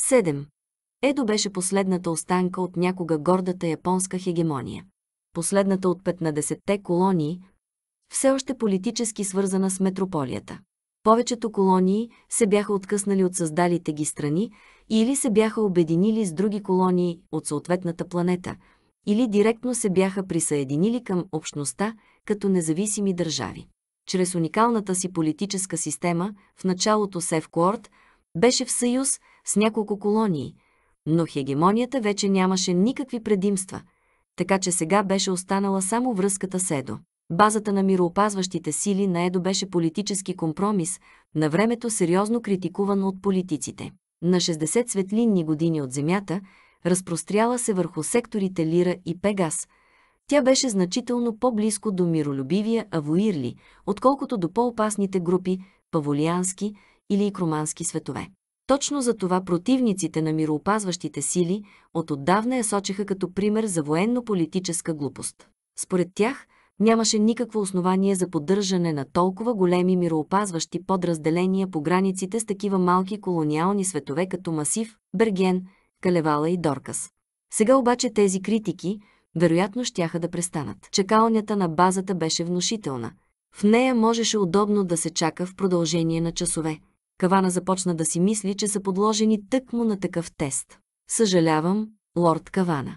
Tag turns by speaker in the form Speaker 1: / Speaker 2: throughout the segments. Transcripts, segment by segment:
Speaker 1: 7. Едо беше последната останка от някога гордата японска хегемония. Последната от 15-те колонии, все още политически свързана с метрополията. Повечето колонии се бяха откъснали от създалите ги страни или се бяха обединили с други колонии от съответната планета, или директно се бяха присъединили към общността като независими държави. Чрез уникалната си политическа система, в началото Севкуорт беше в съюз с няколко колонии, но хегемонията вече нямаше никакви предимства, така че сега беше останала само връзката с Едо. Базата на мироопазващите сили на Едо беше политически компромис, на времето сериозно критикуван от политиците. На 60 светлинни години от Земята, разпростряла се върху секторите Лира и Пегас. Тя беше значително по-близко до миролюбивия Авуирли, отколкото до по-опасните групи Паволиански или Икромански светове. Точно за това противниците на мироопазващите сили от отдавна я сочеха като пример за военно-политическа глупост. Според тях нямаше никакво основание за поддържане на толкова големи мироопазващи подразделения по границите с такива малки колониални светове като Масив, Берген, Калевала и Доркас. Сега обаче тези критики вероятно щяха да престанат. Чакалнята на базата беше внушителна. В нея можеше удобно да се чака в продължение на часове. Кавана започна да си мисли, че са подложени тъкмо на такъв тест. Съжалявам, лорд Кавана.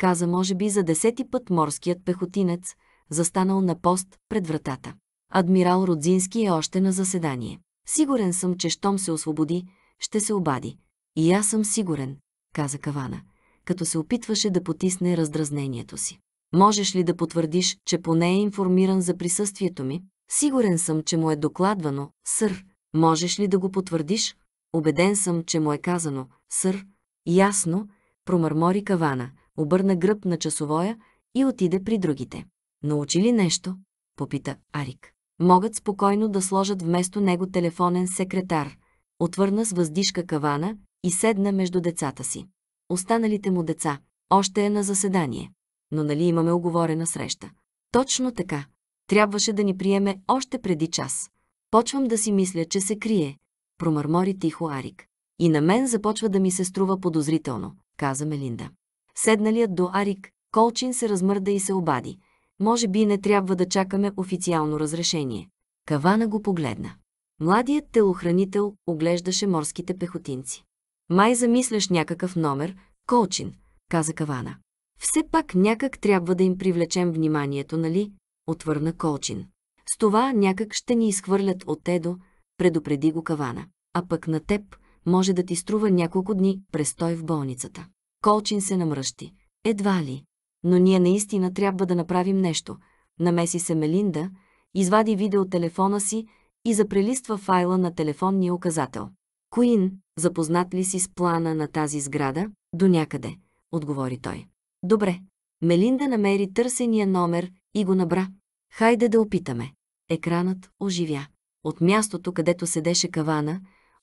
Speaker 1: Каза може би за десети път морският пехотинец, застанал на пост пред вратата. Адмирал Родзински е още на заседание. Сигурен съм, че щом се освободи, ще се обади. И аз съм сигурен, каза Кавана, като се опитваше да потисне раздразнението си. Можеш ли да потвърдиш, че поне е информиран за присъствието ми? Сигурен съм, че му е докладвано, сър, Можеш ли да го потвърдиш? Обеден съм, че му е казано, сър. Ясно, промърмори кавана, обърна гръб на часовоя и отиде при другите. Научи ли нещо? Попита Арик. Могат спокойно да сложат вместо него телефонен секретар. Отвърна с въздишка кавана и седна между децата си. Останалите му деца още е на заседание. Но нали имаме оговорена среща? Точно така. Трябваше да ни приеме още преди час. Почвам да си мисля, че се крие, промърмори тихо Арик. И на мен започва да ми се струва подозрително, каза Мелинда. Седналият до Арик, Колчин се размърда и се обади. Може би не трябва да чакаме официално разрешение. Кавана го погледна. Младият телохранител оглеждаше морските пехотинци. Май замисляш някакъв номер, Колчин, каза Кавана. Все пак някак трябва да им привлечем вниманието, нали? отвърна Колчин. С това някак ще ни изхвърлят от Едо, предупреди го Кавана. А пък на теб може да ти струва няколко дни престой в болницата. Колчин се намръщи. Едва ли. Но ние наистина трябва да направим нещо. Намеси се Мелинда, извади видеотелефона си и запрелиства файла на телефонния указател. Куин, запознат ли си с плана на тази сграда? До някъде, отговори той. Добре. Мелинда намери търсения номер и го набра. Хайде да опитаме. Екранът оживя. От мястото, където седеше кавана,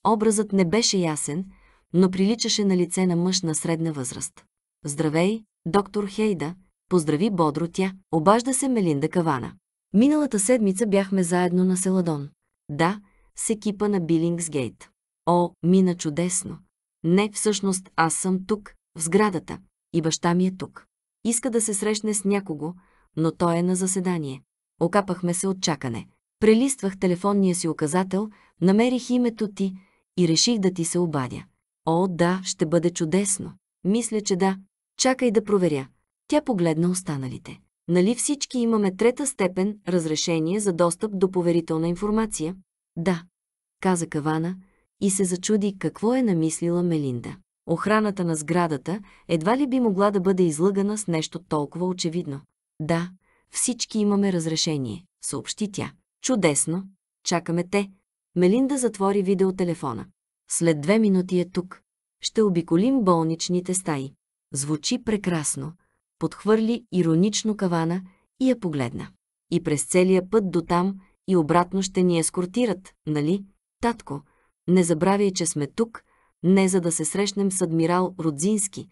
Speaker 1: образът не беше ясен, но приличаше на лице на мъж на средна възраст. Здравей, доктор Хейда, поздрави бодро тя, обажда се Мелинда Кавана. Миналата седмица бяхме заедно на Селадон. Да, с екипа на Билингсгейт. О, мина чудесно. Не, всъщност аз съм тук, в сградата, и баща ми е тук. Иска да се срещне с някого, но той е на заседание. Окапахме се от чакане. Прелиствах телефонния си указател, намерих името ти и реших да ти се обадя. О, да, ще бъде чудесно. Мисля, че да. Чакай да проверя. Тя погледна останалите. Нали всички имаме трета степен разрешение за достъп до поверителна информация? Да, каза Кавана и се зачуди какво е намислила Мелинда. Охраната на сградата едва ли би могла да бъде излъгана с нещо толкова очевидно. Да, всички имаме разрешение, съобщи тя. Чудесно! Чакаме те. Мелинда затвори видеотелефона. След две минути е тук. Ще обиколим болничните стаи. Звучи прекрасно. Подхвърли иронично кавана и я погледна. И през целия път до там и обратно ще ни ескортират, нали? Татко, не забравяй, че сме тук, не за да се срещнем с адмирал Родзински,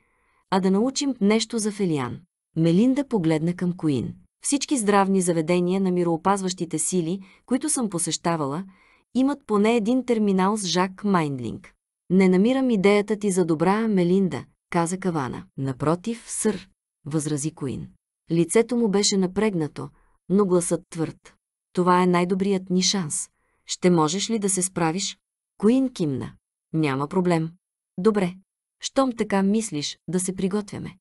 Speaker 1: а да научим нещо за Фелиан. Мелинда погледна към Коин. Всички здравни заведения на мироопазващите сили, които съм посещавала, имат поне един терминал с Жак Майндлинг. Не намирам идеята ти за добра, Мелинда, каза Кавана. Напротив, сър, възрази Коин. Лицето му беше напрегнато, но гласът твърд. Това е най-добрият ни шанс. Ще можеш ли да се справиш? Коин кимна. Няма проблем. Добре. Щом така мислиш, да се приготвяме.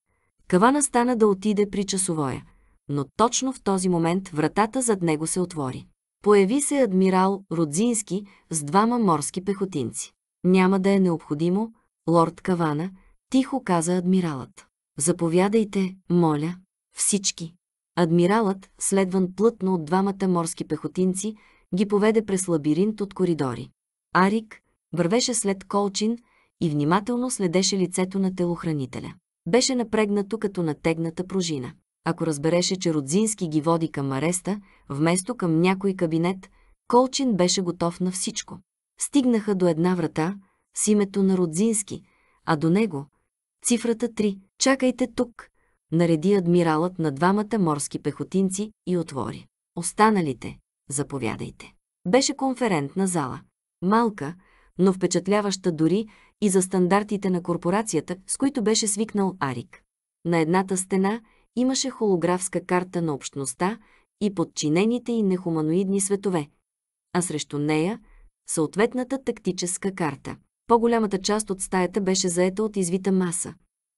Speaker 1: Кавана стана да отиде при часовоя, но точно в този момент вратата зад него се отвори. Появи се адмирал Родзински с двама морски пехотинци. Няма да е необходимо, лорд Кавана, тихо каза адмиралът. Заповядайте, моля, всички. Адмиралът, следван плътно от двамата морски пехотинци, ги поведе през лабиринт от коридори. Арик вървеше след Колчин и внимателно следеше лицето на телохранителя. Беше напрегнато като натегната пружина ако разбереше, че Родзински ги води към ареста, вместо към някой кабинет, Колчин беше готов на всичко. Стигнаха до една врата с името на Родзински, а до него – цифрата 3. Чакайте тук, нареди адмиралът на двамата морски пехотинци и отвори. Останалите – заповядайте. Беше конферентна зала. Малка, но впечатляваща дори и за стандартите на корпорацията, с които беше свикнал Арик. На едната стена – имаше холографска карта на общността и подчинените и нехуманоидни светове, а срещу нея – съответната тактическа карта. По-голямата част от стаята беше заета от извита маса,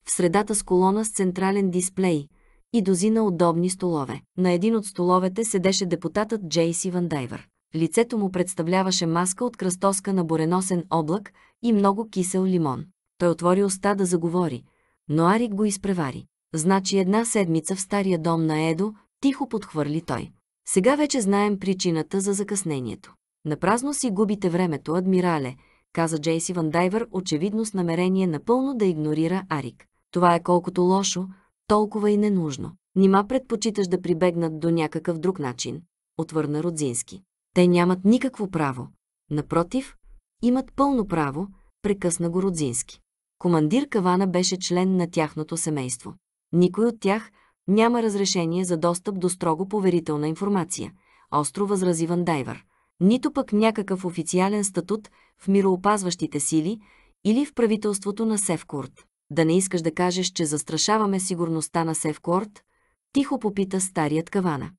Speaker 1: в средата с колона с централен дисплей и дозина удобни столове. На един от столовете седеше депутатът Джейси Вандайвер. Лицето му представляваше маска от кръстоска на буреносен облак и много кисел лимон. Той отвори уста да заговори, но Арик го изпревари. Значи една седмица в стария дом на Едо, тихо подхвърли той. Сега вече знаем причината за закъснението. Напразно си губите времето, адмирале, каза Джейси Вандайвер, очевидно с намерение напълно да игнорира Арик. Това е колкото лошо, толкова и ненужно. Нима предпочиташ да прибегнат до някакъв друг начин, отвърна Родзински. Те нямат никакво право. Напротив, имат пълно право, прекъсна го Родзински. Командир Кавана беше член на тяхното семейство. Никой от тях няма разрешение за достъп до строго поверителна информация, остро възрази Дайвър. Нито пък някакъв официален статут в мироопазващите сили или в правителството на Севкорт. Да не искаш да кажеш, че застрашаваме сигурността на Севкорт, тихо попита старият Кавана.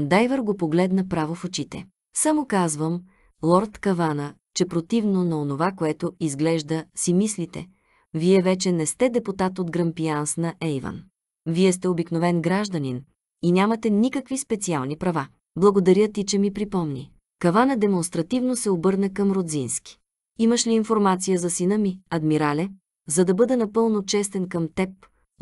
Speaker 1: Дайвър го погледна право в очите. Само казвам, лорд Кавана, че противно на онова, което изглежда, си мислите, вие вече не сте депутат от Грампианс на Ейван. Вие сте обикновен гражданин и нямате никакви специални права. Благодаря ти, че ми припомни. Кавана демонстративно се обърна към Родзински. Имаш ли информация за сина ми, адмирале? За да бъда напълно честен към теб,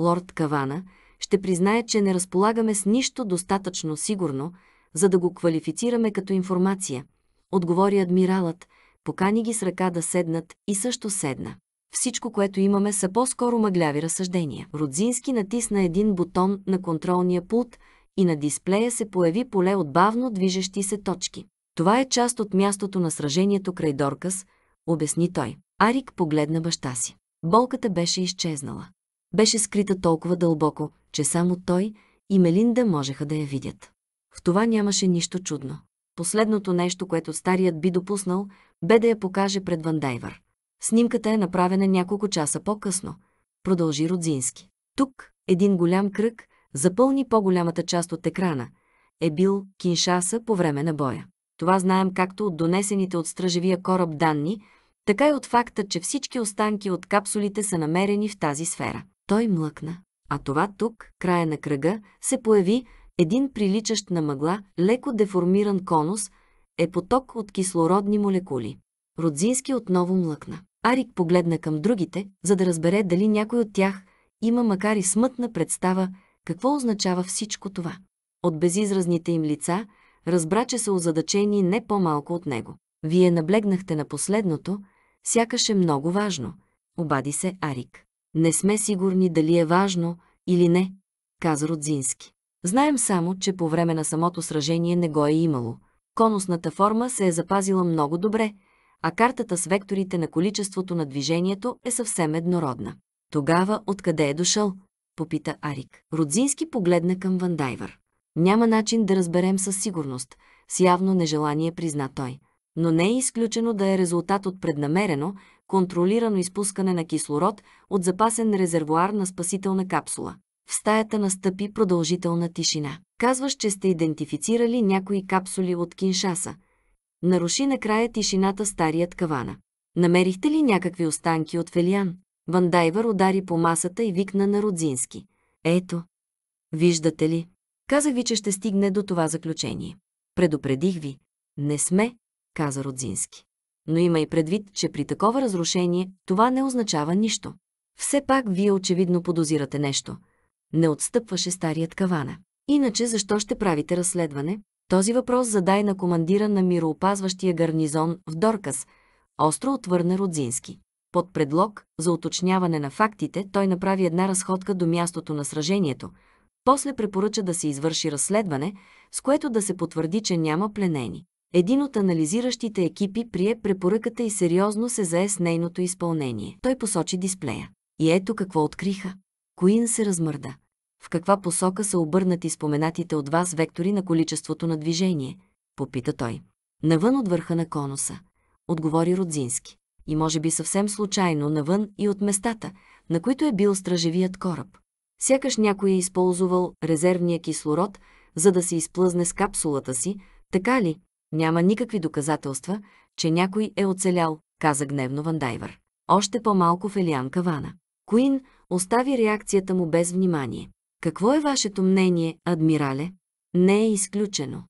Speaker 1: лорд Кавана, ще призная, че не разполагаме с нищо достатъчно сигурно, за да го квалифицираме като информация. Отговори адмиралът, покани ги с ръка да седнат и също седна. Всичко, което имаме, са по-скоро мъгляви разсъждения. Родзински натисна един бутон на контролния пулт и на дисплея се появи поле от бавно движещи се точки. Това е част от мястото на сражението край Доркас, обясни той. Арик погледна баща си. Болката беше изчезнала. Беше скрита толкова дълбоко, че само той и Мелинда можеха да я видят. В това нямаше нищо чудно. Последното нещо, което старият би допуснал, бе да я покаже пред Вандайвър. Снимката е направена няколко часа по-късно, продължи Родзински. Тук един голям кръг запълни по-голямата част от екрана. Е бил Киншаса по време на боя. Това знаем както от донесените от стражевия кораб данни, така и от факта, че всички останки от капсулите са намерени в тази сфера. Той млъкна. А това тук, края на кръга, се появи един приличащ на мъгла, леко деформиран конус, е поток от кислородни молекули. Родзински отново млъкна. Арик погледна към другите, за да разбере дали някой от тях има макар и смътна представа какво означава всичко това. От безизразните им лица разбра, че са озадачени не по-малко от него. Вие наблегнахте на последното, сякаш е много важно, обади се Арик. Не сме сигурни дали е важно или не, каза Родзински. Знаем само, че по време на самото сражение не го е имало. Конусната форма се е запазила много добре – а картата с векторите на количеството на движението е съвсем еднородна. Тогава откъде е дошъл? Попита Арик. Родзински погледна към Вандайвър. Няма начин да разберем със сигурност, с явно нежелание призна той. Но не е изключено да е резултат от преднамерено, контролирано изпускане на кислород от запасен резервуар на спасителна капсула. В стаята настъпи продължителна тишина. Казваш, че сте идентифицирали някои капсули от Киншаса – Наруши накрая тишината старият кавана. Намерихте ли някакви останки от Фелиан? Вандайвър удари по масата и викна на Родзински. Ето. Виждате ли? Казах ви, че ще стигне до това заключение. Предупредих ви. Не сме, каза Родзински. Но има и предвид, че при такова разрушение това не означава нищо. Все пак вие очевидно подозирате нещо. Не отстъпваше старият кавана. Иначе защо ще правите разследване? Този въпрос задай на командира на мироопазващия гарнизон в Доркас, остро отвърна Родзински. Под предлог за уточняване на фактите той направи една разходка до мястото на сражението, после препоръча да се извърши разследване, с което да се потвърди, че няма пленени. Един от анализиращите екипи прие препоръката и сериозно се зае с нейното изпълнение. Той посочи дисплея. И ето какво откриха. Коин се размърда в каква посока са обърнати споменатите от вас вектори на количеството на движение? Попита той. Навън от върха на конуса, отговори Родзински. И може би съвсем случайно навън и от местата, на които е бил стражевият кораб. Сякаш някой е използвал резервния кислород, за да се изплъзне с капсулата си, така ли? Няма никакви доказателства, че някой е оцелял, каза гневно Вандайвър. Още по-малко Фелиан Кавана. Куин остави реакцията му без внимание. Какво е вашето мнение, адмирале? Не е изключено,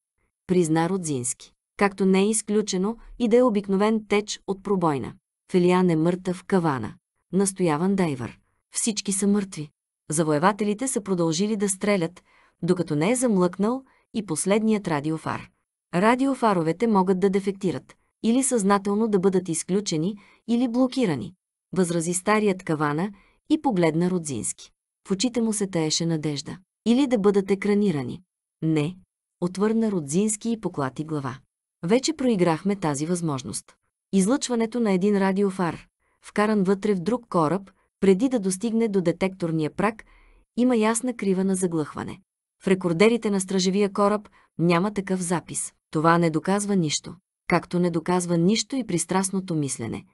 Speaker 1: призна Родзински. Както не е изключено и да е обикновен теч от пробойна. Фелиан е мъртъв кавана. Настояван дайвър. Всички са мъртви. Завоевателите са продължили да стрелят, докато не е замлъкнал и последният радиофар. Радиофаровете могат да дефектират или съзнателно да бъдат изключени или блокирани, възрази старият кавана и погледна Родзински в очите му се таеше надежда. Или да бъдат екранирани. Не, отвърна Родзински и поклати глава. Вече проиграхме тази възможност. Излъчването на един радиофар, вкаран вътре в друг кораб, преди да достигне до детекторния прак, има ясна крива на заглъхване. В рекордерите на стражевия кораб няма такъв запис. Това не доказва нищо. Както не доказва нищо и пристрастното мислене.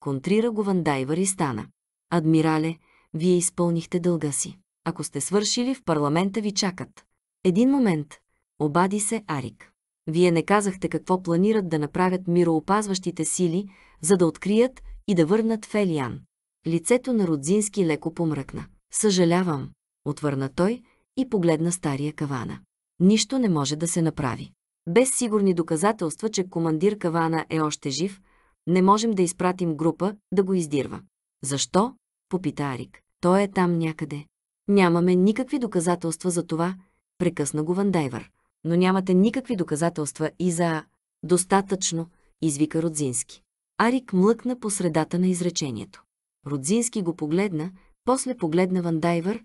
Speaker 1: Контрира го Вандайвър и стана. Адмирале, вие изпълнихте дълга си. Ако сте свършили, в парламента ви чакат. Един момент. Обади се Арик. Вие не казахте какво планират да направят мироопазващите сили, за да открият и да върнат Фелиан. Лицето на Родзински леко помръкна. Съжалявам, отвърна той и погледна стария кавана. Нищо не може да се направи. Без сигурни доказателства, че командир Кавана е още жив, не можем да изпратим група да го издирва. Защо? попита Арик. Той е там някъде. Нямаме никакви доказателства за това, прекъсна го Вандайвър. Но нямате никакви доказателства и за... Достатъчно, извика Родзински. Арик млъкна по средата на изречението. Родзински го погледна, после погледна Вандайвър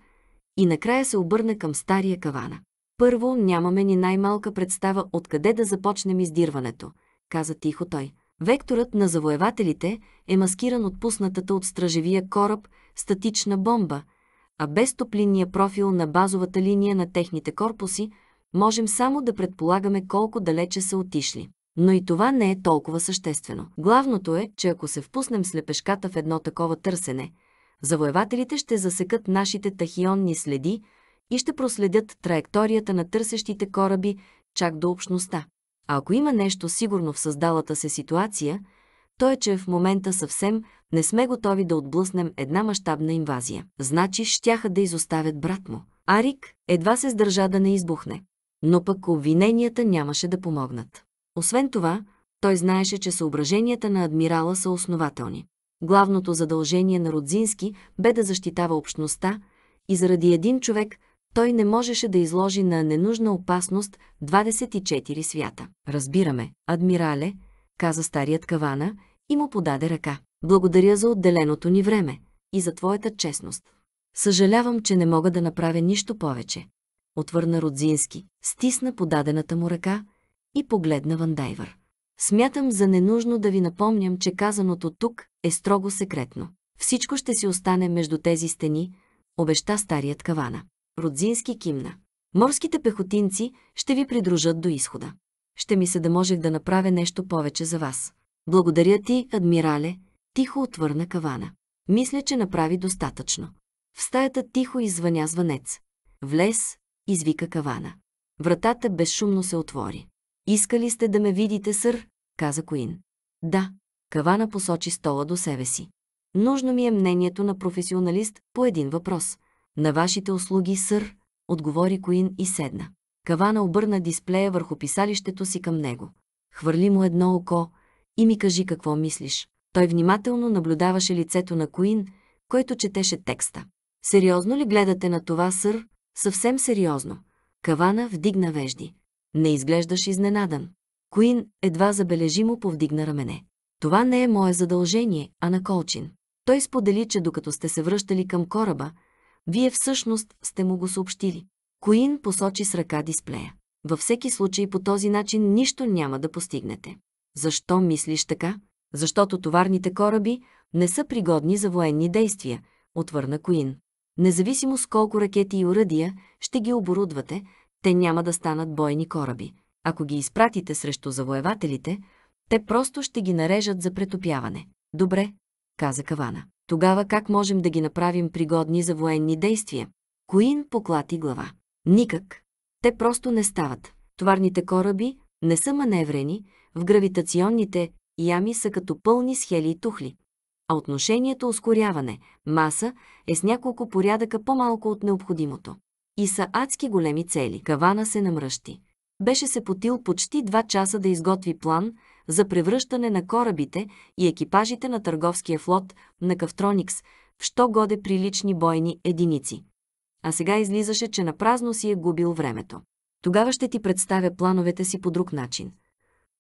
Speaker 1: и накрая се обърна към стария кавана. Първо, нямаме ни най-малка представа откъде да започнем издирването, каза тихо той. Векторът на завоевателите е маскиран от пуснатата от стражевия кораб статична бомба, а без топлинния профил на базовата линия на техните корпуси можем само да предполагаме колко далече са отишли. Но и това не е толкова съществено. Главното е, че ако се впуснем слепешката в едно такова търсене, завоевателите ще засекат нашите тахионни следи и ще проследят траекторията на търсещите кораби чак до общността. А ако има нещо сигурно в създалата се ситуация, то е, че в момента съвсем не сме готови да отблъснем една мащабна инвазия. Значи щяха да изоставят брат му. Арик едва се сдържа да не избухне. Но пък обвиненията нямаше да помогнат. Освен това, той знаеше, че съображенията на адмирала са основателни. Главното задължение на Родзински бе да защитава общността и заради един човек той не можеше да изложи на ненужна опасност 24 свята. Разбираме, адмирале, каза старият кавана и му подаде ръка. Благодаря за отделеното ни време и за твоята честност. Съжалявам, че не мога да направя нищо повече. Отвърна Родзински, стисна подадената му ръка и погледна Вандайвър. Смятам за ненужно да ви напомням, че казаното тук е строго секретно. Всичко ще си остане между тези стени, обеща старият кавана. Родзински кимна. Морските пехотинци ще ви придружат до изхода. Ще ми се да можех да направя нещо повече за вас. Благодаря ти, адмирале, тихо отвърна кавана. Мисля, че направи достатъчно. В стаята тихо извъня звънец. Влез, извика кавана. Вратата безшумно се отвори. Искали сте да ме видите, сър? каза Коин. Да, кавана посочи стола до себе си. Нужно ми е мнението на професионалист по един въпрос – на вашите услуги, сър, отговори Коин и седна. Кавана обърна дисплея върху писалището си към него. Хвърли му едно око и ми кажи какво мислиш. Той внимателно наблюдаваше лицето на Коин, който четеше текста. Сериозно ли гледате на това, сър? Съвсем сериозно. Кавана вдигна вежди. Не изглеждаш изненадан. Коин едва забележимо повдигна рамене. Това не е мое задължение, а на Колчин. Той сподели, че докато сте се връщали към кораба, вие всъщност сте му го съобщили. Коин посочи с ръка дисплея. Във всеки случай по този начин нищо няма да постигнете. Защо мислиш така? Защото товарните кораби не са пригодни за военни действия, отвърна Коин. Независимо с колко ракети и уръдия ще ги оборудвате, те няма да станат бойни кораби. Ако ги изпратите срещу завоевателите, те просто ще ги нарежат за претопяване. Добре, каза Кавана. Тогава как можем да ги направим пригодни за военни действия? Куин поклати глава. Никак. Те просто не стават. Товарните кораби не са маневрени, в гравитационните ями са като пълни с хели и тухли. А отношението ускоряване, маса, е с няколко порядъка по-малко от необходимото. И са адски големи цели. Кавана се намръщи. Беше се потил почти два часа да изготви план – за превръщане на корабите и екипажите на търговския флот на Кавтроникс в що-годе прилични бойни единици. А сега излизаше, че напразно си е губил времето. Тогава ще ти представя плановете си по друг начин.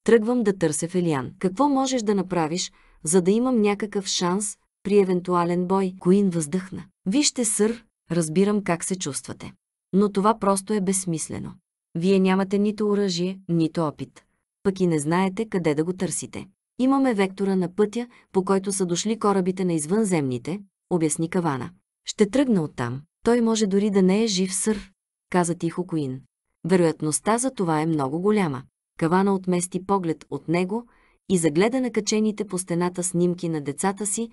Speaker 1: Тръгвам да търся Фелиан. Какво можеш да направиш, за да имам някакъв шанс при евентуален бой? Коин въздъхна. Вижте, сър, разбирам как се чувствате. Но това просто е безсмислено. Вие нямате нито оръжие, нито опит пък и не знаете къде да го търсите. Имаме вектора на пътя, по който са дошли корабите на извънземните, обясни Кавана. Ще тръгна оттам. Той може дори да не е жив сър, каза тихо Куин. Вероятността за това е много голяма. Кавана отмести поглед от него и загледа на качените по стената снимки на децата си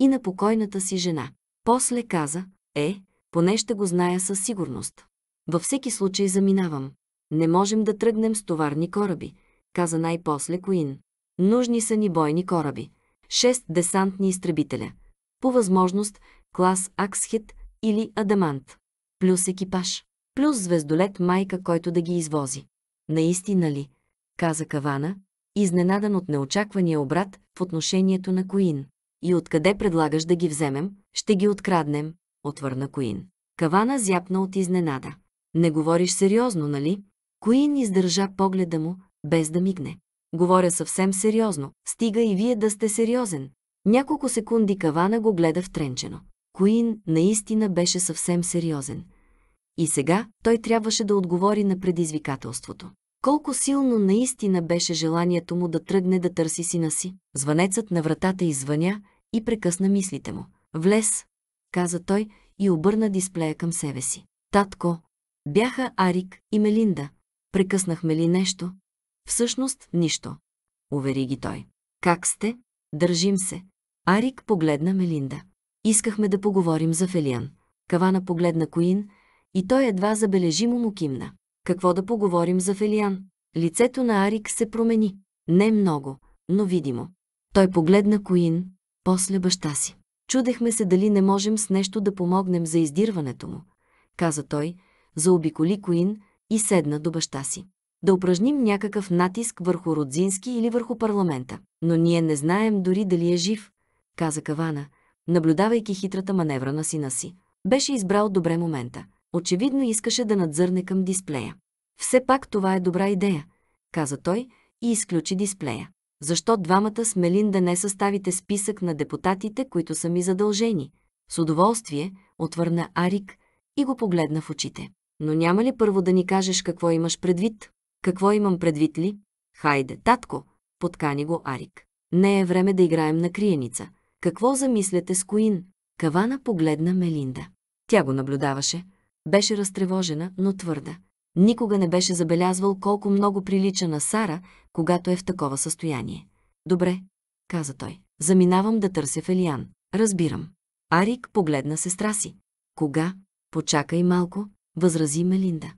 Speaker 1: и на покойната си жена. После каза, е, поне ще го зная със сигурност. Във всеки случай заминавам. Не можем да тръгнем с товарни кораби каза най-после Куин. Нужни са ни бойни кораби. Шест десантни изтребителя. По възможност, клас Аксхит или Адамант. Плюс екипаж. Плюс звездолет майка, който да ги извози. Наистина ли? Каза Кавана, изненадан от неочаквания обрат в отношението на Коин. И откъде предлагаш да ги вземем? Ще ги откраднем, отвърна Коин. Кавана зяпна от изненада. Не говориш сериозно, нали? Коин издържа погледа му, без да мигне. Говоря съвсем сериозно, стига и вие да сте сериозен. Няколко секунди Кавана го гледа втренчено. Куин наистина беше съвсем сериозен. И сега той трябваше да отговори на предизвикателството. Колко силно наистина беше желанието му да тръгне да търси сина си. Звънецът на вратата извъня и прекъсна мислите му. Влез, каза той и обърна дисплея към себе си. Татко, бяха Арик и Мелинда. Прекъснахме ли нещо? Всъщност, нищо. Увери ги той. Как сте? Държим се. Арик погледна Мелинда. Искахме да поговорим за Фелиан. Кавана погледна Коин и той едва забележимо му кимна. Какво да поговорим за Фелиан? Лицето на Арик се промени. Не много, но видимо. Той погледна Коин, после баща си. Чудехме се дали не можем с нещо да помогнем за издирването му, каза той, заобиколи Коин и седна до баща си да упражним някакъв натиск върху Родзински или върху парламента. Но ние не знаем дори дали е жив, каза Кавана, наблюдавайки хитрата маневра на сина си. Беше избрал добре момента. Очевидно искаше да надзърне към дисплея. Все пак това е добра идея, каза той и изключи дисплея. Защо двамата смелин да не съставите списък на депутатите, които са ми задължени? С удоволствие отвърна Арик и го погледна в очите. Но няма ли първо да ни кажеш какво имаш предвид? Какво имам предвид ли? Хайде, татко, подкани го Арик. Не е време да играем на криеница. Какво замисляте с Коин? Кавана погледна Мелинда. Тя го наблюдаваше. Беше разтревожена, но твърда. Никога не беше забелязвал колко много прилича на Сара, когато е в такова състояние. Добре, каза той. Заминавам да търся Фелиан. Разбирам. Арик погледна сестра си. Кога? Почакай малко, възрази Мелинда.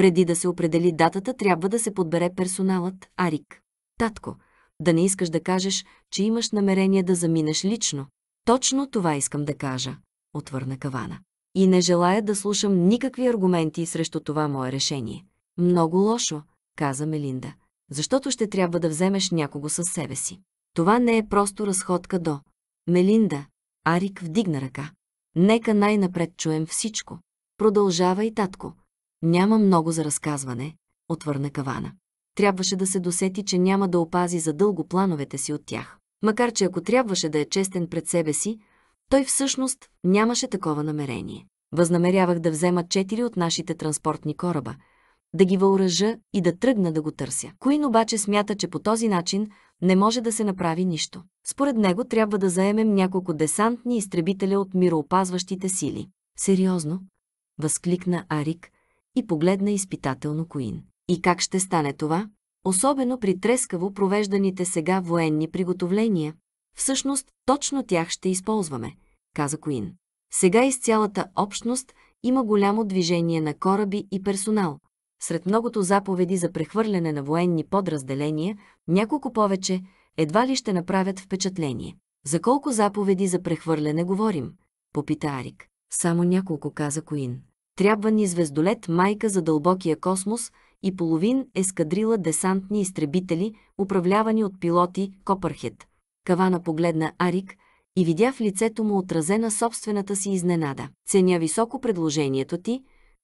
Speaker 1: Преди да се определи датата, трябва да се подбере персоналът, Арик. Татко, да не искаш да кажеш, че имаш намерение да заминеш лично. Точно това искам да кажа, отвърна Кавана. И не желая да слушам никакви аргументи срещу това мое решение. Много лошо, каза Мелинда, защото ще трябва да вземеш някого със себе си. Това не е просто разходка до. Мелинда, Арик вдигна ръка. Нека най-напред чуем всичко. Продължавай, татко, няма много за разказване, отвърна Кавана. Трябваше да се досети, че няма да опази за дълго плановете си от тях. Макар, че ако трябваше да е честен пред себе си, той всъщност нямаше такова намерение. Възнамерявах да взема четири от нашите транспортни кораба, да ги въоръжа и да тръгна да го търся. Куин обаче смята, че по този начин не може да се направи нищо. Според него трябва да заемем няколко десантни изтребителя от мироопазващите сили. Сериозно? Възкликна Арик, и погледна изпитателно Коин. И как ще стане това? Особено при трескаво провежданите сега военни приготовления. Всъщност, точно тях ще използваме, каза Коин. Сега из цялата общност има голямо движение на кораби и персонал. Сред многото заповеди за прехвърляне на военни подразделения, няколко повече едва ли ще направят впечатление. За колко заповеди за прехвърляне говорим? Попита Арик. Само няколко каза Коин. Трябва ни звездолет майка за дълбокия космос и половин ескадрила десантни изтребители, управлявани от пилоти Копърхет. Кавана погледна Арик и видя в лицето му отразена собствената си изненада. Ценя високо предложението ти,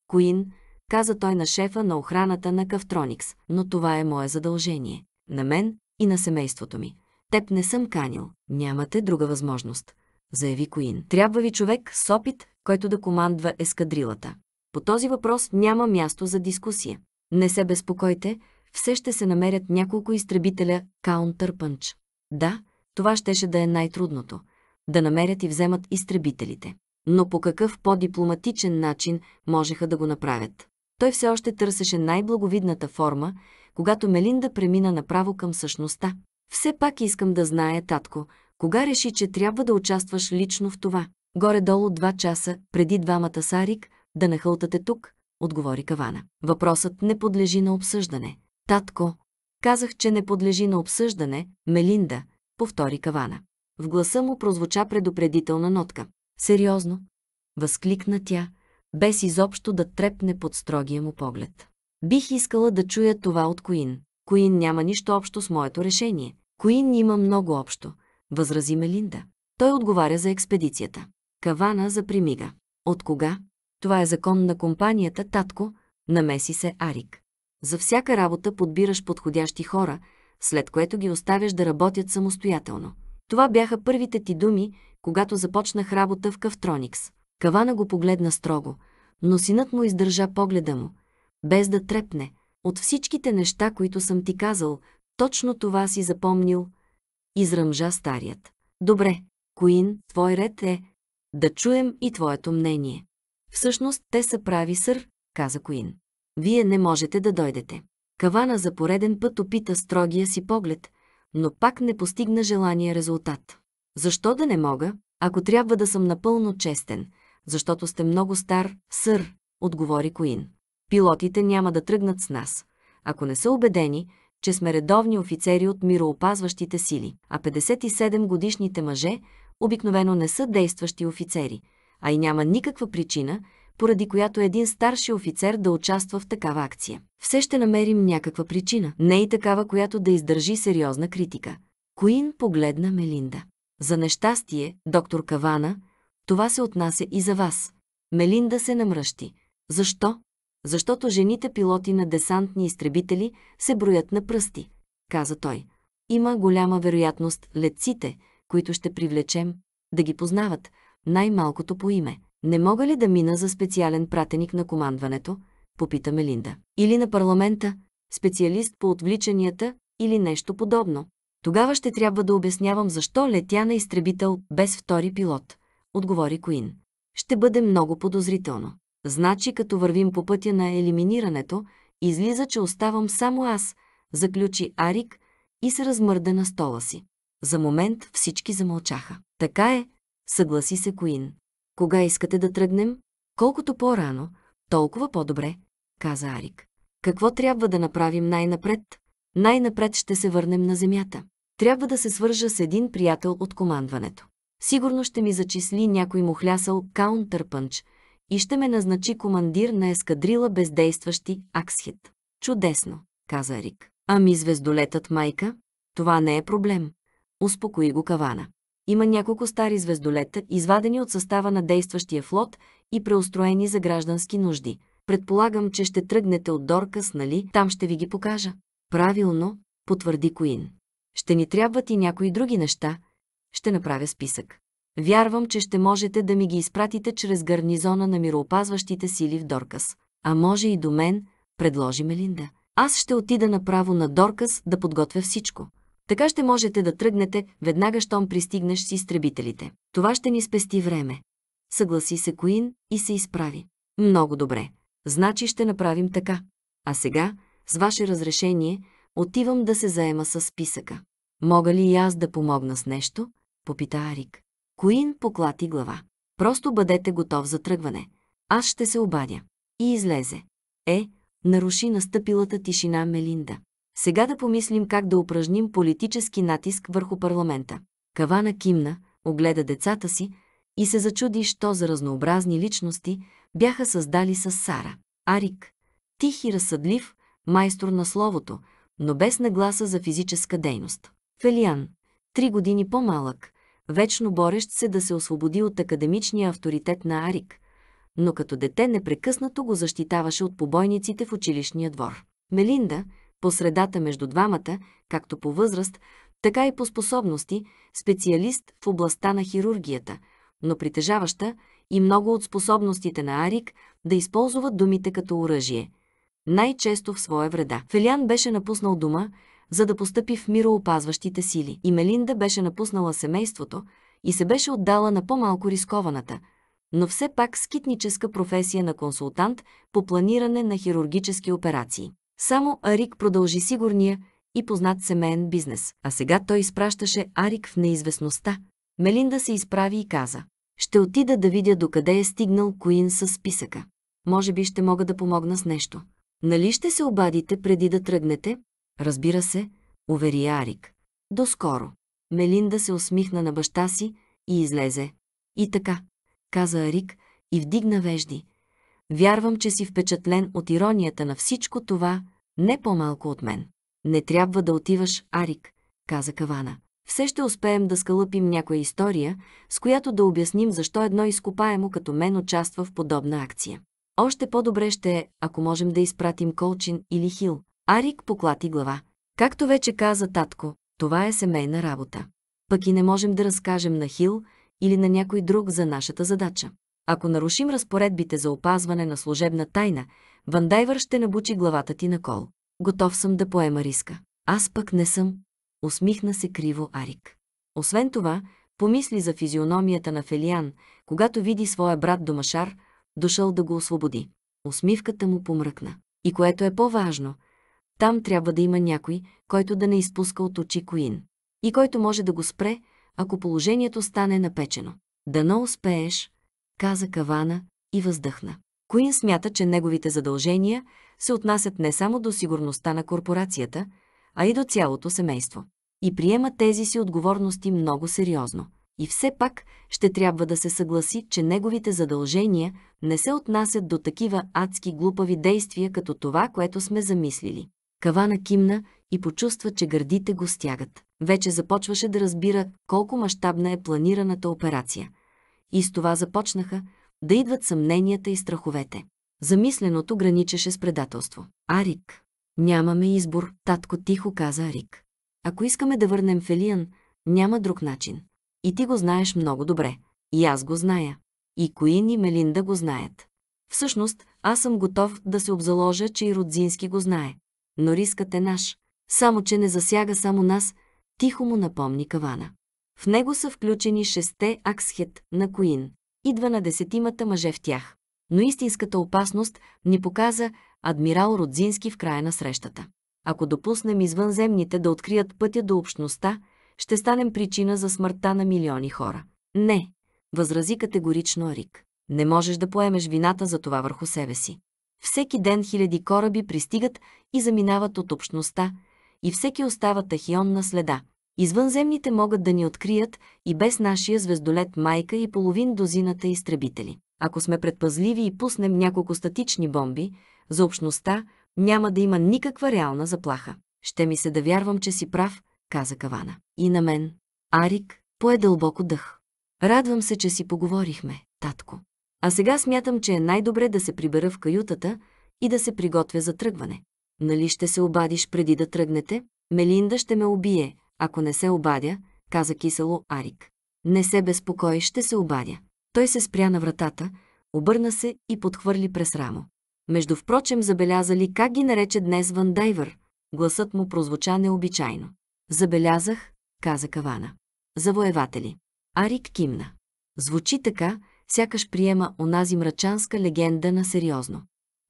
Speaker 1: Куин, каза той на шефа на охраната на Кавтроникс, но това е мое задължение. На мен и на семейството ми. Теб не съм канил. Нямате друга възможност, заяви Коин. Трябва ви човек с опит, който да командва ескадрилата. По този въпрос няма място за дискусия. Не се безпокойте, все ще се намерят няколко изтребителя Каунтърпънч. Да, това щеше да е най-трудното – да намерят и вземат изтребителите. Но по какъв по-дипломатичен начин можеха да го направят? Той все още търсеше най-благовидната форма, когато Мелинда премина направо към същността. Все пак искам да знае, татко, кога реши, че трябва да участваш лично в това. Горе-долу два часа преди двамата Сарик да нахълтате тук, отговори Кавана. Въпросът не подлежи на обсъждане. Татко, казах, че не подлежи на обсъждане, Мелинда, повтори Кавана. В гласа му прозвуча предупредителна нотка. Сериозно, възкликна тя, без изобщо да трепне под строгия му поглед. Бих искала да чуя това от Коин. Коин няма нищо общо с моето решение. Коин има много общо, възрази Мелинда. Той отговаря за експедицията. Кавана за примига. От кога? Това е закон на компанията, татко, намеси се Арик. За всяка работа подбираш подходящи хора, след което ги оставяш да работят самостоятелно. Това бяха първите ти думи, когато започнах работа в Кавтроникс. Кавана го погледна строго, но синът му издържа погледа му, без да трепне. От всичките неща, които съм ти казал, точно това си запомнил. Изръмжа старият. Добре, Коин, твой ред е да чуем и твоето мнение. Всъщност те са прави, сър, каза Куин. Вие не можете да дойдете. Кавана за пореден път опита строгия си поглед, но пак не постигна желания резултат. Защо да не мога, ако трябва да съм напълно честен? Защото сте много стар, сър, отговори Куин. Пилотите няма да тръгнат с нас, ако не са убедени, че сме редовни офицери от мироопазващите сили, а 57 годишните мъже обикновено не са действащи офицери – а и няма никаква причина, поради която един старши офицер да участва в такава акция. Все ще намерим някаква причина, не и такава, която да издържи сериозна критика. Коин погледна Мелинда. За нещастие, доктор Кавана, това се отнася и за вас. Мелинда се намръщи. Защо? Защото жените пилоти на десантни изтребители се броят на пръсти, каза той. Има голяма вероятност летците, които ще привлечем, да ги познават – най-малкото по име. Не мога ли да мина за специален пратеник на командването? Попита Мелинда. Или на парламента, специалист по отвличанията или нещо подобно. Тогава ще трябва да обяснявам защо летя на изтребител без втори пилот, отговори Куин. Ще бъде много подозрително. Значи, като вървим по пътя на елиминирането, излиза, че оставам само аз, заключи Арик и се размърда на стола си. За момент всички замълчаха. Така е, съгласи се Коин. Кога искате да тръгнем? Колкото по-рано, толкова по-добре, каза Арик. Какво трябва да направим най-напред? Най-напред ще се върнем на земята. Трябва да се свържа с един приятел от командването. Сигурно ще ми зачисли някой му хлясал каунтърпънч и ще ме назначи командир на ескадрила бездействащи Аксхит. Чудесно, каза Рик. Ами звездолетът майка? Това не е проблем. Успокои го Кавана. Има няколко стари звездолета, извадени от състава на действащия флот и преустроени за граждански нужди. Предполагам, че ще тръгнете от Доркас, нали? Там ще ви ги покажа. Правилно, потвърди Коин. Ще ни трябват и някои други неща. Ще направя списък. Вярвам, че ще можете да ми ги изпратите чрез гарнизона на мироопазващите сили в Доркас. А може и до мен, предложи Мелинда. Аз ще отида направо на Доркас да подготвя всичко. Така ще можете да тръгнете веднага, щом пристигнеш с изтребителите. Това ще ни спести време. Съгласи се Коин и се изправи. Много добре. Значи ще направим така. А сега, с ваше разрешение, отивам да се заема с списъка. Мога ли и аз да помогна с нещо? Попита Арик. Коин поклати глава. Просто бъдете готов за тръгване. Аз ще се обадя. И излезе. Е, наруши настъпилата тишина Мелинда. Сега да помислим как да упражним политически натиск върху парламента. Кавана кимна, огледа децата си и се зачуди, що за разнообразни личности бяха създали с Сара. Арик, тих и разсъдлив, майстор на словото, но без нагласа за физическа дейност. Фелиан, три години по-малък, вечно борещ се да се освободи от академичния авторитет на Арик, но като дете непрекъснато го защитаваше от побойниците в училищния двор. Мелинда, по средата между двамата, както по възраст, така и по способности, специалист в областта на хирургията, но притежаваща и много от способностите на Арик да използват думите като оръжие, най-често в своя вреда. Фелиан беше напуснал дома, за да постъпи в мироопазващите сили. И Мелинда беше напуснала семейството и се беше отдала на по-малко рискованата, но все пак скитническа професия на консултант по планиране на хирургически операции. Само Арик продължи сигурния и познат семейен бизнес. А сега той изпращаше Арик в неизвестността. Мелинда се изправи и каза. Ще отида да видя докъде е стигнал Куин с списъка. Може би ще мога да помогна с нещо. Нали ще се обадите преди да тръгнете? Разбира се, увери Арик. До скоро. Мелинда се усмихна на баща си и излезе. И така, каза Арик и вдигна вежди. Вярвам, че си впечатлен от иронията на всичко това, не по-малко от мен. Не трябва да отиваш, Арик, каза Кавана. Все ще успеем да скалъпим някоя история, с която да обясним защо едно изкопаемо като мен участва в подобна акция. Още по-добре ще е, ако можем да изпратим Колчин или Хил. Арик поклати глава. Както вече каза татко, това е семейна работа. Пък и не можем да разкажем на Хил или на някой друг за нашата задача. Ако нарушим разпоредбите за опазване на служебна тайна, Вандайвър ще набучи главата ти на кол. Готов съм да поема риска. Аз пък не съм. Усмихна се криво Арик. Освен това, помисли за физиономията на Фелиан, когато види своя брат Домашар, дошъл да го освободи. Усмивката му помръкна. И което е по-важно, там трябва да има някой, който да не изпуска от очи Коин. И който може да го спре, ако положението стане напечено. Дано успееш, каза Кавана и въздъхна. Куин смята, че неговите задължения се отнасят не само до сигурността на корпорацията, а и до цялото семейство. И приема тези си отговорности много сериозно. И все пак ще трябва да се съгласи, че неговите задължения не се отнасят до такива адски глупави действия, като това, което сме замислили. Кавана кимна и почувства, че гърдите го стягат. Вече започваше да разбира колко мащабна е планираната операция – и с това започнаха да идват съмненията и страховете. Замисленото граничеше с предателство. Арик. Нямаме избор, татко тихо каза Арик. Ако искаме да върнем Фелиан, няма друг начин. И ти го знаеш много добре. И аз го зная. И Коин и Мелинда го знаят. Всъщност, аз съм готов да се обзаложа, че и Родзински го знае. Но рискът е наш. Само, че не засяга само нас, тихо му напомни Кавана. В него са включени шесте Аксхет на Куин и 12-тимата мъже в тях. Но истинската опасност ни показа адмирал Родзински в края на срещата. Ако допуснем извънземните да открият пътя до общността, ще станем причина за смъртта на милиони хора. Не, възрази категорично Рик. Не можеш да поемеш вината за това върху себе си. Всеки ден хиляди кораби пристигат и заминават от общността, и всеки остава тахион на следа – Извънземните могат да ни открият и без нашия звездолет Майка и половин дозината изтребители. Ако сме предпазливи и пуснем няколко статични бомби, за общността няма да има никаква реална заплаха. Ще ми се да вярвам, че си прав, каза Кавана. И на мен. Арик пое дълбоко дъх. Радвам се, че си поговорихме, татко. А сега смятам, че е най-добре да се прибера в каютата и да се приготвя за тръгване. Нали ще се обадиш преди да тръгнете? Мелинда ще ме убие, ако не се обадя, каза кисело Арик. Не се безпокой, ще се обадя. Той се спря на вратата, обърна се и подхвърли през рамо. Между впрочем забелязали как ги нарече днес Дайвър. Гласът му прозвуча необичайно. Забелязах, каза Кавана. Завоеватели. Арик кимна. Звучи така, сякаш приема онази мрачанска легенда на сериозно.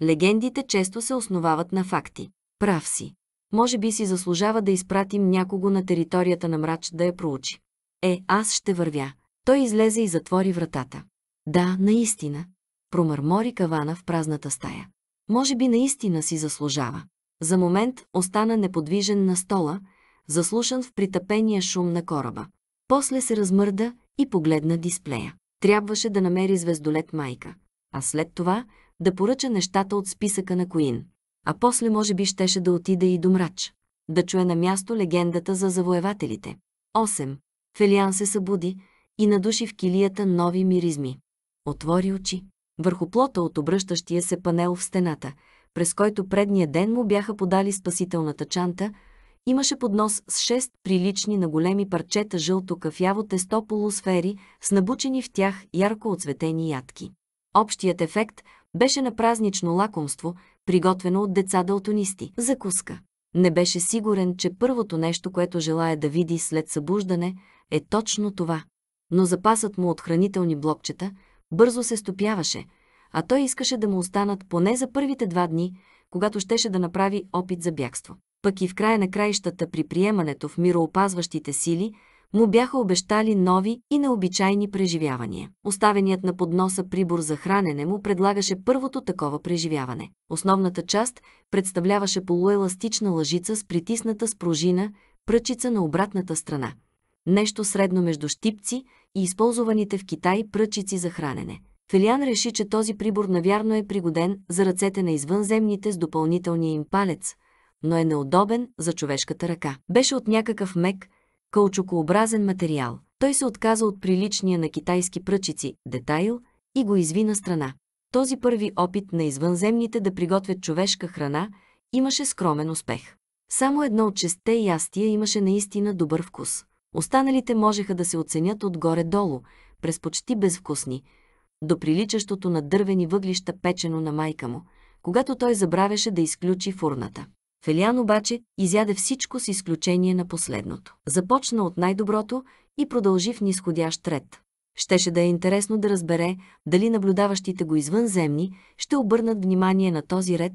Speaker 1: Легендите често се основават на факти. Прав си може би си заслужава да изпратим някого на територията на мрач да я проучи. Е, аз ще вървя. Той излезе и затвори вратата. Да, наистина. Промърмори кавана в празната стая. Може би наистина си заслужава. За момент остана неподвижен на стола, заслушан в притъпения шум на кораба. После се размърда и погледна дисплея. Трябваше да намери звездолет майка, а след това да поръча нещата от списъка на Коин а после може би щеше да отиде и до мрач, да чуе на място легендата за завоевателите. 8. Фелиан се събуди и надуши в килията нови миризми. Отвори очи. Върху плота от обръщащия се панел в стената, през който предния ден му бяха подали спасителната чанта, имаше поднос с шест прилични на големи парчета жълто-кафяво тесто полусфери с набучени в тях ярко оцветени ядки. Общият ефект беше на празнично лакомство, приготвено от деца далтонисти. Закуска. Не беше сигурен, че първото нещо, което желая да види след събуждане, е точно това. Но запасът му от хранителни блокчета бързо се стопяваше, а той искаше да му останат поне за първите два дни, когато щеше да направи опит за бягство. Пък и в края на краищата при приемането в мироопазващите сили – му бяха обещали нови и необичайни преживявания. Оставеният на подноса прибор за хранене му предлагаше първото такова преживяване. Основната част представляваше полуеластична лъжица с притисната с пружина пръчица на обратната страна. Нещо средно между щипци и използваните в Китай пръчици за хранене. Фелиан реши, че този прибор навярно е пригоден за ръцете на извънземните с допълнителния им палец, но е неудобен за човешката ръка. Беше от някакъв мек, каучукообразен материал. Той се отказа от приличния на китайски пръчици детайл и го изви на страна. Този първи опит на извънземните да приготвят човешка храна имаше скромен успех. Само едно от шесте ястия имаше наистина добър вкус. Останалите можеха да се оценят отгоре-долу, през почти безвкусни, до приличащото на дървени въглища печено на майка му, когато той забравяше да изключи фурната. Фелиан обаче изяде всичко с изключение на последното. Започна от най-доброто и продължи в нисходящ ред. Щеше да е интересно да разбере дали наблюдаващите го извънземни ще обърнат внимание на този ред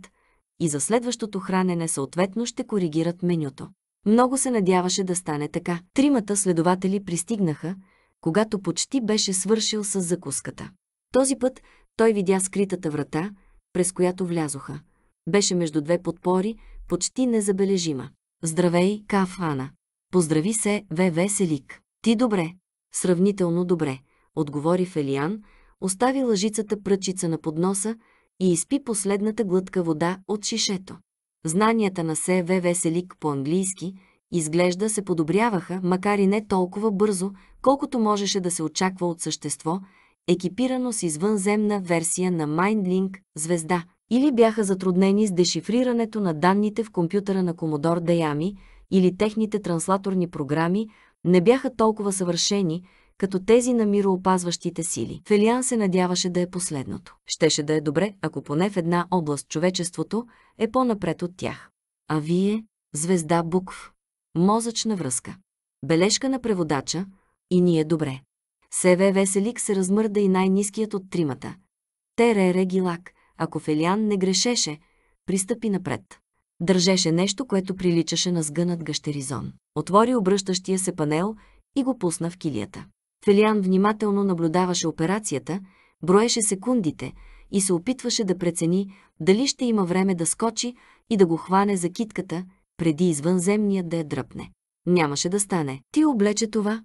Speaker 1: и за следващото хранене съответно ще коригират менюто. Много се надяваше да стане така. Тримата следователи пристигнаха, когато почти беше свършил с закуската. Този път той видя скритата врата, през която влязоха. Беше между две подпори, почти незабележима. Здравей, Каф Ана. Поздрави се, ВВ Селик. Ти добре. Сравнително добре, отговори Фелиан, остави лъжицата пръчица на подноса и изпи последната глътка вода от шишето. Знанията на се ВВ Селик по-английски изглежда се подобряваха, макар и не толкова бързо, колкото можеше да се очаква от същество, екипирано с извънземна версия на Майндлинг звезда, или бяха затруднени с дешифрирането на данните в компютъра на Комодор Деями, или техните транслаторни програми не бяха толкова съвършени, като тези на мироопазващите сили. Фелиан се надяваше да е последното. Щеше да е добре, ако поне в една област човечеството е по-напред от тях. А вие – звезда букв. Мозъчна връзка. Бележка на преводача и ние добре. Севе Веселик се размърда и най низкият от тримата. Тере Регилак – ако Фелиан не грешеше, пристъпи напред. Държеше нещо, което приличаше на сгънат гъщеризон. Отвори обръщащия се панел и го пусна в килията. Фелиан внимателно наблюдаваше операцията, броеше секундите и се опитваше да прецени дали ще има време да скочи и да го хване за китката, преди извънземният да я дръпне. Нямаше да стане. Ти облече това,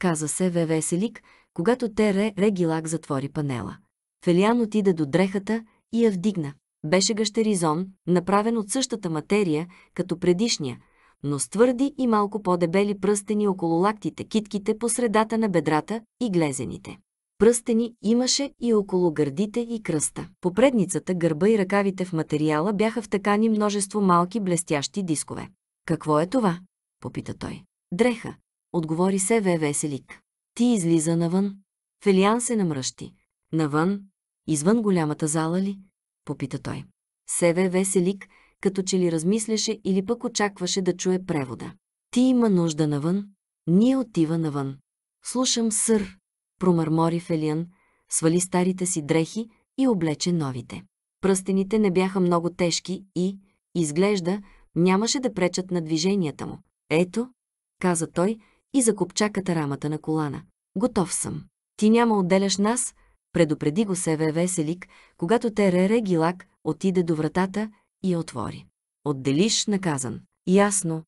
Speaker 1: каза се Вевеселик, когато Тере Регилак затвори панела. Фелиан отида до дрехата и я вдигна. Беше гъщеризон, направен от същата материя, като предишния, но с твърди и малко по-дебели пръстени около лактите, китките по средата на бедрата и глезените. Пръстени имаше и около гърдите и кръста. По предницата, гърба и ръкавите в материала бяха втъкани множество малки блестящи дискове. «Какво е това?» – попита той. «Дреха», отговори се Ве Веселик. «Ти излиза навън». Фелиан се намръщи. Навън, Извън голямата зала ли? Попита той. Севе веселик, като че ли размисляше или пък очакваше да чуе превода. Ти има нужда навън, ние отива навън. Слушам, сър, промърмори Фелиан, свали старите си дрехи и облече новите. Пръстените не бяха много тежки и, изглежда, нямаше да пречат на движенията му. Ето, каза той и закопча катарамата на колана. Готов съм. Ти няма отделяш нас, предупреди го Севе Веселик, когато Терере Гилак отиде до вратата и отвори. Отделиш наказан. Ясно,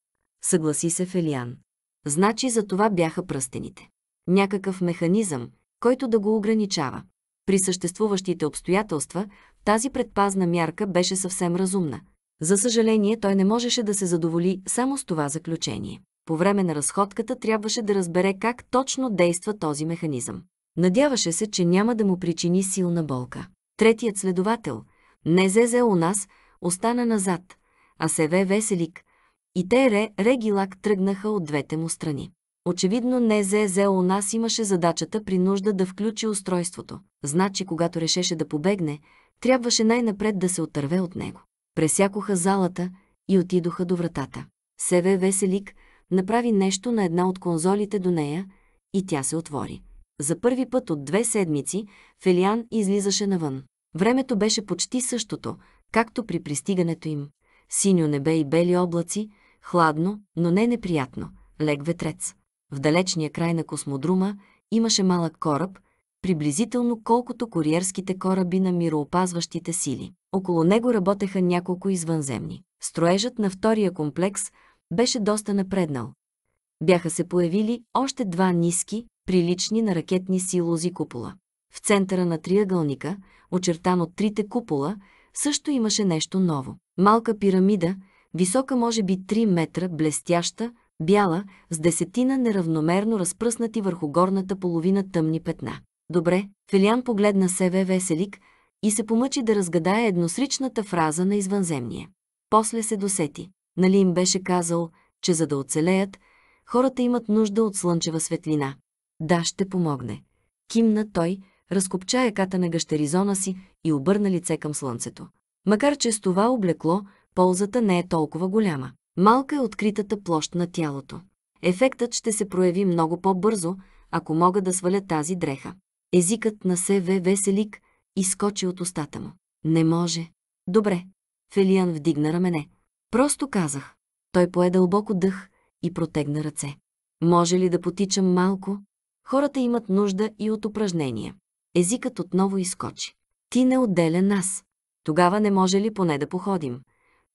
Speaker 1: съгласи се Фелиан. Значи за това бяха пръстените. Някакъв механизъм, който да го ограничава. При съществуващите обстоятелства тази предпазна мярка беше съвсем разумна. За съжаление, той не можеше да се задоволи само с това заключение. По време на разходката трябваше да разбере как точно действа този механизъм. Надяваше се, че няма да му причини силна болка. Третият следовател, не зезе у нас, остана назад, а се ве веселик, и те Ре, Регилак тръгнаха от двете му страни. Очевидно не зе у нас имаше задачата при нужда да включи устройството. Значи, когато решеше да побегне, трябваше най-напред да се отърве от него. Пресякоха залата и отидоха до вратата. Севе Веселик направи нещо на една от конзолите до нея и тя се отвори. За първи път от две седмици Фелиан излизаше навън. Времето беше почти същото, както при пристигането им. Синьо небе и бели облаци, хладно, но не неприятно, лег ветрец. В далечния край на космодрума имаше малък кораб, приблизително колкото куриерските кораби на мироопазващите сили. Около него работеха няколко извънземни. Строежът на втория комплекс беше доста напреднал. Бяха се появили още два ниски, прилични на ракетни силози купола. В центъра на триъгълника, очертан от трите купола, също имаше нещо ново. Малка пирамида, висока може би 3 метра, блестяща, бяла, с десетина неравномерно разпръснати върху горната половина тъмни петна. Добре, Фелиан погледна себе веселик и се помъчи да разгадае едносричната фраза на извънземния. После се досети. Нали им беше казал, че за да оцелеят, хората имат нужда от слънчева светлина. Да, ще помогне. Кимна той, разкопча еката на гъщеризона си и обърна лице към слънцето. Макар че с това облекло, ползата не е толкова голяма. Малка е откритата площ на тялото. Ефектът ще се прояви много по-бързо, ако мога да сваля тази дреха. Езикът на СВ Веселик изкочи от устата му. Не може. Добре. Фелиан вдигна рамене. Просто казах. Той пое дълбоко дъх и протегна ръце. Може ли да потичам малко? Хората имат нужда и от упражнения. Езикът отново изкочи. Ти не отделя нас. Тогава не може ли поне да походим?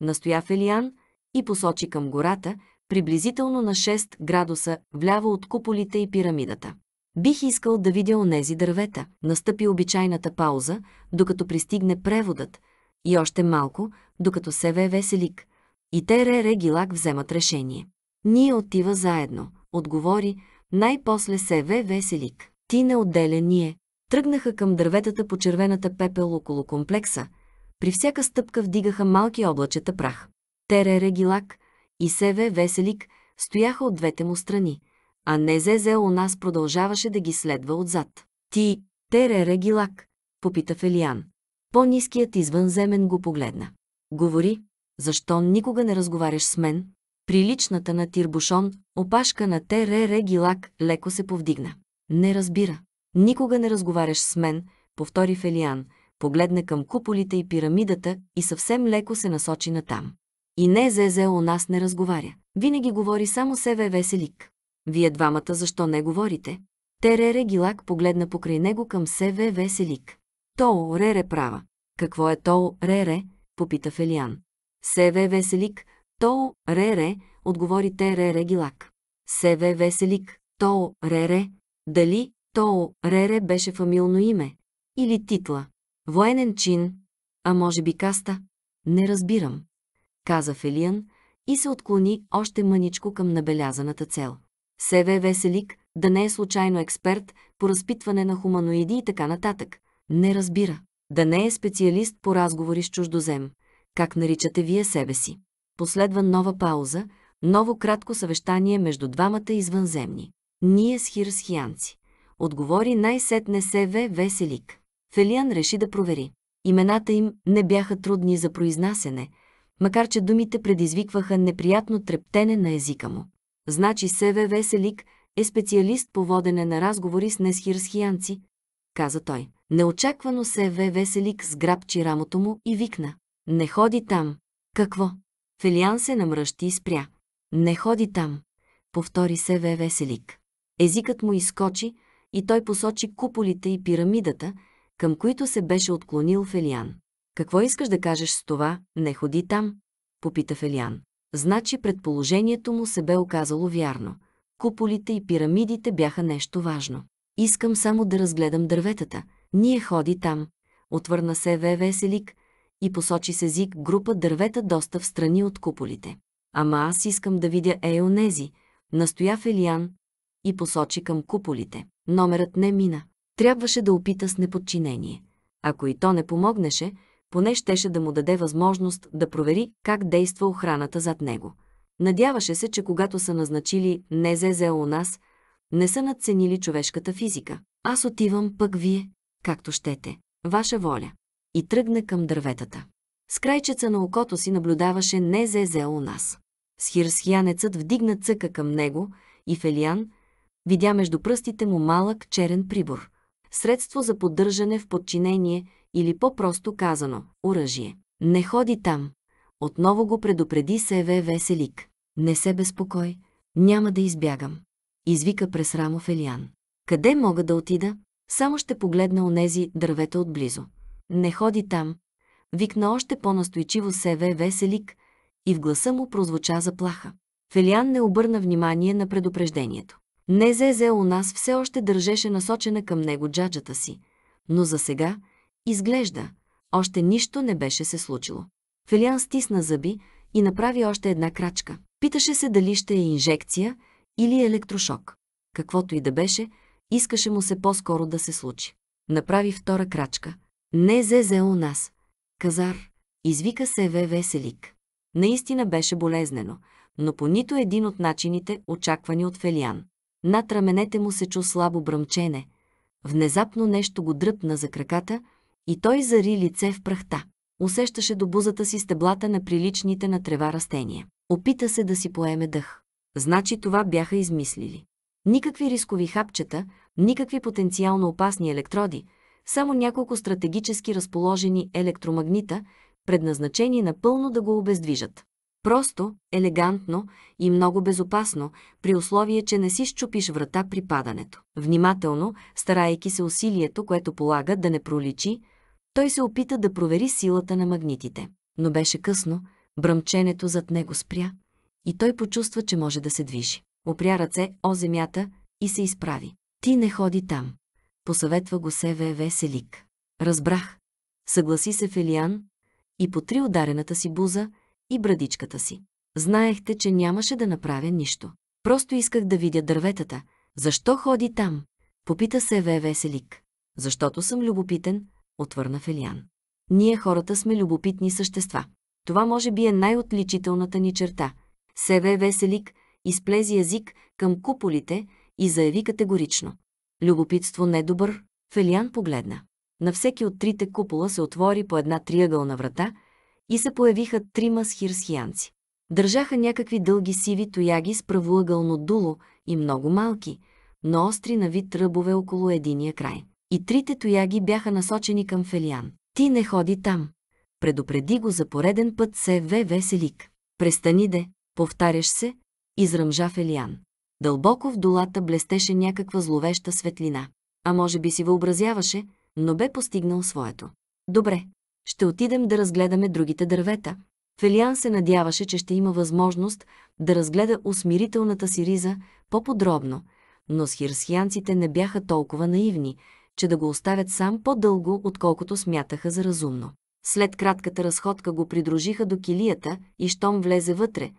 Speaker 1: Настоя Фелиан и посочи към гората, приблизително на 6 градуса, вляво от куполите и пирамидата. Бих искал да видя онези дървета. Настъпи обичайната пауза, докато пристигне преводът. И още малко, докато се ве веселик. И те Рере Гилак вземат решение. Ние отива заедно, отговори, най-после се ве веселик. Ти не отделя ние. Тръгнаха към дърветата по червената пепел около комплекса. При всяка стъпка вдигаха малки облачета прах. Терере Гилак и Севе Веселик стояха от двете му страни, а Незезе у нас продължаваше да ги следва отзад. Ти, Терере Гилак, попита Фелиан. По-ниският извънземен го погледна. Говори, защо никога не разговаряш с мен? Приличната на Тирбушон, опашка на Терере Гилак, леко се повдигна. Не разбира. Никога не разговаряш с мен, повтори Фелиан, погледна към куполите и пирамидата и съвсем леко се насочи на там. И не Зезе у нас не разговаря. Винаги говори само Севе Веселик. Вие двамата защо не говорите? Терере Гилак погледна покрай него към Севе Веселик. Тоо Рере права. Какво е Тоо Рере? попита Фелиан. Севе Веселик Тоо, Рере, отговори те Рере Гилак. Севе Веселик, Тоо, Рере. Дали Тоо, Рере беше фамилно име? Или титла? Военен чин? А може би каста? Не разбирам. Каза Фелиан и се отклони още мъничко към набелязаната цел. Севе Веселик, да не е случайно експерт по разпитване на хуманоиди и така нататък. Не разбира. Да не е специалист по разговори с чуждозем. Как наричате вие себе си? Последва нова пауза, ново кратко съвещание между двамата извънземни. Ние с хирсхианци. Отговори най-сетне СВ Веселик. Фелиан реши да провери. Имената им не бяха трудни за произнасене, макар че думите предизвикваха неприятно трептене на езика му. Значи СВ Веселик е специалист по водене на разговори с несхирсхиянци, каза той. Неочаквано СВ Веселик сграбчи рамото му и викна. Не ходи там. Какво? Фелиан се намръщи и спря. Не ходи там, повтори се Ве Веселик. Езикът му изкочи и той посочи куполите и пирамидата, към които се беше отклонил Фелиан. Какво искаш да кажеш с това, не ходи там? попита Фелиан. Значи предположението му се бе оказало вярно. Куполите и пирамидите бяха нещо важно. Искам само да разгледам дърветата. Ние ходи там, отвърна се Ве Веселик и посочи с език група дървета доста в страни от куполите. Ама аз искам да видя Еонези, настояв настоя Фелиан и посочи към куполите. Номерът не мина. Трябваше да опита с неподчинение. Ако и то не помогнеше, поне щеше да му даде възможност да провери как действа охраната зад него. Надяваше се, че когато са назначили НЗЗ у нас, не са надценили човешката физика. Аз отивам, пък вие, както щете. Ваша воля и тръгна към дърветата. С крайчеца на окото си наблюдаваше Незезе у нас. Схирсхиянецът вдигна цъка към него и Фелиан видя между пръстите му малък черен прибор. Средство за поддържане в подчинение или по-просто казано – оръжие. Не ходи там. Отново го предупреди Севе Веселик. Не се безпокой, няма да избягам. Извика през рамо Фелиан. Къде мога да отида? Само ще погледна онези дървета отблизо. Не ходи там, викна още по-настойчиво Севе Веселик и в гласа му прозвуча заплаха. Фелиан не обърна внимание на предупреждението. Незезе у нас все още държеше насочена към него джаджата си, но за сега, изглежда, още нищо не беше се случило. Фелиан стисна зъби и направи още една крачка. Питаше се дали ще е инжекция или електрошок. Каквото и да беше, искаше му се по-скоро да се случи. Направи втора крачка, не зезе у нас. Казар, извика се Ве Веселик. Наистина беше болезнено, но по нито един от начините, очаквани от Фелиан. Над раменете му се чу слабо бръмчене. Внезапно нещо го дръпна за краката и той зари лице в прахта. Усещаше до бузата си стеблата на приличните на трева растения. Опита се да си поеме дъх. Значи това бяха измислили. Никакви рискови хапчета, никакви потенциално опасни електроди – само няколко стратегически разположени електромагнита, предназначени напълно да го обездвижат. Просто, елегантно и много безопасно, при условие, че не си щупиш врата при падането. Внимателно, старайки се усилието, което полага да не проличи, той се опита да провери силата на магнитите. Но беше късно, бръмченето зад него спря и той почувства, че може да се движи. Опря ръце о земята и се изправи. Ти не ходи там посъветва го СВВ Веселик. Разбрах. Съгласи се Фелиан и потри ударената си буза и брадичката си. Знаехте, че нямаше да направя нищо. Просто исках да видя дърветата. Защо ходи там? Попита се Ве Веселик. Защото съм любопитен, отвърна Фелиан. Ние хората сме любопитни същества. Това може би е най-отличителната ни черта. Севе Веселик изплези език към куполите и заяви категорично. Любопитство недобър, е Фелиан погледна. На всеки от трите купола се отвори по една триъгълна врата и се появиха трима схирсиянци. Държаха някакви дълги сиви тояги с правоъгълно дуло и много малки, но остри на вид тръбове около единия край. И трите тояги бяха насочени към Фелиан. Ти не ходи там. Предупреди го за пореден път се ВВ Селик. Престани де, повтаряш се, изръмжа Фелиан. Дълбоко в долата блестеше някаква зловеща светлина. А може би си въобразяваше, но бе постигнал своето. Добре, ще отидем да разгледаме другите дървета. Фелиан се надяваше, че ще има възможност да разгледа усмирителната си риза по-подробно, но с хирсиянците не бяха толкова наивни, че да го оставят сам по-дълго, отколкото смятаха за разумно. След кратката разходка го придружиха до килията и щом влезе вътре,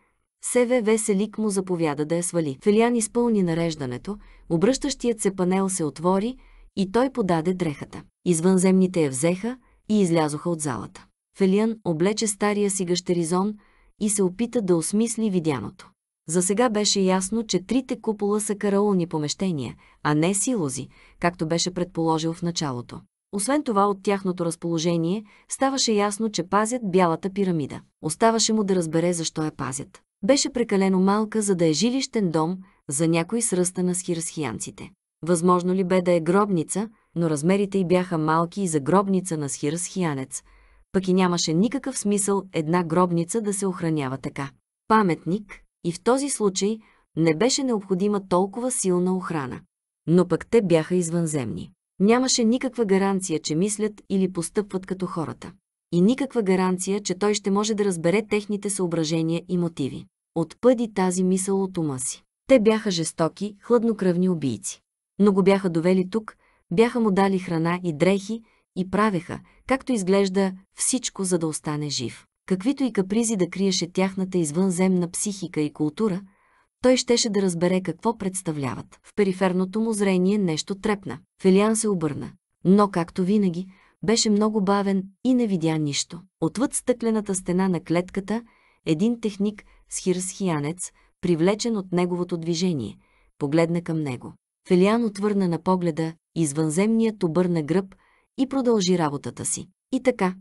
Speaker 1: Севе Веселик му заповяда да я свали. Фелиан изпълни нареждането, обръщащият се панел се отвори и той подаде дрехата. Извънземните я взеха и излязоха от залата. Фелиан облече стария си гъщеризон и се опита да осмисли видяното. За сега беше ясно, че трите купола са караулни помещения, а не силози, както беше предположил в началото. Освен това, от тяхното разположение ставаше ясно, че пазят бялата пирамида. Оставаше му да разбере защо я пазят беше прекалено малка, за да е жилищен дом за някой сръста на хирсхиянците. Възможно ли бе да е гробница, но размерите й бяха малки и за гробница на схирсхиянец, пък и нямаше никакъв смисъл една гробница да се охранява така. Паметник и в този случай не беше необходима толкова силна охрана. Но пък те бяха извънземни. Нямаше никаква гаранция, че мислят или постъпват като хората. И никаква гаранция, че той ще може да разбере техните съображения и мотиви отпъди тази мисъл от ума си. Те бяха жестоки, хладнокръвни убийци. Но го бяха довели тук, бяха му дали храна и дрехи и правеха, както изглежда, всичко, за да остане жив. Каквито и капризи да криеше тяхната извънземна психика и култура, той щеше да разбере какво представляват. В периферното му зрение нещо трепна. Фелиан се обърна. Но, както винаги, беше много бавен и не видя нищо. Отвъд стъклената стена на клетката – един техник, с хирсхиянец, привлечен от неговото движение, погледна към него. Фелиан отвърна на погледа, извънземният обърна гръб и продължи работата си. И така,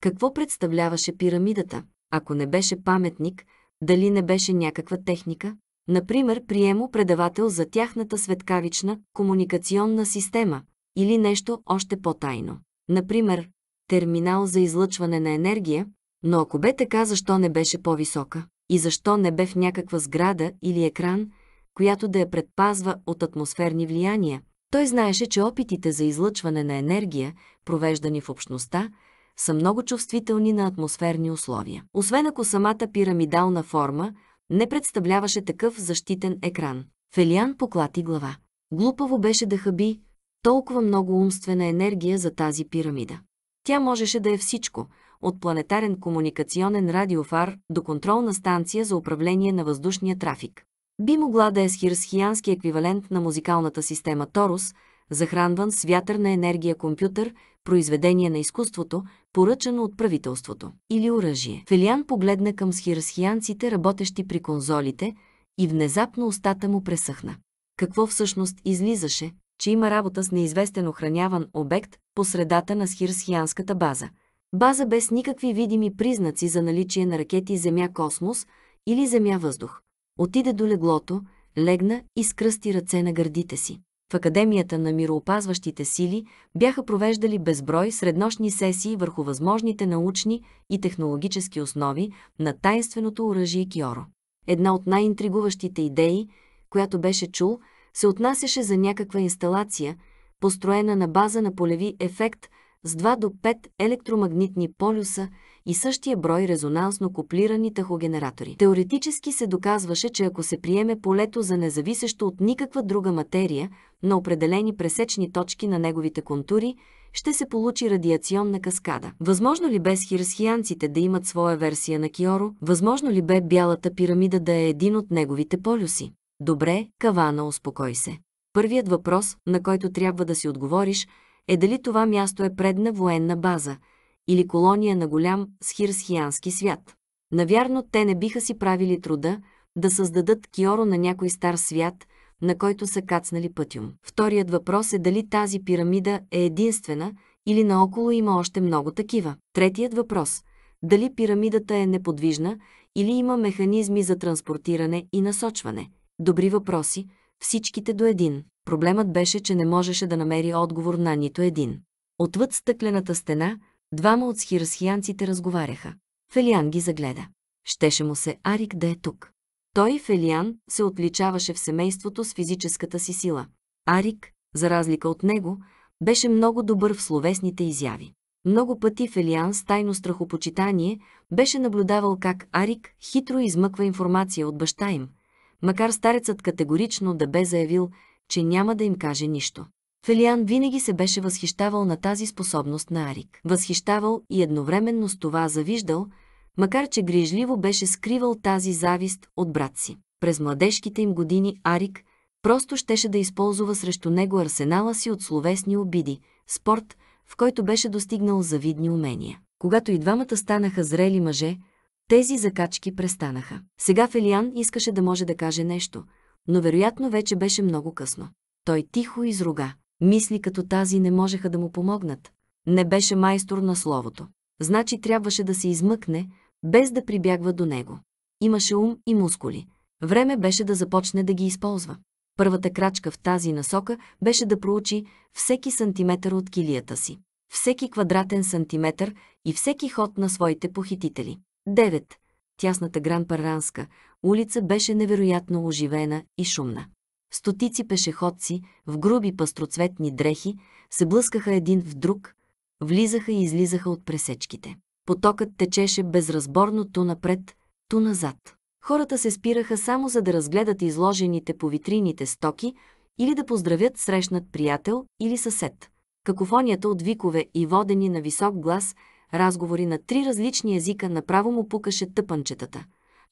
Speaker 1: какво представляваше пирамидата, ако не беше паметник, дали не беше някаква техника? Например, приемо-предавател за тяхната светкавична комуникационна система или нещо още по-тайно. Например, терминал за излъчване на енергия, но ако бе така, защо не беше по-висока? И защо не бе в някаква сграда или екран, която да я предпазва от атмосферни влияния? Той знаеше, че опитите за излъчване на енергия, провеждани в общността, са много чувствителни на атмосферни условия. Освен ако самата пирамидална форма не представляваше такъв защитен екран. Фелиан поклати глава. Глупаво беше да хаби толкова много умствена енергия за тази пирамида. Тя можеше да е всичко – от планетарен комуникационен радиофар до контролна станция за управление на въздушния трафик. Би могла да е с хирсхиански еквивалент на музикалната система Торус, захранван с вятърна енергия компютър, произведение на изкуството, поръчано от правителството или оръжие. Фелиан погледна към схирсхианците, работещи при конзолите, и внезапно устата му пресъхна. Какво всъщност излизаше, че има работа с неизвестен охраняван обект по средата на схирсхианската база? База без никакви видими признаци за наличие на ракети Земя-космос или Земя-въздух. Отиде до леглото, легна и скръсти ръце на гърдите си. В Академията на мироопазващите сили бяха провеждали безброй среднощни сесии върху възможните научни и технологически основи на таинственото оръжие Киоро. Една от най-интригуващите идеи, която беше чул, се отнасяше за някаква инсталация, построена на база на полеви ефект – с 2 до 5 електромагнитни полюса и същия брой резонансно коплирани тахогенератори. Теоретически се доказваше, че ако се приеме полето за независещо от никаква друга материя на определени пресечни точки на неговите контури, ще се получи радиационна каскада. Възможно ли бе хирсхианците да имат своя версия на Киоро? Възможно ли бе бялата пирамида да е един от неговите полюси? Добре, Кавана, успокой се. Първият въпрос, на който трябва да си отговориш, е дали това място е предна военна база или колония на голям схирсхиянски свят. Навярно те не биха си правили труда да създадат киоро на някой стар свят, на който са кацнали пътюм. Вторият въпрос е дали тази пирамида е единствена или наоколо има още много такива. Третият въпрос – дали пирамидата е неподвижна или има механизми за транспортиране и насочване. Добри въпроси, всичките до един. Проблемът беше, че не можеше да намери отговор на нито един. Отвъд стъклената стена, двама от схирасхиянците разговаряха. Фелиан ги загледа. Щеше му се Арик да е тук. Той, Фелиан, се отличаваше в семейството с физическата си сила. Арик, за разлика от него, беше много добър в словесните изяви. Много пъти Фелиан с тайно страхопочитание беше наблюдавал как Арик хитро измъква информация от баща им, макар старецът категорично да бе заявил, че няма да им каже нищо. Фелиан винаги се беше възхищавал на тази способност на Арик. Възхищавал и едновременно с това завиждал, макар че грижливо беше скривал тази завист от брат си. През младежките им години Арик просто щеше да използва срещу него арсенала си от словесни обиди, спорт, в който беше достигнал завидни умения. Когато и двамата станаха зрели мъже, тези закачки престанаха. Сега Фелиан искаше да може да каже нещо, но вероятно вече беше много късно. Той тихо изруга. Мисли като тази не можеха да му помогнат. Не беше майстор на словото. Значи трябваше да се измъкне, без да прибягва до него. Имаше ум и мускули. Време беше да започне да ги използва. Първата крачка в тази насока беше да проучи всеки сантиметър от килията си, всеки квадратен сантиметър и всеки ход на своите похитители тясната Гран-Парранска улица беше невероятно оживена и шумна. Стотици пешеходци в груби пастроцветни дрехи се блъскаха един в друг, влизаха и излизаха от пресечките. Потокът течеше безразборно ту напред, ту назад. Хората се спираха само за да разгледат изложените по витрините стоки или да поздравят срещнат приятел или съсед. Какофонията от викове и водени на висок глас разговори на три различни езика направо му пукаше тъпанчетата,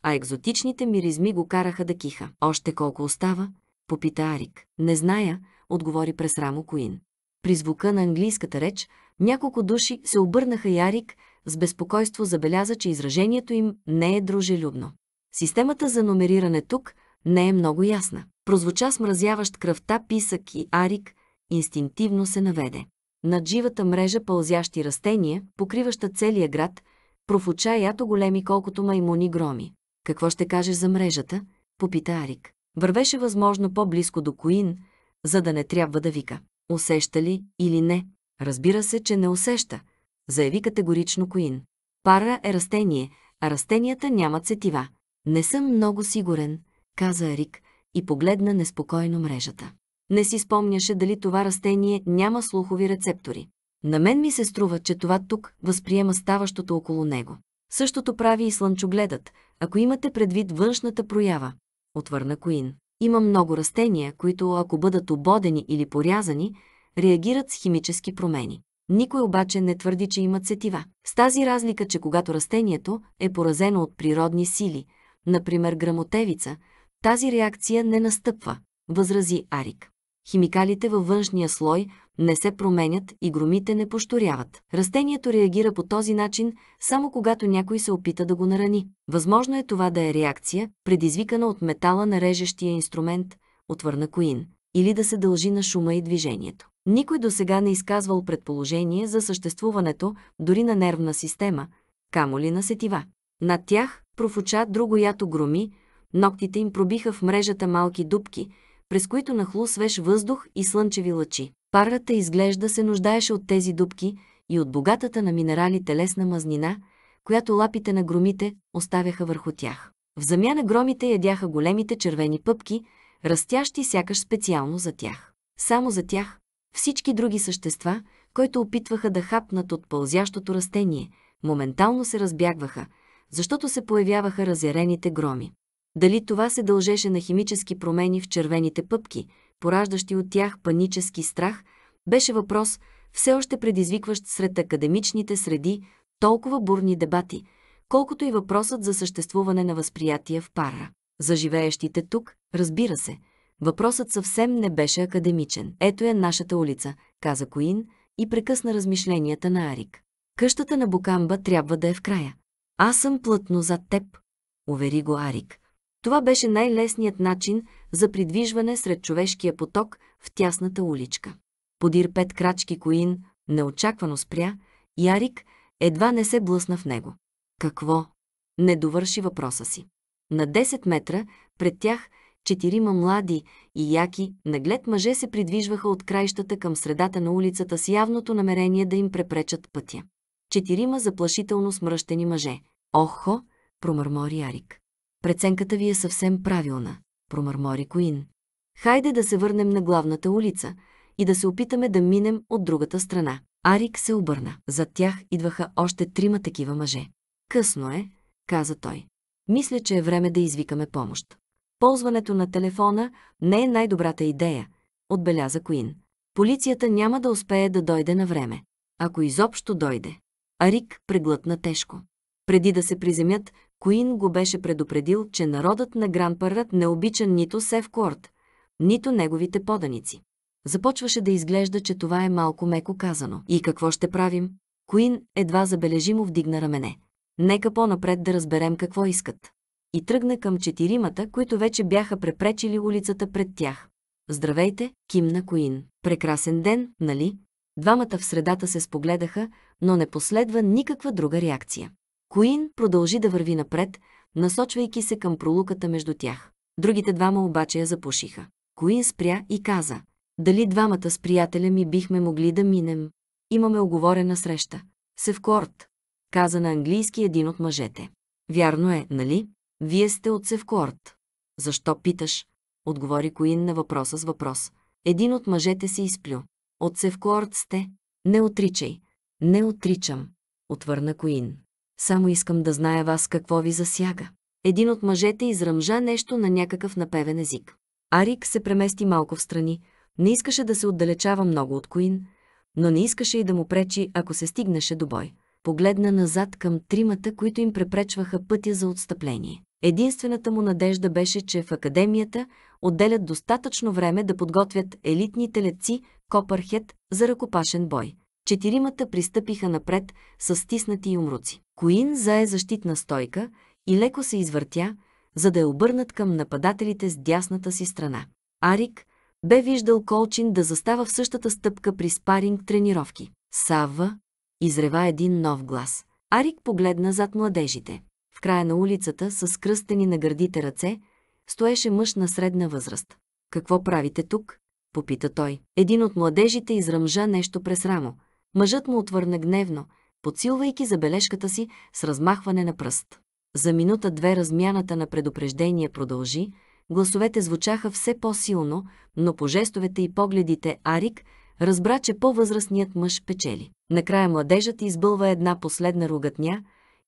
Speaker 1: а екзотичните миризми го караха да киха. Още колко остава? Попита Арик. Не зная, отговори през рамо Куин. При звука на английската реч, няколко души се обърнаха и Арик с безпокойство забеляза, че изражението им не е дружелюбно. Системата за номериране тук не е много ясна. Прозвуча смразяващ кръвта писък и Арик инстинктивно се наведе над живата мрежа пълзящи растения, покриваща целия град, профуча ято големи колкото маймуни громи. Какво ще кажеш за мрежата? попита Арик. Вървеше възможно по-близко до Коин, за да не трябва да вика. Усеща ли или не? Разбира се, че не усеща, заяви категорично Коин. Пара е растение, а растенията нямат сетива. Не съм много сигурен, каза Арик и погледна неспокойно мрежата. Не си спомняше дали това растение няма слухови рецептори. На мен ми се струва, че това тук възприема ставащото около него. Същото прави и слънчогледът, ако имате предвид външната проява, отвърна Коин. Има много растения, които ако бъдат ободени или порязани, реагират с химически промени. Никой обаче не твърди, че имат сетива. С тази разлика, че когато растението е поразено от природни сили, например грамотевица, тази реакция не настъпва, възрази Арик химикалите във външния слой не се променят и громите не пощуряват. Растението реагира по този начин само когато някой се опита да го нарани. Възможно е това да е реакция, предизвикана от метала на режещия инструмент, отвърна Куин, или да се дължи на шума и движението. Никой до сега не изказвал предположение за съществуването дори на нервна система, камо ли на сетива. Над тях профуча другоято громи, ногтите им пробиха в мрежата малки дубки – през които свеж въздух и слънчеви лъчи. Парата изглежда се нуждаеше от тези дубки и от богатата на минерали телесна мазнина, която лапите на громите оставяха върху тях. В замяна громите ядяха големите червени пъпки, растящи сякаш специално за тях. Само за тях, всички други същества, които опитваха да хапнат от пълзящото растение, моментално се разбягваха, защото се появяваха разярените громи. Дали това се дължеше на химически промени в червените пъпки, пораждащи от тях панически страх, беше въпрос, все още предизвикващ сред академичните среди толкова бурни дебати, колкото и въпросът за съществуване на възприятие в пара. За живеещите тук, разбира се, въпросът съвсем не беше академичен. Ето е нашата улица, каза Коин и прекъсна размишленията на Арик. Къщата на Букамба трябва да е в края. Аз съм плътно зад теб, увери го Арик. Това беше най-лесният начин за придвижване сред човешкия поток в тясната уличка. Подир пет крачки Коин неочаквано спря, Ярик едва не се блъсна в него. Какво? Не довърши въпроса си. На 10 метра пред тях четирима млади и яки наглед мъже се придвижваха от краищата към средата на улицата с явното намерение да им препречат пътя. Четирима заплашително смръщени мъже. Охо, промърмори Ярик. Преценката ви е съвсем правилна, промърмори Коин. Хайде да се върнем на главната улица и да се опитаме да минем от другата страна. Арик се обърна. Зад тях идваха още трима такива мъже. Късно е, каза той. Мисля, че е време да извикаме помощ. Ползването на телефона не е най-добрата идея, отбеляза Коин. Полицията няма да успее да дойде на време. Ако изобщо дойде. Арик преглътна тежко. Преди да се приземят, Куин го беше предупредил, че народът на Гран парът не обича нито Сев Корт, нито неговите поданици. Започваше да изглежда, че това е малко меко казано. И какво ще правим? Куин едва забележимо вдигна рамене. Нека по-напред да разберем какво искат. И тръгна към четиримата, които вече бяха препречили улицата пред тях. Здравейте, кимна Куин. Прекрасен ден, нали? Двамата в средата се спогледаха, но не последва никаква друга реакция. Куин продължи да върви напред, насочвайки се към пролуката между тях. Другите двама обаче я запушиха. Куин спря и каза, «Дали двамата с приятеля ми бихме могли да минем? Имаме оговорена среща. Севкорт», каза на английски един от мъжете. «Вярно е, нали? Вие сте от Севкорт». «Защо питаш?» отговори Коин на въпроса с въпрос. Един от мъжете се изплю. От Севкорт сте. Не отричай. Не отричам, отвърна Коин. Само искам да зная вас какво ви засяга. Един от мъжете изръмжа нещо на някакъв напевен език. Арик се премести малко в страни. Не искаше да се отдалечава много от Коин, но не искаше и да му пречи, ако се стигнаше до бой. Погледна назад към тримата, които им препречваха пътя за отстъпление. Единствената му надежда беше, че в академията отделят достатъчно време да подготвят елитните летци Копърхет за ръкопашен бой четиримата пристъпиха напред с стиснати умруци. Коин зае защитна стойка и леко се извъртя, за да я обърнат към нападателите с дясната си страна. Арик бе виждал Колчин да застава в същата стъпка при спаринг тренировки. Сава изрева един нов глас. Арик погледна зад младежите. В края на улицата, с кръстени на гърдите ръце, стоеше мъж на средна възраст. «Какво правите тук?» – попита той. Един от младежите изръмжа нещо през рамо – Мъжът му отвърна гневно, подсилвайки забележката си с размахване на пръст. За минута-две размяната на предупреждение продължи, гласовете звучаха все по-силно, но по жестовете и погледите Арик разбра, че по-възрастният мъж печели. Накрая младежът избълва една последна ругатня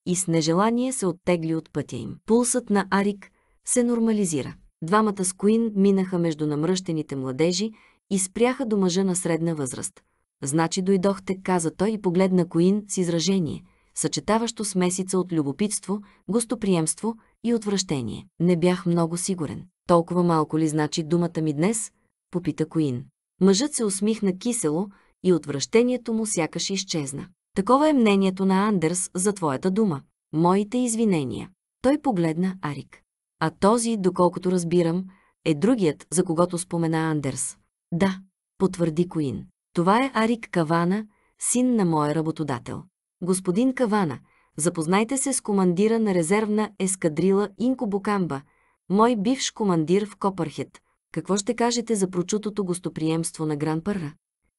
Speaker 1: и с нежелание се оттегли от пътя им. Пулсът на Арик се нормализира. Двамата с Куин минаха между намръщените младежи и спряха до мъжа на средна възраст – Значи дойдохте, каза той и погледна Коин с изражение, съчетаващо смесица от любопитство, гостоприемство и отвращение. Не бях много сигурен. Толкова малко ли значи думата ми днес? Попита Коин. Мъжът се усмихна кисело и отвращението му сякаш изчезна. Такова е мнението на Андерс за твоята дума. Моите извинения. Той погледна Арик. А този, доколкото разбирам, е другият, за когото спомена Андерс. Да, потвърди Коин. Това е Арик Кавана, син на моя работодател. Господин Кавана, запознайте се с командира на резервна ескадрила Инко Букамба, мой бивш командир в Копърхет. Какво ще кажете за прочутото гостоприемство на Гран Пърра?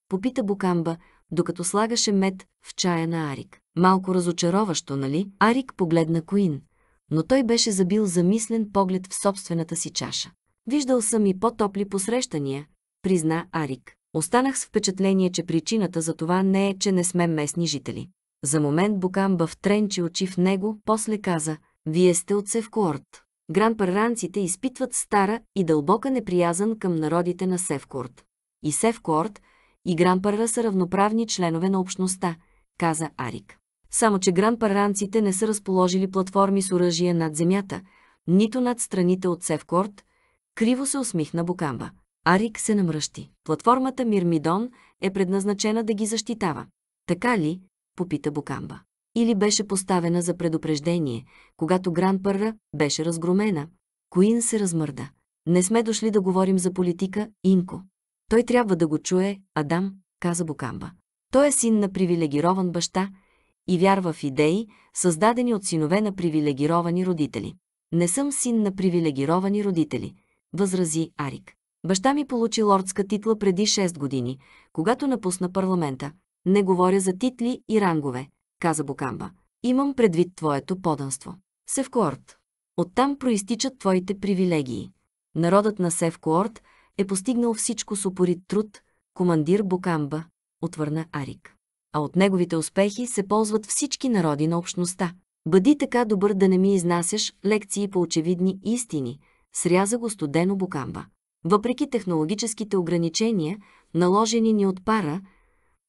Speaker 1: Попита Букамба, докато слагаше мед в чая на Арик. Малко разочароващо, нали? Арик погледна Коин, но той беше забил замислен поглед в собствената си чаша. Виждал съм и по-топли посрещания, призна Арик. Останах с впечатление, че причината за това не е, че не сме местни жители. За момент Букамба втренчи очи в него, после каза, «Вие сте от Севкуорт». Гранпарранците изпитват стара и дълбока неприязан към народите на Севкуорт. И Севкуорт, и Гранпарра са равноправни членове на общността, каза Арик. Само, че гранпарранците не са разположили платформи с оръжие над земята, нито над страните от Севкорт, криво се усмихна Букамба. Арик се намръщи. Платформата Мирмидон е предназначена да ги защитава. Така ли? попита Букамба. Или беше поставена за предупреждение, когато Гран Пърра беше разгромена. Коин се размърда. Не сме дошли да говорим за политика, Инко. Той трябва да го чуе, Адам, каза Букамба. Той е син на привилегирован баща и вярва в идеи, създадени от синове на привилегировани родители. Не съм син на привилегировани родители, възрази Арик. Баща ми получи лордска титла преди 6 години, когато напусна парламента. Не говоря за титли и рангове, каза Бокамба. Имам предвид твоето поданство. Севкоорт. Оттам проистичат твоите привилегии. Народът на Севкоорт е постигнал всичко с упорит труд, командир Бокамба, отвърна Арик. А от неговите успехи се ползват всички народи на общността. Бъди така добър да не ми изнасяш лекции по очевидни истини, сряза го студено Бокамба. Въпреки технологическите ограничения, наложени ни от пара,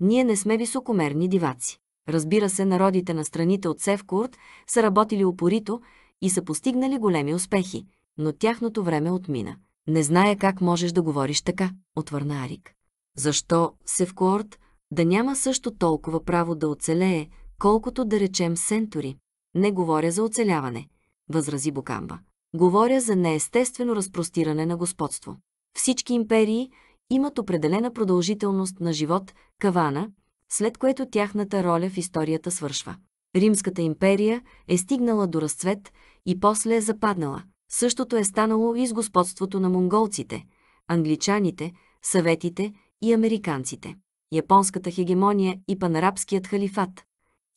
Speaker 1: ние не сме високомерни диваци. Разбира се, народите на страните от Севкурт са работили упорито и са постигнали големи успехи, но тяхното време отмина. Не зная как можеш да говориш така, отвърна Арик. Защо Севкурт да няма също толкова право да оцелее, колкото да речем Сентори? Не говоря за оцеляване, възрази Бокамба. Говоря за неестествено разпростиране на господство. Всички империи имат определена продължителност на живот, кавана, след което тяхната роля в историята свършва. Римската империя е стигнала до разцвет и после е западнала. Същото е станало и с господството на монголците, англичаните, съветите и американците. Японската хегемония и панарабският халифат.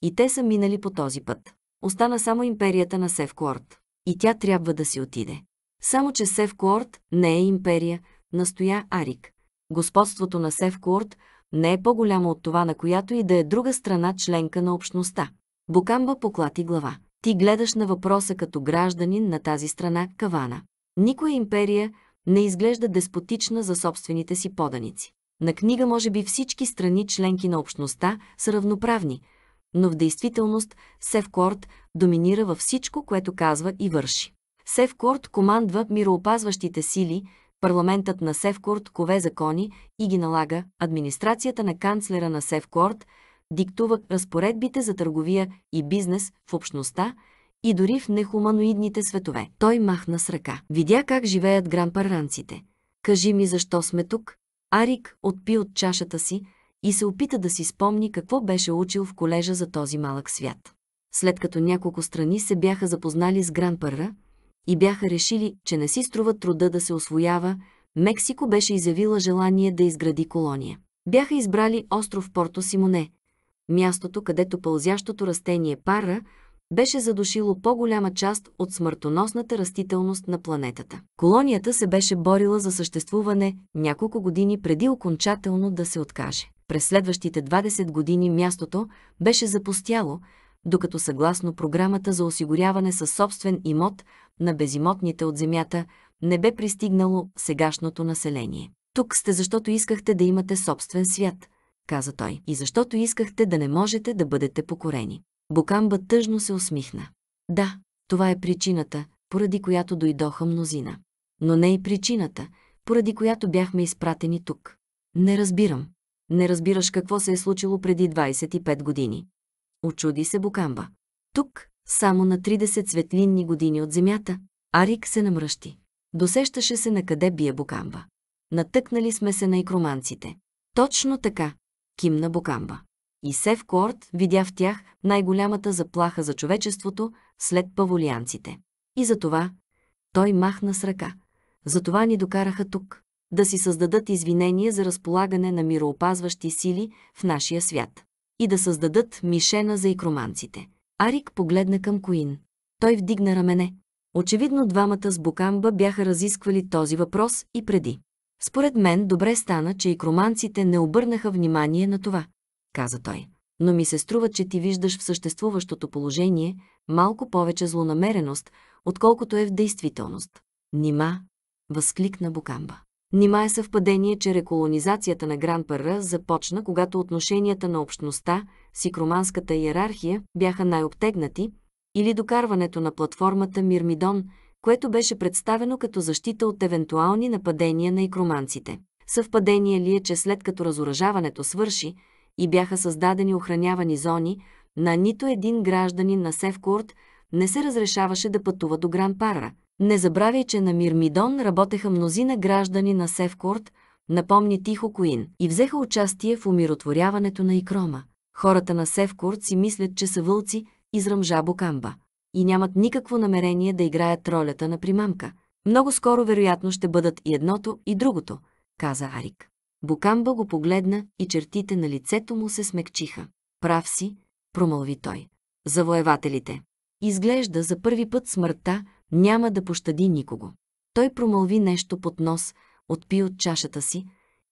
Speaker 1: И те са минали по този път. Остана само империята на Севкуорт. И тя трябва да си отиде. Само, че Севкуорт не е империя, настоя Арик. Господството на Севкуорт не е по-голямо от това, на която и да е друга страна членка на общността. Бокамба поклати глава. Ти гледаш на въпроса като гражданин на тази страна Кавана. Никоя империя не изглежда деспотична за собствените си поданици. На книга може би всички страни членки на общността са равноправни – но в действителност Севкорт доминира във всичко, което казва и върши. Севкорт командва мироопазващите сили, парламентът на Севкорт кове закони и ги налага, администрацията на канцлера на Севкорт диктува разпоредбите за търговия и бизнес в общността и дори в нехуманоидните светове. Той махна с ръка. Видя как живеят гранпарранците. Кажи ми защо сме тук. Арик отпи от чашата си, и се опита да си спомни какво беше учил в колежа за този малък свят. След като няколко страни се бяха запознали с Гран-Пърра и бяха решили, че не си струва труда да се освоява, Мексико беше изявила желание да изгради колония. Бяха избрали остров Порто Симоне, мястото, където пълзящото растение пара беше задушило по-голяма част от смъртоносната растителност на планетата. Колонията се беше борила за съществуване няколко години преди окончателно да се откаже. През следващите 20 години мястото беше запустяло, докато съгласно програмата за осигуряване със собствен имот на безимотните от земята не бе пристигнало сегашното население. Тук сте, защото искахте да имате собствен свят, каза той, и защото искахте да не можете да бъдете покорени. Букамба тъжно се усмихна. Да, това е причината, поради която дойдоха мнозина. Но не и причината, поради която бяхме изпратени тук. Не разбирам, не разбираш какво се е случило преди 25 години. Очуди се Букамба. Тук, само на 30 светлинни години от земята, Арик се намръщи. Досещаше се на къде бие Букамба. Натъкнали сме се на икроманците. Точно така, кимна Букамба. И Сев Корт видя в тях най-голямата заплаха за човечеството след паволианците. И затова той махна с ръка. Затова ни докараха тук да си създадат извинения за разполагане на мироопазващи сили в нашия свят и да създадат мишена за икроманците. Арик погледна към Коин. Той вдигна рамене. Очевидно двамата с Букамба бяха разисквали този въпрос и преди. Според мен добре стана, че икроманците не обърнаха внимание на това, каза той. Но ми се струва, че ти виждаш в съществуващото положение малко повече злонамереност, отколкото е в действителност. Нима, възкликна Букамба. Нима е съвпадение, че реколонизацията на Гран Пърра започна, когато отношенията на общността с икроманската иерархия бяха най-обтегнати, или докарването на платформата Мирмидон, което беше представено като защита от евентуални нападения на икроманците. Съвпадение ли е, че след като разоръжаването свърши и бяха създадени охранявани зони, на нито един гражданин на Севкурт не се разрешаваше да пътува до Гран Пара, не забравяй, че на Мирмидон работеха мнозина граждани на Севкорт, напомни Тихо Куин, и взеха участие в умиротворяването на Икрома. Хората на Севкорт си мислят, че са вълци, изръмжа Бокамба, и нямат никакво намерение да играят ролята на примамка. Много скоро вероятно ще бъдат и едното, и другото, каза Арик. Букамба го погледна и чертите на лицето му се смекчиха. Прав си, промълви той. Завоевателите. Изглежда за първи път смъртта, няма да пощади никого. Той промълви нещо под нос, отпи от чашата си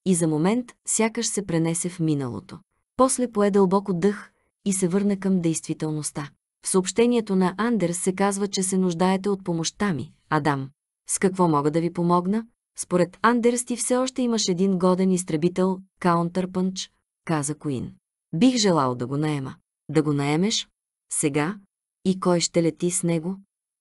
Speaker 1: и за момент сякаш се пренесе в миналото. После пое дълбоко дъх и се върна към действителността. В съобщението на Андерс се казва, че се нуждаете от помощта ми, Адам. С какво мога да ви помогна? Според Андерс ти все още имаш един годен изтребител, Каунтърпънч, каза Куин. Бих желал да го наема. Да го наемеш? Сега? И кой ще лети с него?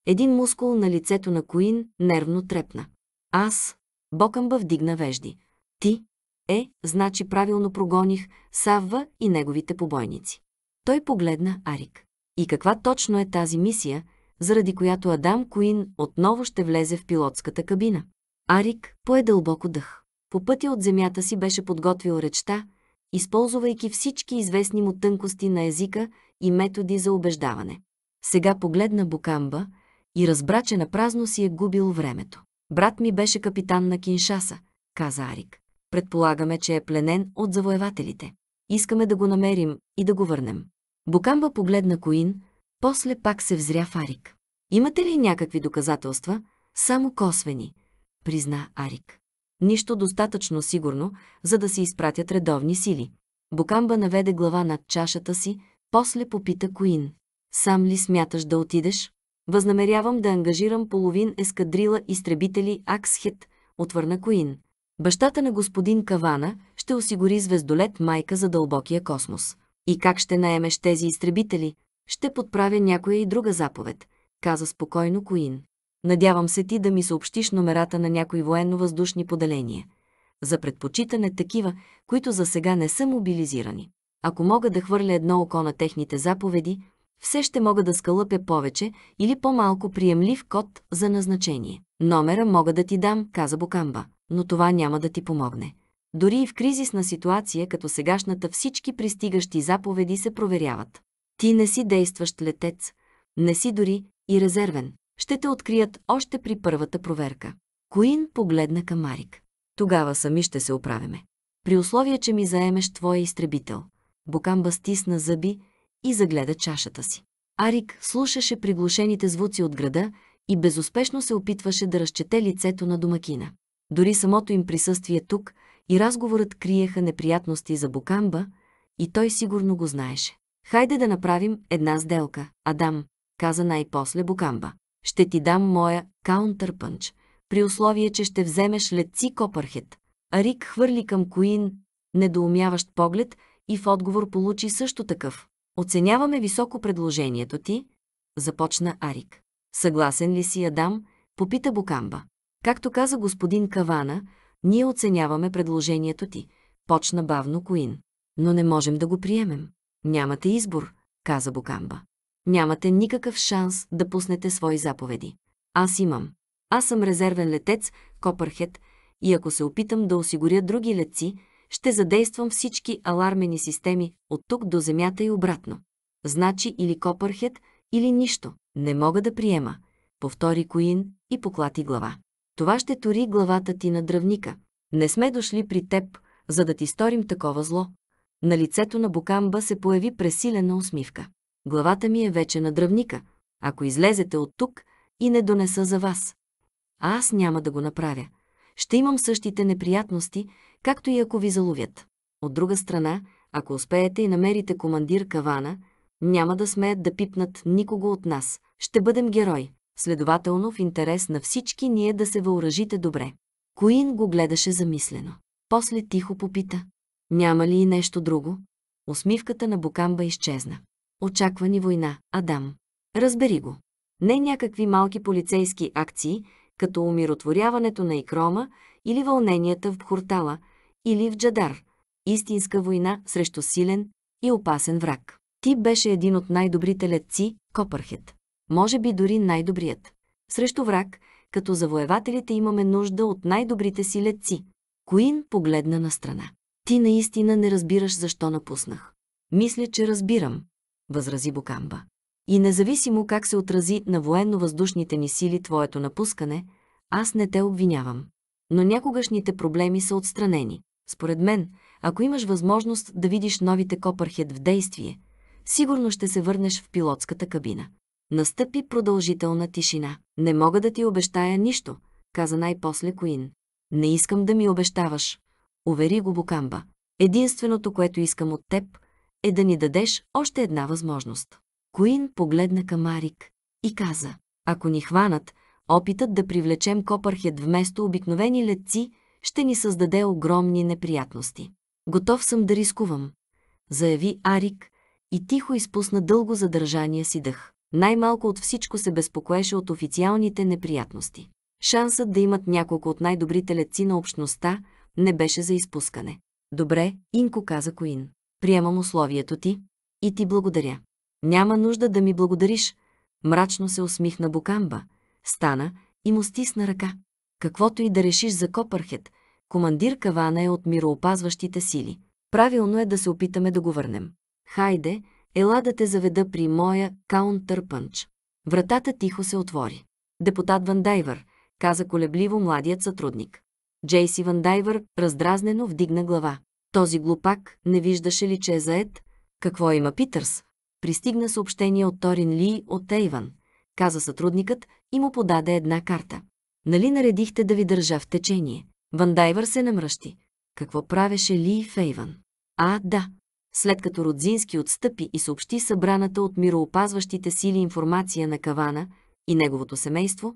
Speaker 1: Един мускул на лицето на Коин нервно трепна. Аз, Бокамба вдигна вежди. Ти, е, значи правилно прогоних Савва и неговите побойници. Той погледна Арик. И каква точно е тази мисия, заради която Адам Куин отново ще влезе в пилотската кабина? Арик пое дълбоко дъх. По пътя от земята си беше подготвил речта, използвайки всички известни му тънкости на езика и методи за убеждаване. Сега погледна Букамба – и разбра, че напразно си е губил времето. Брат ми беше капитан на Киншаса, каза Арик. Предполагаме, че е пленен от завоевателите. Искаме да го намерим и да го върнем. Букамба погледна Коин, после пак се взря в Арик. Имате ли някакви доказателства? Само косвени, призна Арик. Нищо достатъчно сигурно, за да се изпратят редовни сили. Букамба наведе глава над чашата си, после попита Коин. Сам ли смяташ да отидеш? Възнамерявам да ангажирам половин ескадрила изтребители Аксхет, отвърна Коин. Бащата на господин Кавана ще осигури звездолет майка за дълбокия космос. И как ще наемеш тези изтребители? Ще подправя някоя и друга заповед, каза спокойно Коин. Надявам се ти да ми съобщиш номерата на някои военно-въздушни поделения. За предпочитане такива, които за сега не са мобилизирани. Ако мога да хвърля едно око на техните заповеди, все ще мога да скалъпя повече или по-малко приемлив код за назначение. Номера мога да ти дам, каза Бокамба, но това няма да ти помогне. Дори и в кризисна ситуация, като сегашната, всички пристигащи заповеди се проверяват. Ти не си действащ летец, не си дори и резервен. Ще те открият още при първата проверка. Коин погледна към Марик. Тогава сами ще се оправяме. При условие, че ми заемеш твоя изтребител. Бокамба стисна зъби, и загледа чашата си. Арик слушаше приглушените звуци от града и безуспешно се опитваше да разчете лицето на домакина. Дори самото им присъствие тук и разговорът криеха неприятности за Букамба, и той сигурно го знаеше. Хайде да направим една сделка, Адам, каза най-после Букамба. Ще ти дам моя каунтърпънч, при условие, че ще вземеш летци Копърхет. Арик хвърли към Куин недоумяващ поглед и в отговор получи също такъв. Оценяваме високо предложението ти, започна Арик. Съгласен ли си, Адам? Попита Букамба. Както каза господин Кавана, ние оценяваме предложението ти, почна бавно Коин. Но не можем да го приемем. Нямате избор, каза Букамба. Нямате никакъв шанс да пуснете свои заповеди. Аз имам. Аз съм резервен летец, Копърхет, и ако се опитам да осигуря други летци, ще задействам всички алармени системи от тук до Земята и обратно. Значи или копърхет, или нищо. Не мога да приема, повтори Коин и поклати глава. Това ще тори главата ти на дръвника. Не сме дошли при теб, за да ти сторим такова зло. На лицето на Бокамба се появи пресилена усмивка. Главата ми е вече на дръвника. Ако излезете от тук и не донеса за вас. А аз няма да го направя. Ще имам същите неприятности, както и ако ви заловят. От друга страна, ако успеете и намерите командир Кавана, няма да смеят да пипнат никого от нас. Ще бъдем герой. Следователно, в интерес на всички ние да се въоръжите добре. Коин го гледаше замислено. После тихо попита. Няма ли и нещо друго? Усмивката на Букамба изчезна. Очаква ни война, Адам. Разбери го. Не някакви малки полицейски акции, като умиротворяването на икрома или вълненията в Бхуртала – или в Джадар. Истинска война срещу силен и опасен враг. Ти беше един от най-добрите летци, Копърхет. Може би дори най-добрият. Срещу враг, като завоевателите имаме нужда от най-добрите си летци. Куин погледна на страна. Ти наистина не разбираш защо напуснах. Мисля, че разбирам, възрази букамба. И независимо как се отрази на военно-въздушните ни сили твоето напускане, аз не те обвинявам. Но някогашните проблеми са отстранени. Според мен, ако имаш възможност да видиш новите Копърхед в действие, сигурно ще се върнеш в пилотската кабина. Настъпи продължителна тишина. Не мога да ти обещая нищо, каза най-после Коин. Не искам да ми обещаваш. Увери го Букамба. Единственото, което искам от теб, е да ни дадеш още една възможност. Коин погледна към Арик и каза, ако ни хванат, опитът да привлечем Копърхед вместо обикновени летци ще ни създаде огромни неприятности. Готов съм да рискувам, заяви Арик и тихо изпусна дълго задържания си дъх. Най-малко от всичко се безпокоеше от официалните неприятности. Шансът да имат няколко от най-добрите летци на общността не беше за изпускане. Добре, Инко каза Коин. Приемам условието ти и ти благодаря. Няма нужда да ми благодариш. Мрачно се усмихна Букамба, стана и му стисна ръка каквото и да решиш за Копърхет, командир Кавана е от мироопазващите сили. Правилно е да се опитаме да го върнем. Хайде, ела да те заведа при моя каунтърпънч. Вратата тихо се отвори. Депутат Вандайвър, каза колебливо младият сътрудник. Джейси Вандайвър раздразнено вдигна глава. Този глупак не виждаше ли, че е заед? Какво има Питърс? Пристигна съобщение от Торин Ли от Тейван, каза сътрудникът и му подаде една карта. Нали наредихте да ви държа в течение? Вандайвър се намръщи. Какво правеше Ли Фейван? А, да. След като Родзински отстъпи и съобщи събраната от мироопазващите сили информация на Кавана и неговото семейство,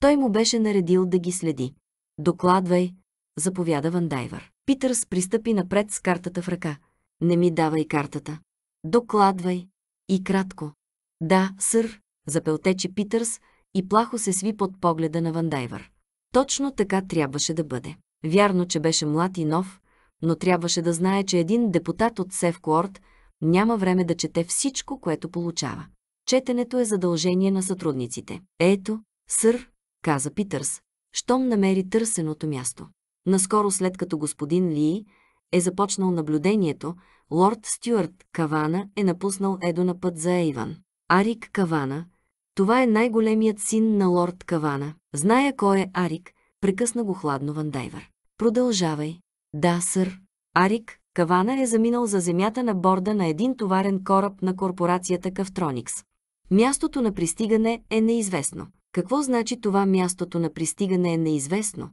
Speaker 1: той му беше наредил да ги следи. Докладвай, заповяда Вандайвър. Питърс пристъпи напред с картата в ръка. Не ми давай картата. Докладвай. И кратко. Да, сър, запелтече Питърс, и плахо се сви под погледа на Вандайвър. Точно така трябваше да бъде. Вярно, че беше млад и нов, но трябваше да знае, че един депутат от Севкоорт няма време да чете всичко, което получава. Четенето е задължение на сътрудниците. Ето, сър, каза Питърс, щом намери търсеното място. Наскоро след като господин Ли е започнал наблюдението, лорд Стюарт Кавана е напуснал Едо на път за Ейван. Арик Кавана, това е най-големият син на лорд Кавана. Зная кой е Арик, прекъсна го хладно Вандайвер. Продължавай. Да, сър. Арик Кавана е заминал за земята на борда на един товарен кораб на корпорацията Кавтроникс. Мястото на пристигане е неизвестно. Какво значи това мястото на пристигане е неизвестно?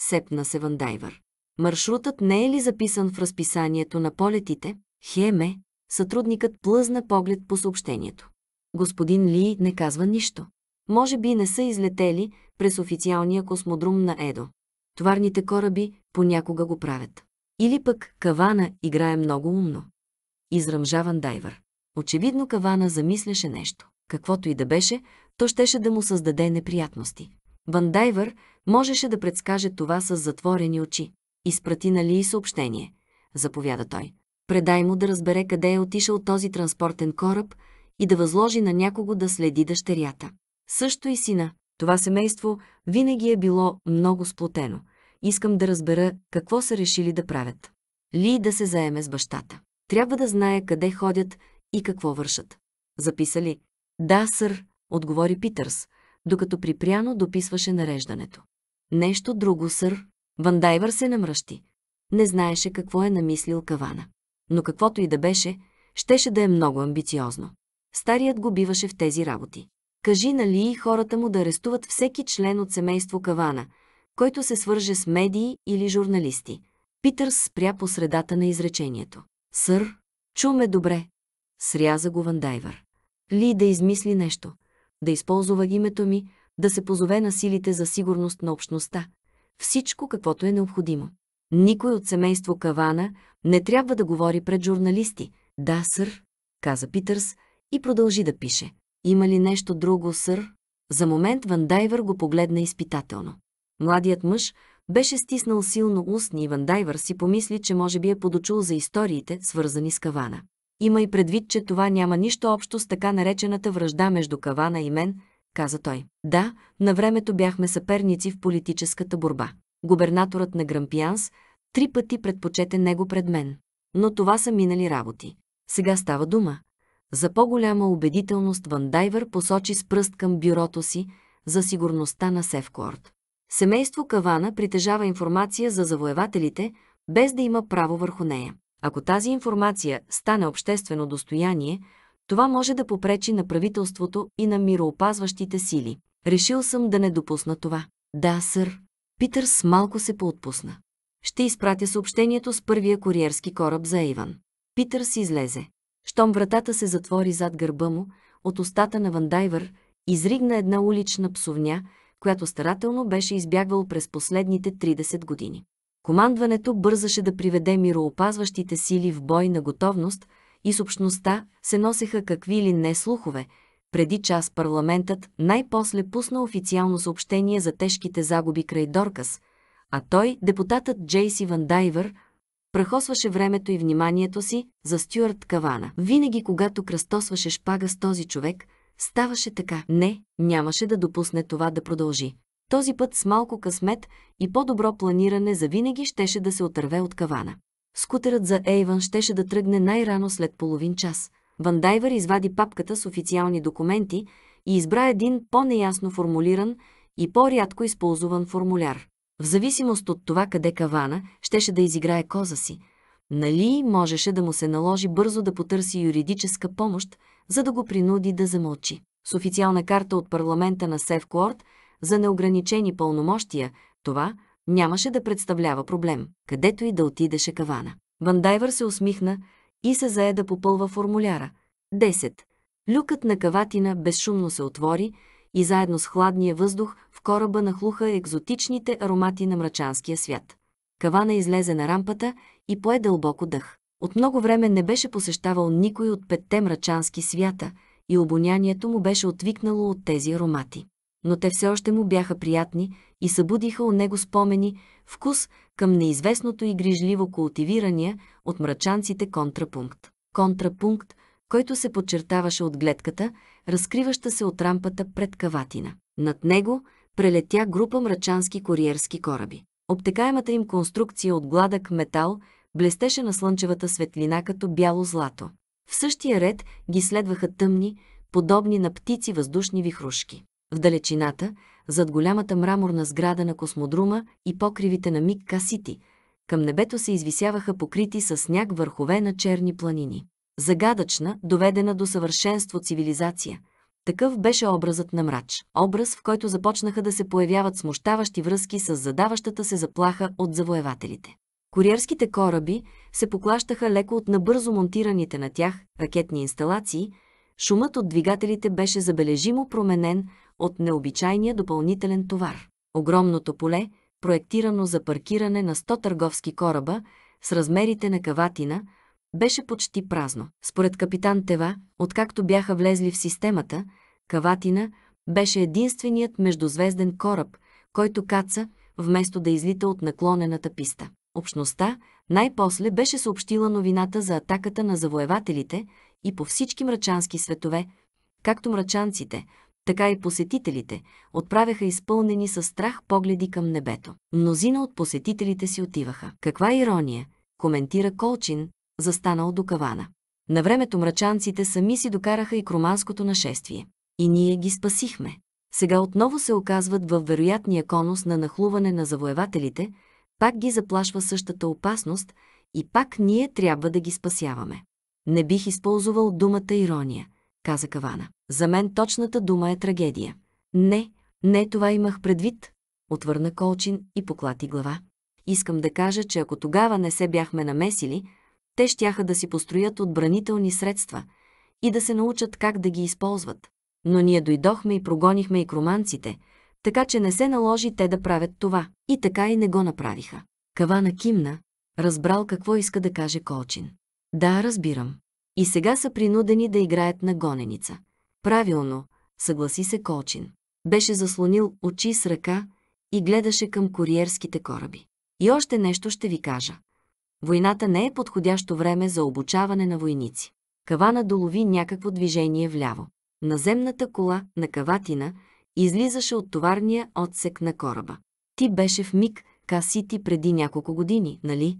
Speaker 1: Сепна се Вандайвер. Маршрутът не е ли записан в разписанието на полетите? Хеме, сътрудникът плъзна поглед по съобщението господин Ли не казва нищо. Може би не са излетели през официалния космодрум на Едо. Товарните кораби понякога го правят. Или пък Кавана играе много умно. Израмжаван дайвър. Очевидно Кавана замисляше нещо. Каквото и да беше, то щеше да му създаде неприятности. Дайвър можеше да предскаже това с затворени очи. Изпрати на Ли съобщение. Заповяда той. Предай му да разбере къде е отишъл този транспортен кораб и да възложи на някого да следи дъщерята. Също и сина. Това семейство винаги е било много сплотено. Искам да разбера какво са решили да правят. Ли да се заеме с бащата. Трябва да знае къде ходят и какво вършат. Записали. Да, сър, отговори Питърс, докато припряно дописваше нареждането. Нещо друго, сър. Вандайвър се намръщи. Не знаеше какво е намислил Кавана. Но каквото и да беше, щеше да е много амбициозно старият го биваше в тези работи. Кажи нали и хората му да арестуват всеки член от семейство Кавана, който се свърже с медии или журналисти. Питърс спря по средата на изречението. Сър, чуме добре. Сряза го Вандайвър. Ли да измисли нещо, да използва името ми, да се позове на силите за сигурност на общността. Всичко, каквото е необходимо. Никой от семейство Кавана не трябва да говори пред журналисти. Да, сър, каза Питърс, и продължи да пише. Има ли нещо друго, сър? За момент Дайвер го погледна изпитателно. Младият мъж беше стиснал силно устни и Дайвер си помисли, че може би е подочул за историите, свързани с Кавана. Има и предвид, че това няма нищо общо с така наречената връжда между Кавана и мен, каза той. Да, на времето бяхме съперници в политическата борба. Губернаторът на Грампианс три пъти предпочете него пред мен. Но това са минали работи. Сега става дума за по-голяма убедителност Вандайвер посочи с пръст към бюрото си за сигурността на Севкорд. Семейство Кавана притежава информация за завоевателите, без да има право върху нея. Ако тази информация стане обществено достояние, това може да попречи на правителството и на мироопазващите сили. Решил съм да не допусна това. Да, сър. Питърс малко се поотпусна. Ще изпратя съобщението с първия куриерски кораб за Иван. Питърс излезе. Щом вратата се затвори зад гърба му, от устата на Вандайвър изригна една улична псовня, която старателно беше избягвал през последните 30 години. Командването бързаше да приведе мироопазващите сили в бой на готовност и с общността се носеха какви ли не слухове. Преди час парламентът най-после пусна официално съобщение за тежките загуби край Доркас, а той, депутатът Джейси Вандайвер, Прахосваше времето и вниманието си за Стюарт Кавана. Винаги, когато кръстосваше шпага с този човек, ставаше така. Не, нямаше да допусне това да продължи. Този път с малко късмет и по-добро планиране за винаги щеше да се отърве от Кавана. Скутерът за Ейван щеше да тръгне най-рано след половин час. Вандайвер извади папката с официални документи и избра един по-неясно формулиран и по-рядко използван формуляр. В зависимост от това къде Кавана щеше да изиграе коза си, нали можеше да му се наложи бързо да потърси юридическа помощ, за да го принуди да замълчи. С официална карта от парламента на Севкуорт за неограничени пълномощия, това нямаше да представлява проблем, където и да отидеше Кавана. Вандайвър се усмихна и се зае да попълва формуляра. 10. Люкът на каватина безшумно се отвори и заедно с хладния въздух в кораба нахлуха екзотичните аромати на мрачанския свят. Кавана излезе на рампата и пое дълбоко дъх. От много време не беше посещавал никой от петте мрачански свята и обонянието му беше отвикнало от тези аромати. Но те все още му бяха приятни и събудиха у него спомени, вкус към неизвестното и грижливо култивирания от мрачанците контрапункт. Контрапункт който се подчертаваше от гледката, разкриваща се от рампата пред каватина. Над него прелетя група мрачански куриерски кораби. Обтекаемата им конструкция от гладък метал блестеше на слънчевата светлина като бяло злато. В същия ред ги следваха тъмни, подобни на птици въздушни вихрушки. В далечината, зад голямата мраморна сграда на космодрума и покривите на Мик Касити, към небето се извисяваха покрити с сняг върхове на черни планини загадъчна, доведена до съвършенство цивилизация. Такъв беше образът на мрач. Образ, в който започнаха да се появяват смущаващи връзки с задаващата се заплаха от завоевателите. Куриерските кораби се поклащаха леко от набързо монтираните на тях ракетни инсталации, шумът от двигателите беше забележимо променен от необичайния допълнителен товар. Огромното поле, проектирано за паркиране на 100 търговски кораба с размерите на каватина – беше почти празно. Според капитан Тева, откакто бяха влезли в системата, Каватина беше единственият междузвезден кораб, който каца, вместо да излита от наклонената писта. Общността най-после беше съобщила новината за атаката на завоевателите и по всички мрачански светове, както мрачанците, така и посетителите, отправяха изпълнени със страх погледи към небето. Мнозина от посетителите си отиваха. Каква ирония, коментира Колчин, застанал до кавана. На времето мрачанците сами си докараха и кроманското нашествие. И ние ги спасихме. Сега отново се оказват във вероятния конус на нахлуване на завоевателите, пак ги заплашва същата опасност и пак ние трябва да ги спасяваме. Не бих използвал думата ирония, каза Кавана. За мен точната дума е трагедия. Не, не това имах предвид, отвърна Колчин и поклати глава. Искам да кажа, че ако тогава не се бяхме намесили, те щяха да си построят отбранителни средства и да се научат как да ги използват. Но ние дойдохме и прогонихме и кроманците, така че не се наложи те да правят това. И така и не го направиха. Кавана кимна, разбрал какво иска да каже Колчин. Да, разбирам. И сега са принудени да играят на гоненица. Правилно, съгласи се Колчин. Беше заслонил очи с ръка и гледаше към куриерските кораби. И още нещо ще ви кажа. Войната не е подходящо време за обучаване на войници. Кавана долови някакво движение вляво. Наземната кола на каватина излизаше от товарния отсек на кораба. Ти беше в миг Касити преди няколко години, нали?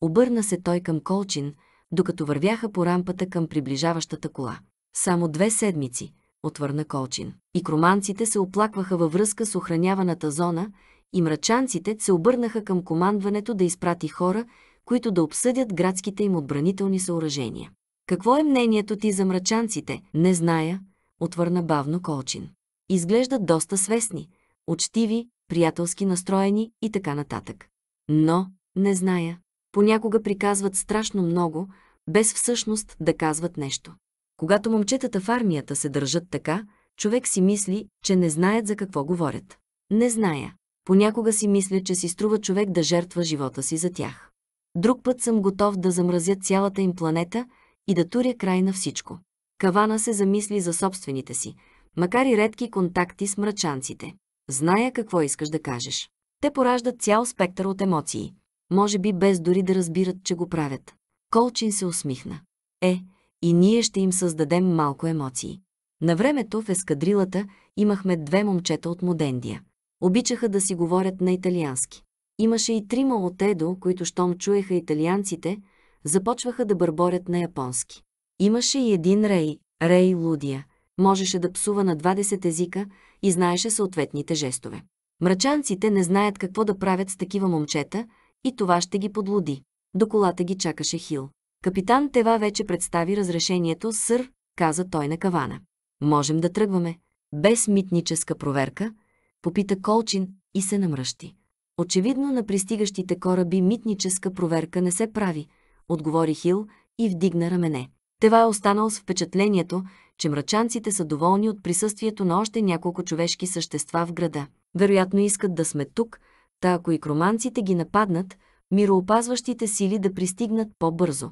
Speaker 1: Обърна се той към Колчин, докато вървяха по рампата към приближаващата кола. Само две седмици, отвърна Колчин. И кроманците се оплакваха във връзка с охраняваната зона, и мрачанците се обърнаха към командването да изпрати хора които да обсъдят градските им отбранителни съоръжения. Какво е мнението ти за мрачанците? Не зная, отвърна бавно Колчин. Изглеждат доста свестни, учтиви, приятелски настроени и така нататък. Но, не зная, понякога приказват страшно много, без всъщност да казват нещо. Когато момчетата в армията се държат така, човек си мисли, че не знаят за какво говорят. Не зная. Понякога си мисля, че си струва човек да жертва живота си за тях. Друг път съм готов да замразя цялата им планета и да туря край на всичко. Кавана се замисли за собствените си, макар и редки контакти с мрачанците. Зная какво искаш да кажеш. Те пораждат цял спектър от емоции, може би без дори да разбират, че го правят. Колчин се усмихна. Е, и ние ще им създадем малко емоции. На времето в ескадрилата имахме две момчета от Модендия. Обичаха да си говорят на италиански. Имаше и трима от Едо, които щом чуеха италианците, започваха да бърборят на японски. Имаше и един Рей, Рей Лудия. Можеше да псува на 20 езика и знаеше съответните жестове. Мрачанците не знаят какво да правят с такива момчета и това ще ги подлуди. До колата ги чакаше Хил. Капитан Тева вече представи разрешението, сър, каза той на кавана. Можем да тръгваме. Без митническа проверка, попита Колчин и се намръщи. Очевидно на пристигащите кораби митническа проверка не се прави, отговори Хил и вдигна рамене. Тева е останал с впечатлението, че мрачанците са доволни от присъствието на още няколко човешки същества в града. Вероятно искат да сме тук, та ако и кроманците ги нападнат, мироопазващите сили да пристигнат по-бързо.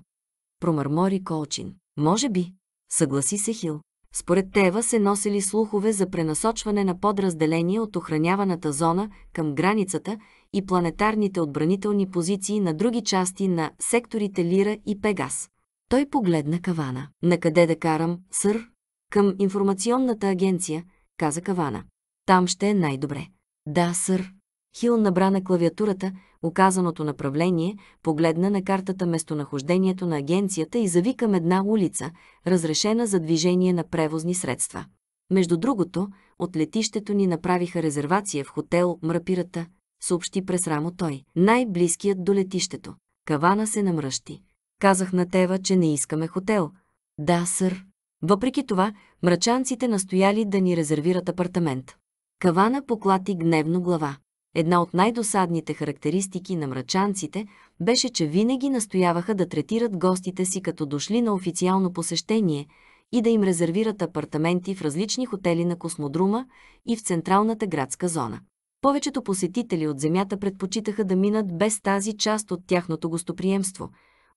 Speaker 1: Промърмори Колчин. Може би, съгласи се Хил. Според Тева се носили слухове за пренасочване на подразделение от охраняваната зона към границата и планетарните отбранителни позиции на други части на секторите Лира и Пегас. Той погледна Кавана. «Накъде да карам, сър?» «Към информационната агенция», каза Кавана. «Там ще е най-добре». «Да, сър». Хил набра на клавиатурата, указаното направление, погледна на картата местонахождението на агенцията и завикам една улица, разрешена за движение на превозни средства. Между другото, от летището ни направиха резервация в хотел Мрапирата, съобщи през рамо той, най-близкият до летището. Кавана се намръщи. Казах на Тева, че не искаме хотел. Да, сър. Въпреки това, мрачанците настояли да ни резервират апартамент. Кавана поклати гневно глава. Една от най-досадните характеристики на мрачанците беше, че винаги настояваха да третират гостите си като дошли на официално посещение и да им резервират апартаменти в различни хотели на космодрума и в централната градска зона. Повечето посетители от земята предпочитаха да минат без тази част от тяхното гостоприемство,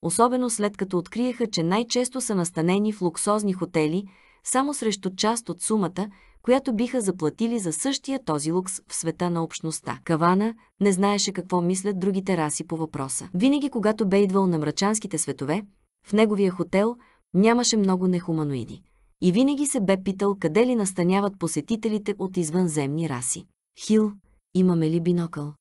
Speaker 1: особено след като откриеха, че най-често са настанени в луксозни хотели – само срещу част от сумата, която биха заплатили за същия този лукс в света на общността. Кавана не знаеше какво мислят другите раси по въпроса. Винаги, когато бе идвал на мрачанските светове, в неговия хотел нямаше много нехуманоиди. И винаги се бе питал къде ли настаняват посетителите от извънземни раси. Хил, имаме ли бинокъл?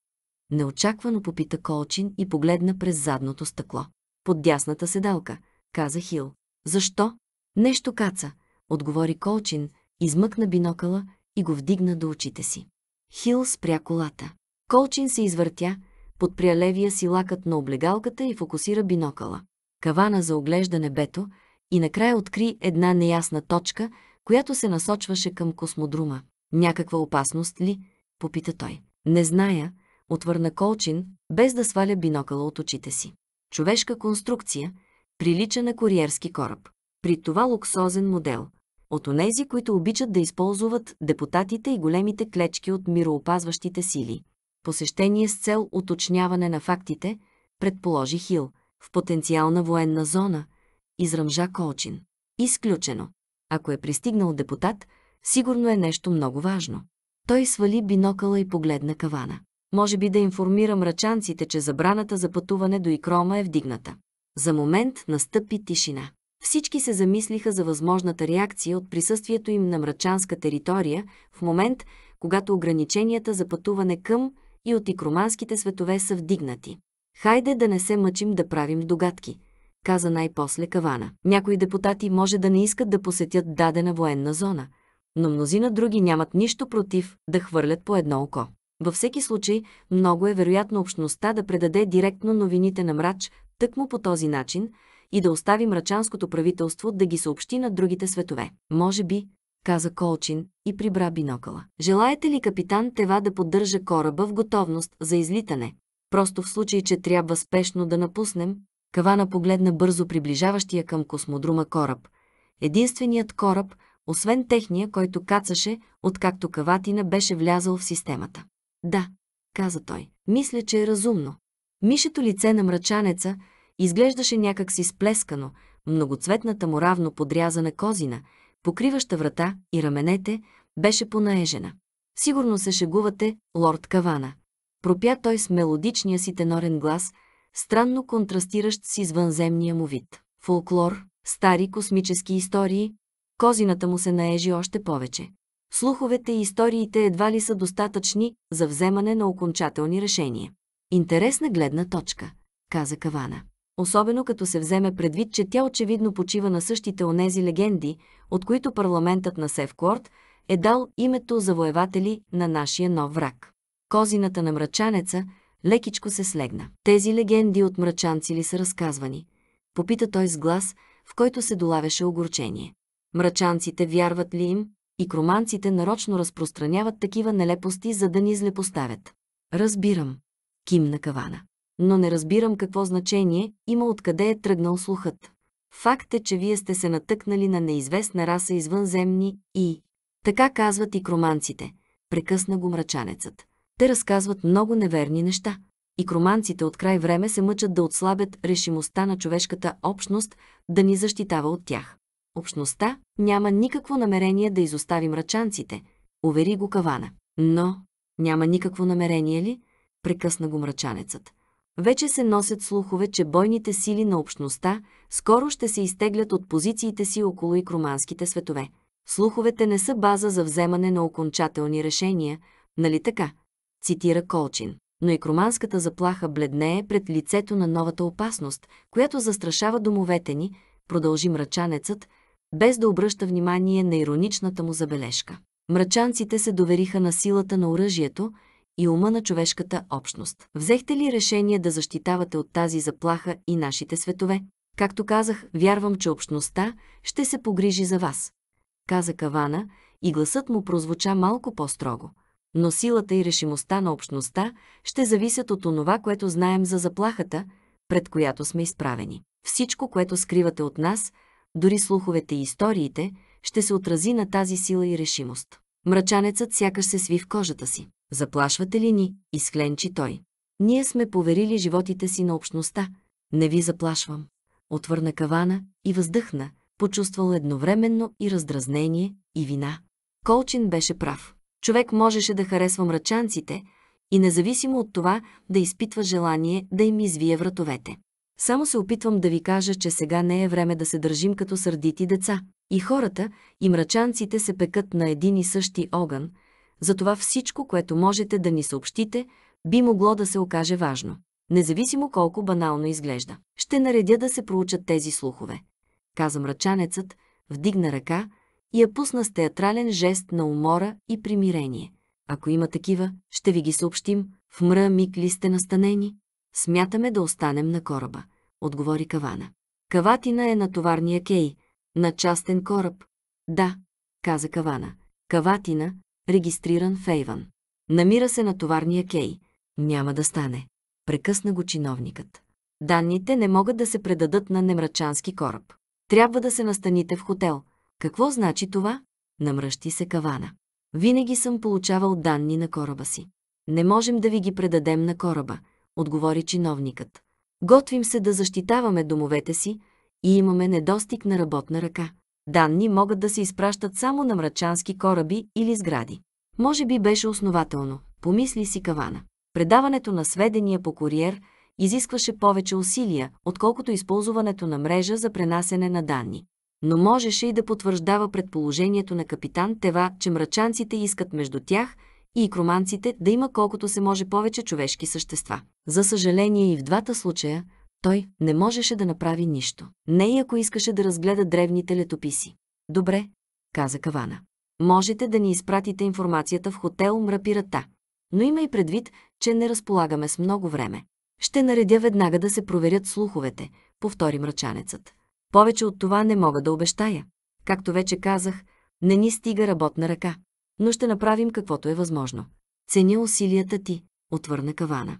Speaker 1: Неочаквано попита Колчин и погледна през задното стъкло. Под дясната седалка, каза Хил. Защо? Нещо каца, отговори Колчин, измъкна бинокъла и го вдигна до очите си. Хил спря колата. Колчин се извъртя, подпря левия си лакът на облегалката и фокусира бинокъла. Кавана заоглежда небето и накрая откри една неясна точка, която се насочваше към космодрума. Някаква опасност ли? попита той. Не зная, отвърна Колчин, без да сваля бинокъла от очите си. Човешка конструкция, прилича на куриерски кораб. При това луксозен модел – от онези, които обичат да използват депутатите и големите клечки от мироопазващите сили. Посещение с цел уточняване на фактите, предположи Хил, в потенциална военна зона, изръмжа Колчин. Изключено. Ако е пристигнал депутат, сигурно е нещо много важно. Той свали бинокъла и погледна кавана. Може би да информира мрачанците, че забраната за пътуване до Икрома е вдигната. За момент настъпи тишина. Всички се замислиха за възможната реакция от присъствието им на мрачанска територия в момент, когато ограниченията за пътуване към и от икроманските светове са вдигнати. Хайде да не се мъчим да правим догадки, каза най-после Кавана. Някои депутати може да не искат да посетят дадена военна зона, но мнозина други нямат нищо против да хвърлят по едно око. Във всеки случай, много е вероятно общността да предаде директно новините на мрач, тъкмо по този начин, и да остави мрачанското правителство да ги съобщи на другите светове. Може би, каза Колчин и прибра бинокъла. Желаете ли капитан Тева да поддържа кораба в готовност за излитане? Просто в случай, че трябва спешно да напуснем, Кавана погледна бързо приближаващия към космодрума кораб. Единственият кораб, освен техния, който кацаше, откакто Каватина беше влязал в системата. Да, каза той. Мисля, че е разумно. Мишето лице на мрачанеца Изглеждаше някак си сплескано, многоцветната му равно подрязана козина, покриваща врата и раменете, беше понаежена. Сигурно се шегувате, лорд Кавана. Пропя той с мелодичния си тенорен глас, странно контрастиращ с извънземния му вид. Фолклор, стари космически истории, козината му се наежи още повече. Слуховете и историите едва ли са достатъчни за вземане на окончателни решения. Интересна гледна точка, каза Кавана особено като се вземе предвид, че тя очевидно почива на същите онези легенди, от които парламентът на Севкорт е дал името завоеватели на нашия нов враг. Козината на мрачанеца лекичко се слегна. Тези легенди от мрачанци ли са разказвани? Попита той с глас, в който се долавяше огорчение. Мрачанците вярват ли им? И кроманците нарочно разпространяват такива нелепости, за да ни злепоставят. Разбирам. Кимна Кавана но не разбирам какво значение има откъде е тръгнал слухът. Факт е, че вие сте се натъкнали на неизвестна раса извънземни и... Така казват и кроманците, прекъсна го мрачанецът. Те разказват много неверни неща. И кроманците от край време се мъчат да отслабят решимостта на човешката общност да ни защитава от тях. Общността няма никакво намерение да изостави мрачанците, увери го Кавана. Но няма никакво намерение ли? Прекъсна го мрачанецът. Вече се носят слухове, че бойните сили на общността скоро ще се изтеглят от позициите си около икроманските светове. Слуховете не са база за вземане на окончателни решения, нали така? Цитира Колчин. Но икроманската заплаха бледнее пред лицето на новата опасност, която застрашава домовете ни, продължи мрачанецът, без да обръща внимание на ироничната му забележка. Мрачанците се довериха на силата на оръжието, и ума на човешката общност. Взехте ли решение да защитавате от тази заплаха и нашите светове? Както казах, вярвам, че общността ще се погрижи за вас. Каза Кавана и гласът му прозвуча малко по-строго. Но силата и решимостта на общността ще зависят от онова, което знаем за заплахата, пред която сме изправени. Всичко, което скривате от нас, дори слуховете и историите, ще се отрази на тази сила и решимост. Мрачанецът сякаш се сви в кожата си. Заплашвате ли ни? Изхленчи той. Ние сме поверили животите си на общността. Не ви заплашвам. Отвърна кавана и въздъхна, почувствал едновременно и раздразнение, и вина. Колчин беше прав. Човек можеше да харесва мрачанците и независимо от това да изпитва желание да им извие вратовете. Само се опитвам да ви кажа, че сега не е време да се държим като сърдити деца. И хората, и мрачанците се пекат на един и същи огън – затова всичко, което можете да ни съобщите, би могло да се окаже важно, независимо колко банално изглежда. Ще наредя да се проучат тези слухове. Каза мрачанецът, вдигна ръка и я пусна с театрален жест на умора и примирение. Ако има такива, ще ви ги съобщим. В мра миг ли сте настанени? Смятаме да останем на кораба, отговори Кавана. Каватина е на товарния кей, на частен кораб. Да, каза Кавана. Каватина, регистриран в Ейван. Намира се на товарния кей. Няма да стане. Прекъсна го чиновникът. Данните не могат да се предадат на немрачански кораб. Трябва да се настаните в хотел. Какво значи това? Намръщи се кавана. Винаги съм получавал данни на кораба си. Не можем да ви ги предадем на кораба, отговори чиновникът. Готвим се да защитаваме домовете си и имаме недостиг на работна ръка. Данни могат да се изпращат само на мрачански кораби или сгради. Може би беше основателно, помисли си Кавана. Предаването на сведения по куриер изискваше повече усилия, отколкото използването на мрежа за пренасене на данни. Но можеше и да потвърждава предположението на капитан Тева, че мрачанците искат между тях и икроманците да има колкото се може повече човешки същества. За съжаление и в двата случая – той не можеше да направи нищо. Не и ако искаше да разгледа древните летописи. Добре, каза Кавана. Можете да ни изпратите информацията в хотел Мрапирата. Но има и предвид, че не разполагаме с много време. Ще наредя веднага да се проверят слуховете, повтори мрачанецът. Повече от това не мога да обещая. Както вече казах, не ни стига работна ръка. Но ще направим каквото е възможно. Ценя усилията ти, отвърна Кавана.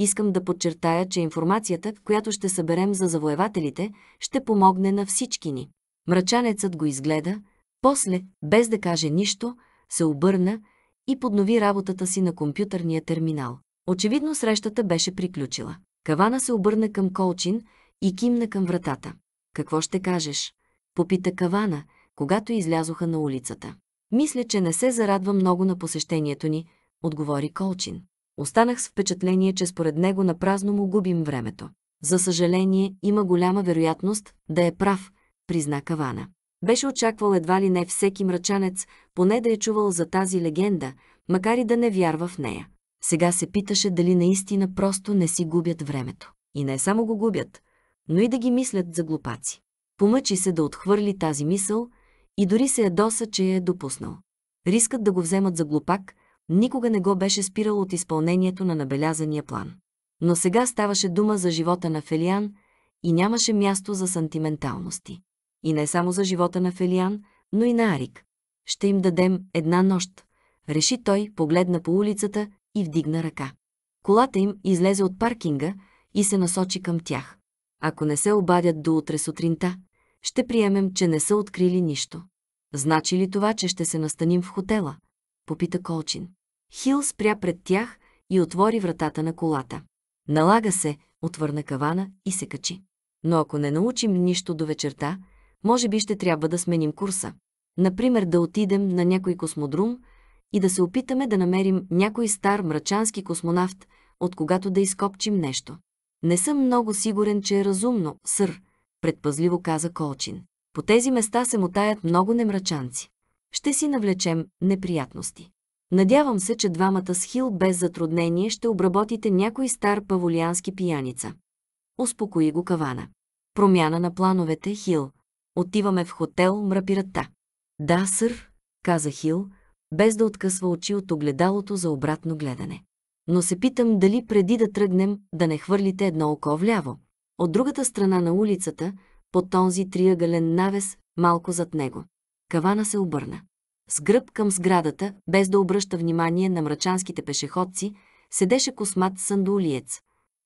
Speaker 1: Искам да подчертая, че информацията, която ще съберем за завоевателите, ще помогне на всички ни. Мрачанецът го изгледа, после, без да каже нищо, се обърна и поднови работата си на компютърния терминал. Очевидно срещата беше приключила. Кавана се обърна към Колчин и кимна към вратата. «Какво ще кажеш?» Попита Кавана, когато излязоха на улицата. «Мисля, че не се зарадва много на посещението ни», отговори Колчин. Останах с впечатление, че според него напразно му губим времето. За съжаление, има голяма вероятност да е прав, призна Кавана. Беше очаквал едва ли не всеки мрачанец, поне да е чувал за тази легенда, макар и да не вярва в нея. Сега се питаше дали наистина просто не си губят времето. И не само го губят, но и да ги мислят за глупаци. Помъчи се да отхвърли тази мисъл и дори се ядоса, че я е допуснал. Рискът да го вземат за глупак никога не го беше спирал от изпълнението на набелязания план. Но сега ставаше дума за живота на Фелиан и нямаше място за сантименталности. И не само за живота на Фелиан, но и на Арик. Ще им дадем една нощ, реши той, погледна по улицата и вдигна ръка. Колата им излезе от паркинга и се насочи към тях. Ако не се обадят до утре сутринта, ще приемем, че не са открили нищо. Значи ли това, че ще се настаним в хотела? Попита Колчин. Хил спря пред тях и отвори вратата на колата. Налага се, отвърна кавана и се качи. Но ако не научим нищо до вечерта, може би ще трябва да сменим курса. Например, да отидем на някой космодрум и да се опитаме да намерим някой стар мрачански космонавт, от когато да изкопчим нещо. Не съм много сигурен, че е разумно, сър, предпазливо каза Колчин. По тези места се мотаят много немрачанци. Ще си навлечем неприятности. Надявам се, че двамата с Хил без затруднение ще обработите някой стар паволиански пияница. Успокои го Кавана. Промяна на плановете, Хил. Отиваме в хотел Мрапирата. Да, сър, каза Хил, без да откъсва очи от огледалото за обратно гледане. Но се питам дали преди да тръгнем да не хвърлите едно око вляво. От другата страна на улицата, под този триъгълен навес, малко зад него. Кавана се обърна с гръб към сградата, без да обръща внимание на мрачанските пешеходци, седеше космат сандулиец.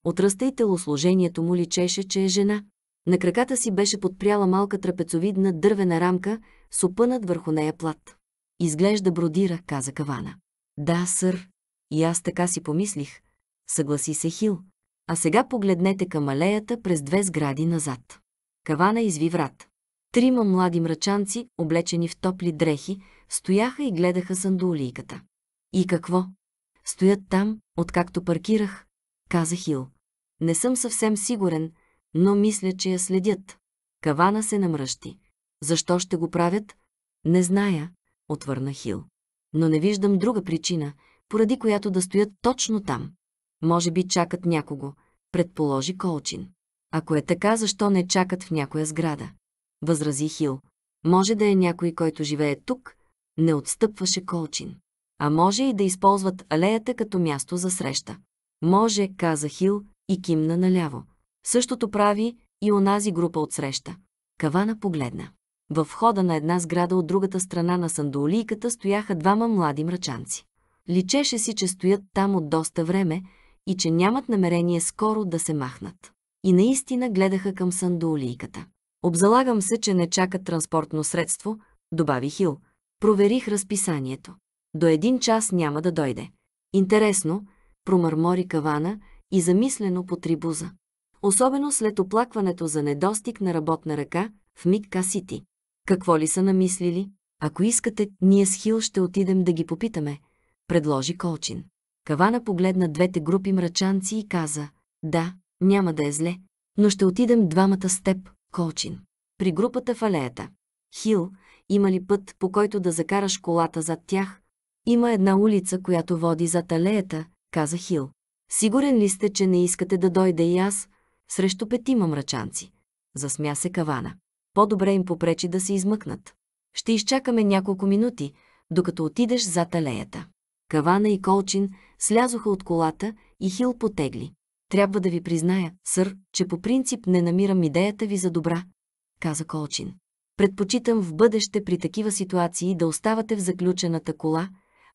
Speaker 1: От ръста и телосложението му личеше, че е жена. На краката си беше подпряла малка трапецовидна дървена рамка с опънат върху нея плат. Изглежда бродира, каза Кавана. Да, сър. И аз така си помислих. Съгласи се Хил. А сега погледнете към алеята през две сгради назад. Кавана изви врат. Трима млади мрачанци, облечени в топли дрехи, стояха и гледаха сандулийката. И какво? Стоят там, откакто паркирах, каза Хил. Не съм съвсем сигурен, но мисля, че я следят. Кавана се намръщи. Защо ще го правят? Не зная, отвърна Хил. Но не виждам друга причина, поради която да стоят точно там. Може би чакат някого, предположи Колчин. Ако е така, защо не чакат в някоя сграда? Възрази Хил. Може да е някой, който живее тук не отстъпваше Колчин. А може и да използват алеята като място за среща. Може, каза Хил и кимна наляво. Същото прави и онази група от среща. Кавана погледна. Във входа на една сграда от другата страна на сандуолийката стояха двама млади мрачанци. Личеше си, че стоят там от доста време и че нямат намерение скоро да се махнат. И наистина гледаха към сандуолийката. Обзалагам се, че не чакат транспортно средство, добави Хил. Проверих разписанието. До един час няма да дойде. Интересно, промърмори Кавана и замислено по трибуза. Особено след оплакването за недостиг на работна ръка в миг Сити. Какво ли са намислили? Ако искате, ние с Хил ще отидем да ги попитаме, предложи Колчин. Кавана погледна двете групи мрачанци и каза, да, няма да е зле, но ще отидем двамата с теб, Колчин. При групата в алеята. Хил, има ли път, по който да закараш колата зад тях? Има една улица, която води зад алеята, каза Хил. Сигурен ли сте, че не искате да дойда и аз? Срещу петима мрачанци. Засмя се Кавана. По-добре им попречи да се измъкнат. Ще изчакаме няколко минути, докато отидеш зад алеята. Кавана и Колчин слязоха от колата и Хил потегли. Трябва да ви призная, сър, че по принцип не намирам идеята ви за добра, каза Колчин. Предпочитам в бъдеще при такива ситуации да оставате в заключената кола,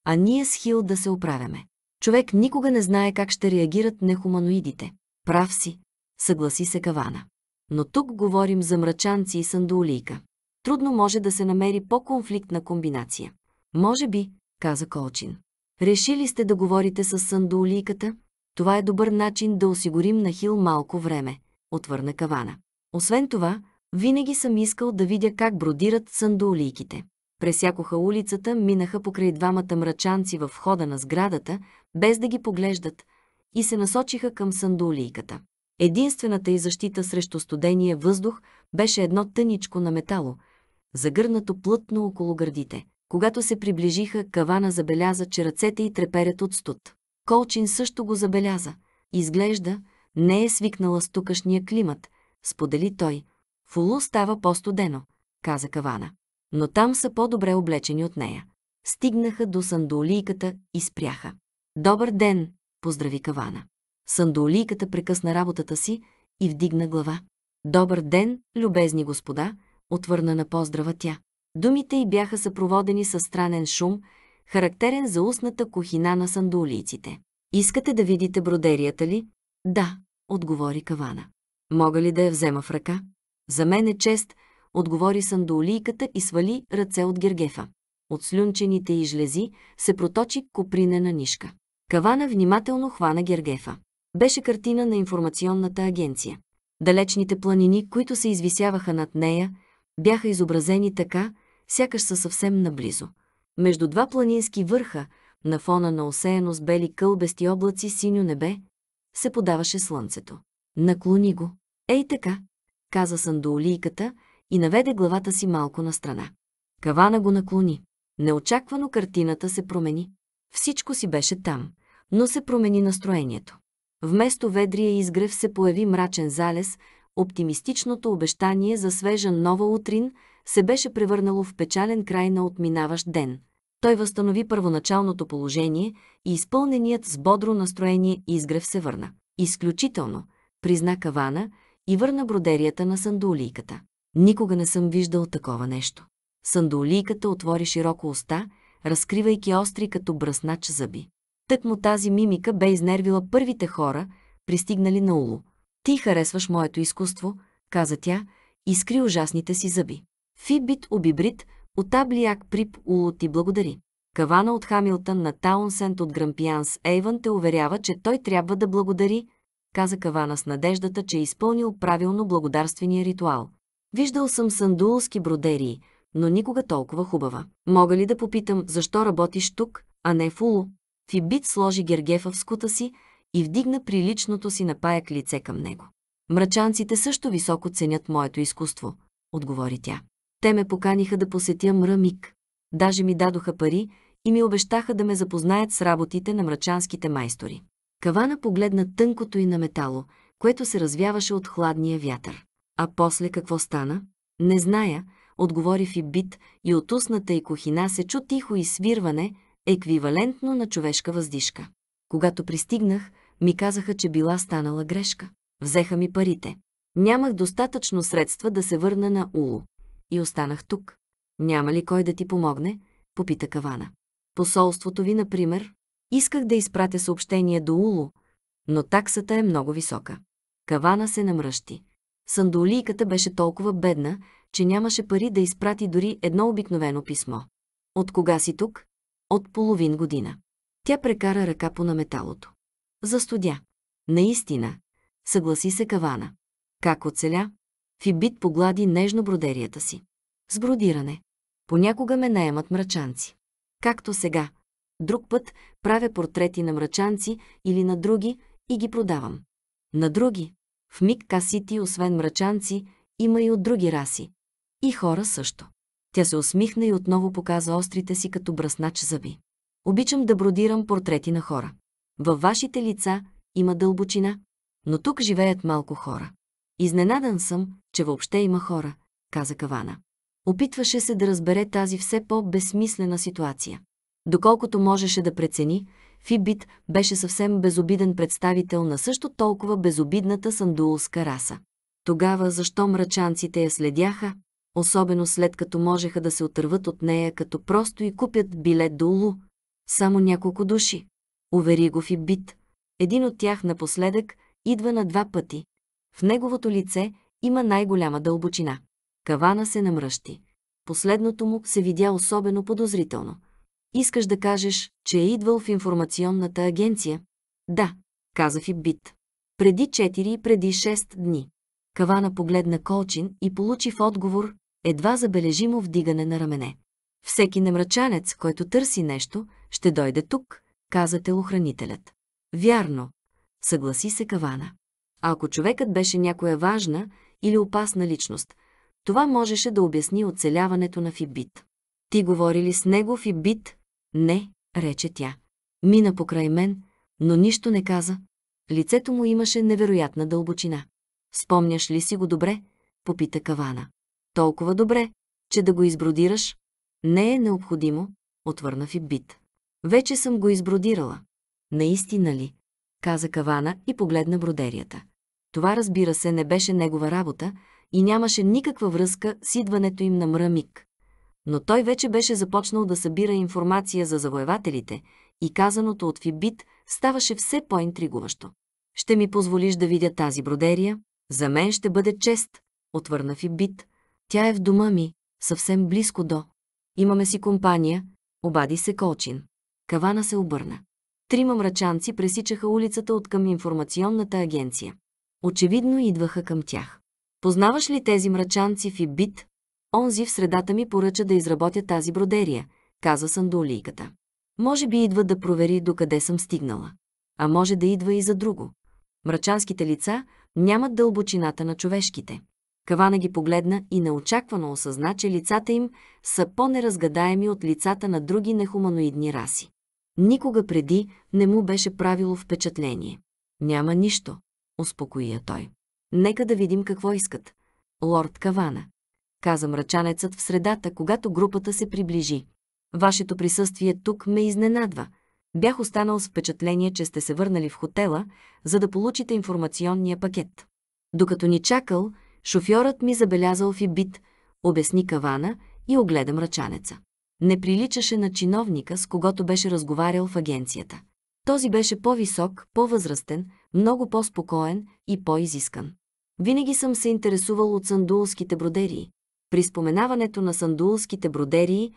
Speaker 1: а ние с Хил да се оправяме. Човек никога не знае как ще реагират нехуманоидите. Прав си, съгласи се Кавана. Но тук говорим за мрачанци и сандуолийка. Трудно може да се намери по-конфликтна комбинация. Може би, каза Колчин. Решили сте да говорите с сандуолийката? Това е добър начин да осигурим на Хил малко време, отвърна Кавана. Освен това, винаги съм искал да видя как бродират сандулийките. Пресякоха улицата, минаха покрай двамата мрачанци във входа на сградата, без да ги поглеждат, и се насочиха към сандулийката. Единствената й защита срещу студения въздух беше едно тъничко на метало, загърнато плътно около гърдите. Когато се приближиха, Кавана забеляза, че ръцете й треперят от студ. Колчин също го забеляза. Изглежда, не е свикнала с тукашния климат, сподели той – Фулу става по-студено, каза Кавана. Но там са по-добре облечени от нея. Стигнаха до сандуолийката и спряха. Добър ден, поздрави Кавана. Сандуолийката прекъсна работата си и вдигна глава. Добър ден, любезни господа, отвърна на поздрава тя. Думите й бяха съпроводени със странен шум, характерен за устната кухина на сандолийците. Искате да видите бродерията ли? Да, отговори Кавана. Мога ли да я взема в ръка? За мен е чест, отговори сандоулийката и свали ръце от гергефа. От слюнчените и жлези се проточи копринена нишка. Кавана внимателно хвана гергефа. Беше картина на информационната агенция. Далечните планини, които се извисяваха над нея, бяха изобразени така, сякаш са съвсем наблизо. Между два планински върха, на фона на осеяно с бели кълбести облаци синьо небе, се подаваше слънцето. Наклони го. Ей така, каза сандоулийката и наведе главата си малко на страна. Кавана го наклони. Неочаквано картината се промени. Всичко си беше там, но се промени настроението. Вместо ведрия изгрев се появи мрачен залез, оптимистичното обещание за свежа нова утрин се беше превърнало в печален край на отминаващ ден. Той възстанови първоначалното положение и изпълненият с бодро настроение изгрев се върна. Изключително, призна Кавана, и върна бродерията на сандулийката. Никога не съм виждал такова нещо. Сандулийката отвори широко уста, разкривайки остри като бръснач зъби. Тък му тази мимика бе изнервила първите хора, пристигнали на Улу. Ти харесваш моето изкуство, каза тя, и скри ужасните си зъби. Фибит обибрит, отаблияк прип Улу ти благодари. Кавана от Хамилтън на Таунсент от Грампианс Ейвън те уверява, че той трябва да благодари, каза Кавана с надеждата, че е изпълнил правилно благодарствения ритуал. Виждал съм сандулски бродерии, но никога толкова хубава. Мога ли да попитам, защо работиш тук, а не в Улу? Фибит сложи Гергефа в скута си и вдигна приличното си напаяк лице към него. Мрачанците също високо ценят моето изкуство, отговори тя. Те ме поканиха да посетя Мрамик. Даже ми дадоха пари и ми обещаха да ме запознаят с работите на мрачанските майстори. Кавана погледна тънкото и на метало, което се развяваше от хладния вятър. А после какво стана? Не зная, отговори Фибит и от устната и кухина се чу тихо и свирване еквивалентно на човешка въздишка. Когато пристигнах, ми казаха, че била станала грешка. Взеха ми парите. Нямах достатъчно средства да се върна на Улу. И останах тук. Няма ли кой да ти помогне? Попита Кавана. Посолството ви, например, Исках да изпратя съобщение до Улу, но таксата е много висока. Кавана се намръщи. Сандолийката беше толкова бедна, че нямаше пари да изпрати дори едно обикновено писмо. От кога си тук? От половин година. Тя прекара ръка по наметалото. Застудя. Наистина. Съгласи се Кавана. Как оцеля? Фибит поглади нежно бродерията си. Сбродиране. Понякога ме наемат мрачанци. Както сега, Друг път правя портрети на мрачанци или на други и ги продавам. На други. В миг Касити, освен мрачанци, има и от други раси. И хора също. Тя се усмихна и отново показа острите си като браснач зъби. Обичам да бродирам портрети на хора. Във вашите лица има дълбочина, но тук живеят малко хора. Изненадан съм, че въобще има хора, каза Кавана. Опитваше се да разбере тази все по-безсмислена ситуация. Доколкото можеше да прецени, Фибит беше съвсем безобиден представител на също толкова безобидната сандуулска раса. Тогава защо мрачанците я следяха, особено след като можеха да се отърват от нея, като просто и купят билет до Улу? Само няколко души. Увери го Фибит. Един от тях напоследък идва на два пъти. В неговото лице има най-голяма дълбочина. Кавана се намръщи. Последното му се видя особено подозрително – Искаш да кажеш, че е идвал в информационната агенция? Да, каза Фиббит. Преди 4 и преди 6 дни. Кавана погледна Колчин и получи в отговор едва забележимо вдигане на рамене. Всеки немрачанец, който търси нещо, ще дойде тук, каза телохранителят. Вярно, съгласи се Кавана. А ако човекът беше някоя важна или опасна личност, това можеше да обясни оцеляването на Фибит. Ти говори ли с него Фибит, не, рече тя. Мина покрай мен, но нищо не каза. Лицето му имаше невероятна дълбочина. Спомняш ли си го добре? Попита Кавана. Толкова добре, че да го избродираш? Не е необходимо, отвърна Фибит. Вече съм го избродирала. Наистина ли? Каза Кавана и погледна бродерията. Това, разбира се, не беше негова работа и нямаше никаква връзка с идването им на мрамик но той вече беше започнал да събира информация за завоевателите и казаното от Фибит ставаше все по-интригуващо. «Ще ми позволиш да видя тази бродерия? За мен ще бъде чест», отвърна Фибит. «Тя е в дома ми, съвсем близко до. Имаме си компания», обади се Колчин. Кавана се обърна. Трима мрачанци пресичаха улицата от към информационната агенция. Очевидно идваха към тях. Познаваш ли тези мрачанци в Ибит? Онзи в средата ми поръча да изработя тази бродерия, каза сандулийката. Може би идва да провери докъде съм стигнала. А може да идва и за друго. Мрачанските лица нямат дълбочината на човешките. Кавана ги погледна и неочаквано осъзна, че лицата им са по-неразгадаеми от лицата на други нехуманоидни раси. Никога преди не му беше правило впечатление. Няма нищо, успокоя той. Нека да видим какво искат. Лорд Кавана каза мрачанецът в средата, когато групата се приближи. Вашето присъствие тук ме изненадва. Бях останал с впечатление, че сте се върнали в хотела, за да получите информационния пакет. Докато ни чакал, шофьорът ми забелязал в Ибит, обясни Кавана и огледа мрачанеца. Не приличаше на чиновника, с когото беше разговарял в агенцията. Този беше по-висок, по-възрастен, много по-спокоен и по-изискан. Винаги съм се интересувал от сандулските бродерии. При споменаването на сандулските бродерии,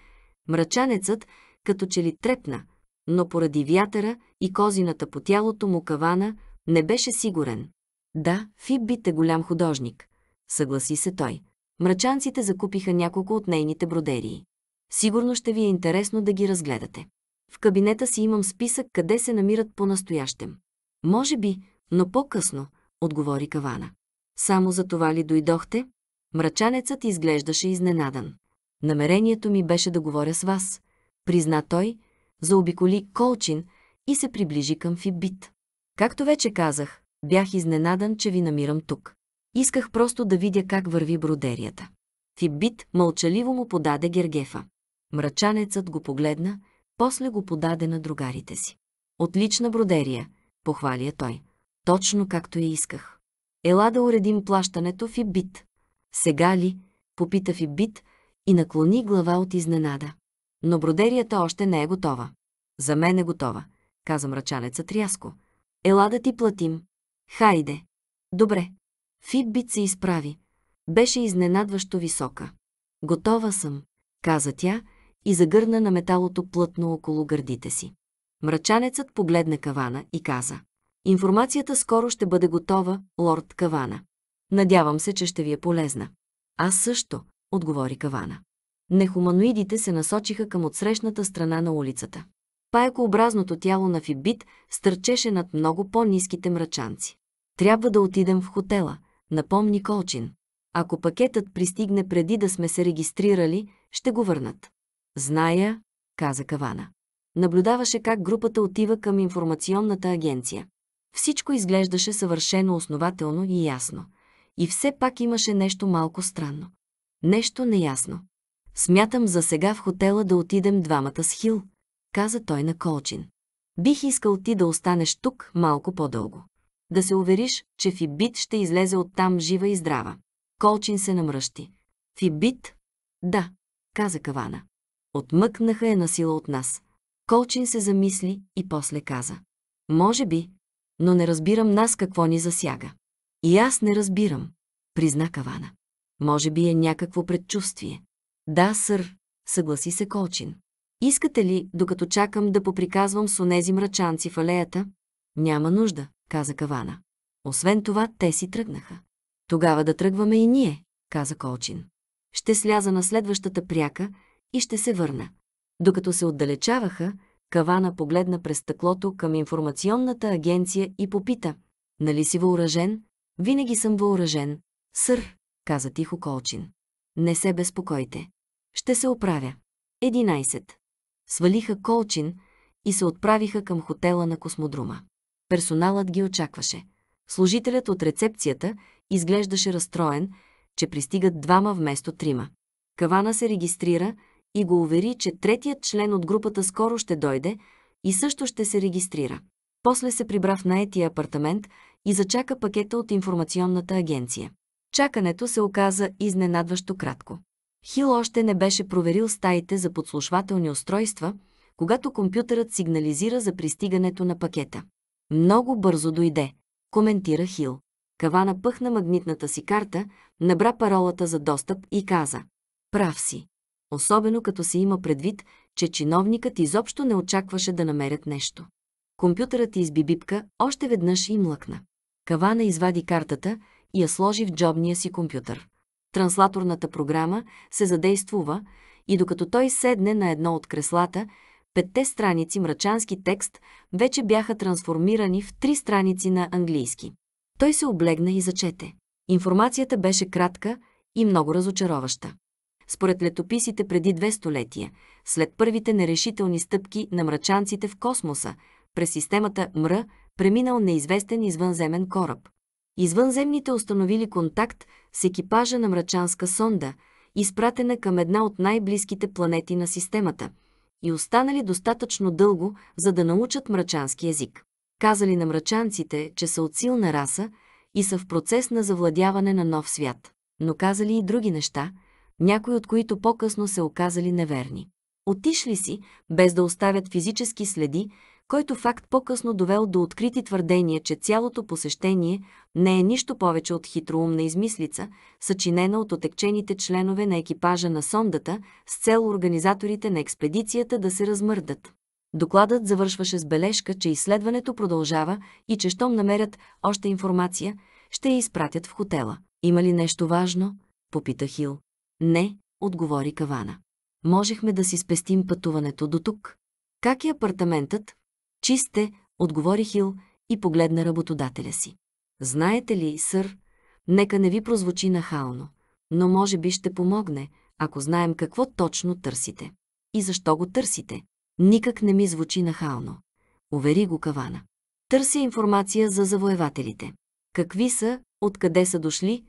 Speaker 1: мрачанецът като че ли трепна, но поради вятъра и козината по тялото му кавана не беше сигурен. Да, Фиббит е голям художник, съгласи се той. Мрачанците закупиха няколко от нейните бродерии. Сигурно ще ви е интересно да ги разгледате. В кабинета си имам списък къде се намират по-настоящем. Може би, но по-късно, отговори Кавана. Само за това ли дойдохте? Мрачанецът изглеждаше изненадан. Намерението ми беше да говоря с вас, призна той, заобиколи Колчин и се приближи към Фибит. Както вече казах, бях изненадан, че ви намирам тук. Исках просто да видя как върви бродерията. Фибит мълчаливо му подаде Гергефа. Мрачанецът го погледна, после го подаде на другарите си. Отлична бродерия, похвалия той. Точно както я исках. Ела да уредим плащането в сега ли? Попита Фибит и наклони глава от изненада. Но бродерията още не е готова. За мен е готова, каза мрачанецът рязко. Ела да ти платим. Хайде. Добре. бит се изправи. Беше изненадващо висока. Готова съм, каза тя и загърна на металото плътно около гърдите си. Мрачанецът погледна Кавана и каза. Информацията скоро ще бъде готова, лорд Кавана. Надявам се, че ще ви е полезна. Аз също, отговори Кавана. Нехуманоидите се насочиха към отсрещната страна на улицата. Паекообразното тяло на Фибит стърчеше над много по-низките мрачанци. Трябва да отидем в хотела, напомни Колчин. Ако пакетът пристигне преди да сме се регистрирали, ще го върнат. Зная, каза Кавана. Наблюдаваше как групата отива към информационната агенция. Всичко изглеждаше съвършено основателно и ясно и все пак имаше нещо малко странно. Нещо неясно. Смятам за сега в хотела да отидем двамата с Хил, каза той на Колчин. Бих искал ти да останеш тук малко по-дълго. Да се увериш, че Фибит ще излезе оттам жива и здрава. Колчин се намръщи. Фибит? Да, каза Кавана. Отмъкнаха е насила от нас. Колчин се замисли и после каза. Може би, но не разбирам нас какво ни засяга. И аз не разбирам, призна Кавана. Може би е някакво предчувствие. Да, сър, съгласи се Колчин. Искате ли, докато чакам да поприказвам с онези мрачанци в алеята? Няма нужда, каза Кавана. Освен това, те си тръгнаха. Тогава да тръгваме и ние, каза Колчин. Ще сляза на следващата пряка и ще се върна. Докато се отдалечаваха, Кавана погледна през стъклото към информационната агенция и попита. Нали си въоръжен? Винаги съм въоръжен. Сър, каза тихо Колчин. Не се безпокойте. Ще се оправя. 11. Свалиха Колчин и се отправиха към хотела на космодрума. Персоналът ги очакваше. Служителят от рецепцията изглеждаше разстроен, че пристигат двама вместо трима. Кавана се регистрира и го увери, че третият член от групата скоро ще дойде и също ще се регистрира. После се прибра в наетия апартамент и зачака пакета от информационната агенция. Чакането се оказа изненадващо кратко. Хил още не беше проверил стаите за подслушвателни устройства, когато компютърът сигнализира за пристигането на пакета. Много бързо дойде, коментира Хил. Кава напъхна магнитната си карта, набра паролата за достъп и каза «Прав си». Особено като се има предвид, че чиновникът изобщо не очакваше да намерят нещо. Компютърът избибипка още веднъж и млъкна. Кавана извади картата и я сложи в джобния си компютър. Транслаторната програма се задействува и докато той седне на едно от креслата, петте страници мрачански текст вече бяха трансформирани в три страници на английски. Той се облегна и зачете. Информацията беше кратка и много разочароваща. Според летописите преди две столетия, след първите нерешителни стъпки на мрачанците в космоса, през системата Мра, преминал неизвестен извънземен кораб. Извънземните установили контакт с екипажа на мрачанска сонда, изпратена към една от най-близките планети на системата, и останали достатъчно дълго, за да научат мрачански език. Казали на мрачанците, че са от силна раса и са в процес на завладяване на нов свят. Но казали и други неща, някои от които по-късно се оказали неверни. Отишли си, без да оставят физически следи, който факт по-късно довел до открити твърдения, че цялото посещение не е нищо повече от хитроумна измислица, съчинена от отекчените членове на екипажа на сондата с цел организаторите на експедицията да се размърдат. Докладът завършваше с бележка, че изследването продължава и че щом намерят още информация, ще я изпратят в хотела. Има ли нещо важно? Попита Хил. Не, отговори Кавана. Можехме да си спестим пътуването до тук. Как е апартаментът? Чисте, отговори Хил и погледна работодателя си. Знаете ли, сър, нека не ви прозвучи нахално, но може би ще помогне, ако знаем какво точно търсите. И защо го търсите? Никак не ми звучи нахално. Увери го Кавана. Търся информация за завоевателите. Какви са, откъде са дошли,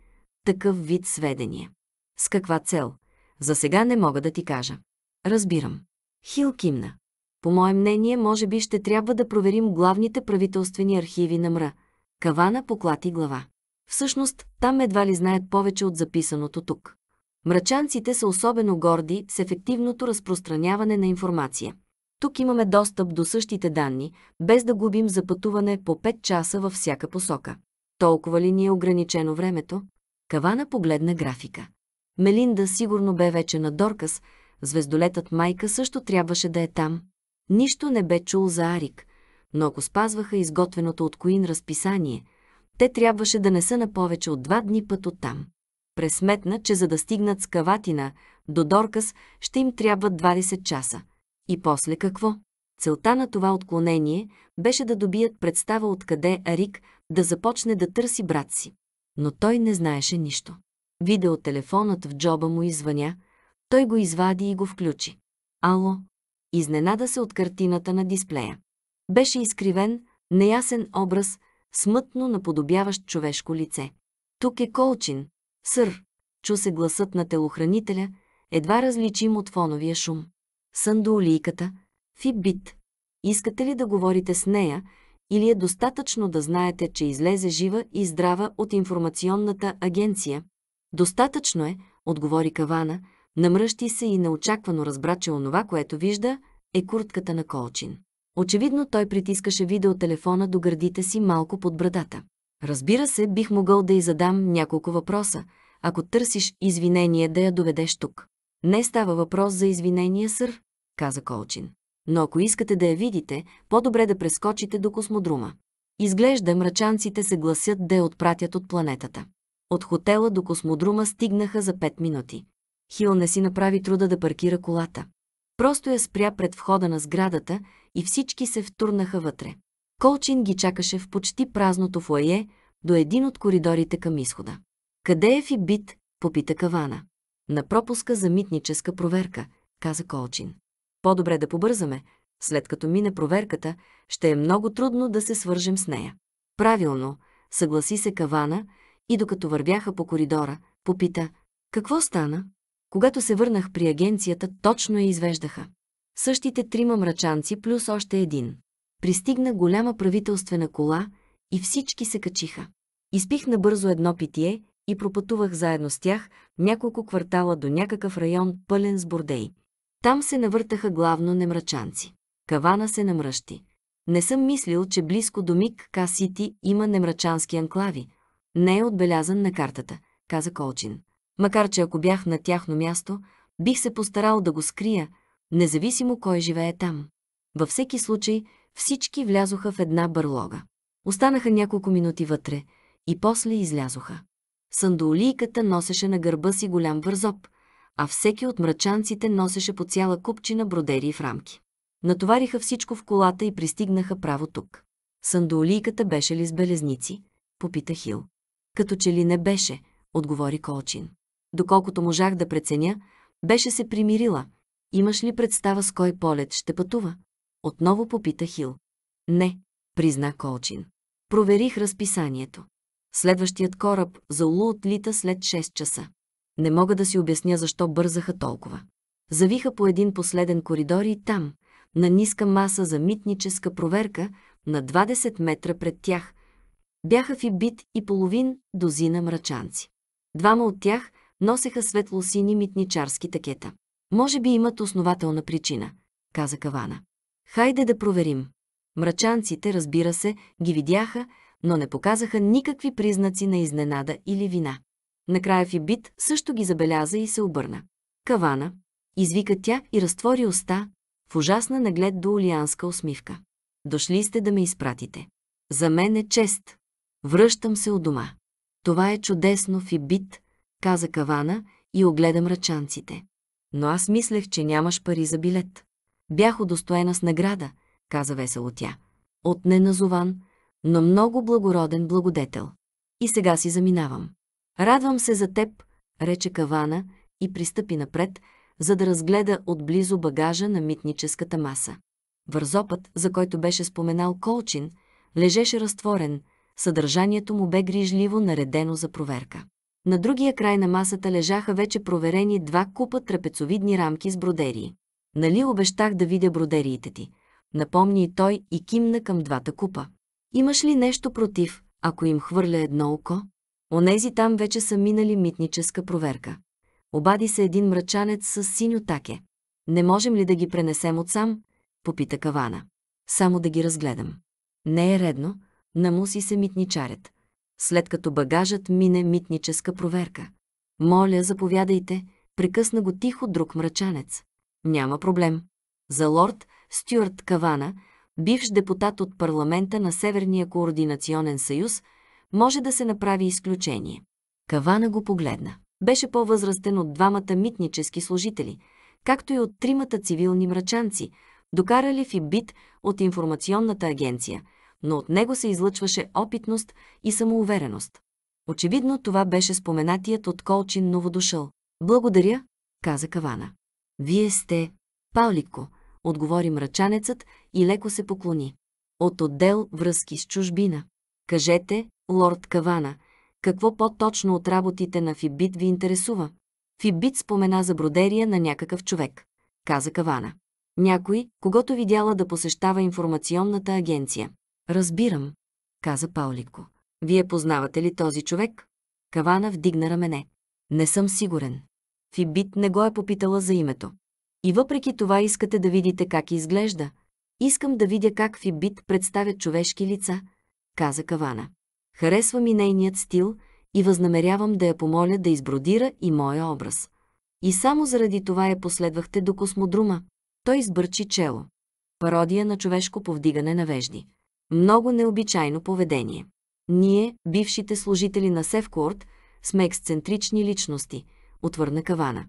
Speaker 1: такъв вид сведения. С каква цел? За сега не мога да ти кажа. Разбирам. Хил кимна. По мое мнение, може би ще трябва да проверим главните правителствени архиви на МРА. Кавана поклати глава. Всъщност, там едва ли знаят повече от записаното тук. Мрачанците са особено горди с ефективното разпространяване на информация. Тук имаме достъп до същите данни, без да губим за пътуване по 5 часа във всяка посока. Толкова ли ни е ограничено времето? Кавана погледна графика. Мелинда сигурно бе вече на Доркас, звездолетът Майка също трябваше да е там. Нищо не бе чул за Арик, но ако спазваха изготвеното от Коин разписание, те трябваше да не са на повече от два дни път оттам. Пресметна, че за да стигнат с Каватина до Доркас ще им трябват 20 часа. И после какво? Целта на това отклонение беше да добият представа откъде Арик да започне да търси брат си. Но той не знаеше нищо. Видеотелефонът в джоба му извъня, той го извади и го включи. Ало, изненада се от картината на дисплея. Беше изкривен, неясен образ, смътно наподобяващ човешко лице. Тук е Колчин. Сър, чу се гласът на телохранителя, едва различим от фоновия шум. Сън до улийката, Фиббит. Искате ли да говорите с нея или е достатъчно да знаете, че излезе жива и здрава от информационната агенция? Достатъчно е, отговори Кавана, Намръщи се и неочаквано разбра, че онова, което вижда, е куртката на Колчин. Очевидно той притискаше видеотелефона до гърдите си малко под брадата. Разбира се, бих могъл да й задам няколко въпроса, ако търсиш извинение да я доведеш тук. Не става въпрос за извинение, сър, каза Колчин. Но ако искате да я видите, по-добре да прескочите до космодрума. Изглежда мрачанците се гласят да я отпратят от планетата. От хотела до космодрума стигнаха за 5 минути. Хил не си направи труда да паркира колата. Просто я спря пред входа на сградата и всички се втурнаха вътре. Колчин ги чакаше в почти празното фойе до един от коридорите към изхода. «Къде е Фибит?» – попита Кавана. «На пропуска за митническа проверка», каза Колчин. «По-добре да побързаме. След като мине проверката, ще е много трудно да се свържем с нея». «Правилно», съгласи се Кавана и докато вървяха по коридора, попита «Какво стана?» Когато се върнах при агенцията, точно я извеждаха. Същите трима мрачанци плюс още един. Пристигна голяма правителствена кола и всички се качиха. Изпих набързо едно питие и пропътувах заедно с тях няколко квартала до някакъв район, пълен с бордей. Там се навъртаха главно немрачанци. Кавана се намръщи. Не съм мислил, че близко до Мик К-Сити има немрачански анклави. Не е отбелязан на картата, каза Колчин. Макар, че ако бях на тяхно място, бих се постарал да го скрия, независимо кой живее там. Във всеки случай, всички влязоха в една бърлога. Останаха няколко минути вътре и после излязоха. Сандуолийката носеше на гърба си голям вързоп, а всеки от мрачанците носеше по цяла купчина бродери в рамки. Натовариха всичко в колата и пристигнаха право тук. Сандолийката беше ли с белезници? Попита Хил. Като че ли не беше, отговори Колчин доколкото можах да преценя, беше се примирила. Имаш ли представа с кой полет ще пътува? Отново попита Хил. Не, призна Колчин. Проверих разписанието. Следващият кораб за Улу отлита след 6 часа. Не мога да си обясня защо бързаха толкова. Завиха по един последен коридор и там, на ниска маса за митническа проверка, на 20 метра пред тях, бяха в и половин дозина мрачанци. Двама от тях – носеха светло-сини митничарски такета. Може би имат основателна причина, каза Кавана. Хайде да проверим. Мрачанците, разбира се, ги видяха, но не показаха никакви признаци на изненада или вина. Накрая Фибит също ги забеляза и се обърна. Кавана, извика тя и разтвори уста в ужасна наглед до улианска усмивка. Дошли сте да ме изпратите. За мен е чест. Връщам се от дома. Това е чудесно, Фибит, каза Кавана и огледа мрачанците. Но аз мислех, че нямаш пари за билет. Бях удостоена с награда, каза весело тя. От неназован, но много благороден благодетел. И сега си заминавам. Радвам се за теб, рече Кавана и пристъпи напред, за да разгледа отблизо багажа на митническата маса. Вързопът, за който беше споменал Колчин, лежеше разтворен, съдържанието му бе грижливо наредено за проверка. На другия край на масата лежаха вече проверени два купа трапецовидни рамки с бродерии. Нали обещах да видя бродериите ти? Напомни и той и кимна към двата купа. Имаш ли нещо против, ако им хвърля едно око? Онези там вече са минали митническа проверка. Обади се един мрачанец с синьо таке. Не можем ли да ги пренесем отсам? Попита Кавана. Само да ги разгледам. Не е редно, намуси се митничарят след като багажът мине митническа проверка. Моля, заповядайте, прекъсна го тихо друг мрачанец. Няма проблем. За лорд Стюарт Кавана, бивш депутат от парламента на Северния координационен съюз, може да се направи изключение. Кавана го погледна. Беше по-възрастен от двамата митнически служители, както и от тримата цивилни мрачанци, докарали в бит от информационната агенция – но от него се излъчваше опитност и самоувереност. Очевидно това беше споменатият от Колчин новодушъл. Благодаря, каза Кавана. Вие сте... Паулико, отговори мрачанецът и леко се поклони. От отдел връзки с чужбина. Кажете, лорд Кавана, какво по-точно от работите на Фибит ви интересува? Фибит спомена за бродерия на някакъв човек, каза Кавана. Някой, когато видяла да посещава информационната агенция. Разбирам, каза Паулико. Вие познавате ли този човек? Кавана вдигна рамене. Не съм сигурен. Фибит не го е попитала за името. И въпреки това искате да видите как изглежда. Искам да видя как Фибит представя човешки лица, каза Кавана. Харесва ми нейният стил и възнамерявам да я помоля да избродира и моя образ. И само заради това я последвахте до космодрума. Той избърчи чело. Пародия на човешко повдигане на вежди. Много необичайно поведение. Ние, бившите служители на Севкорт, сме ексцентрични личности, отвърна Кавана.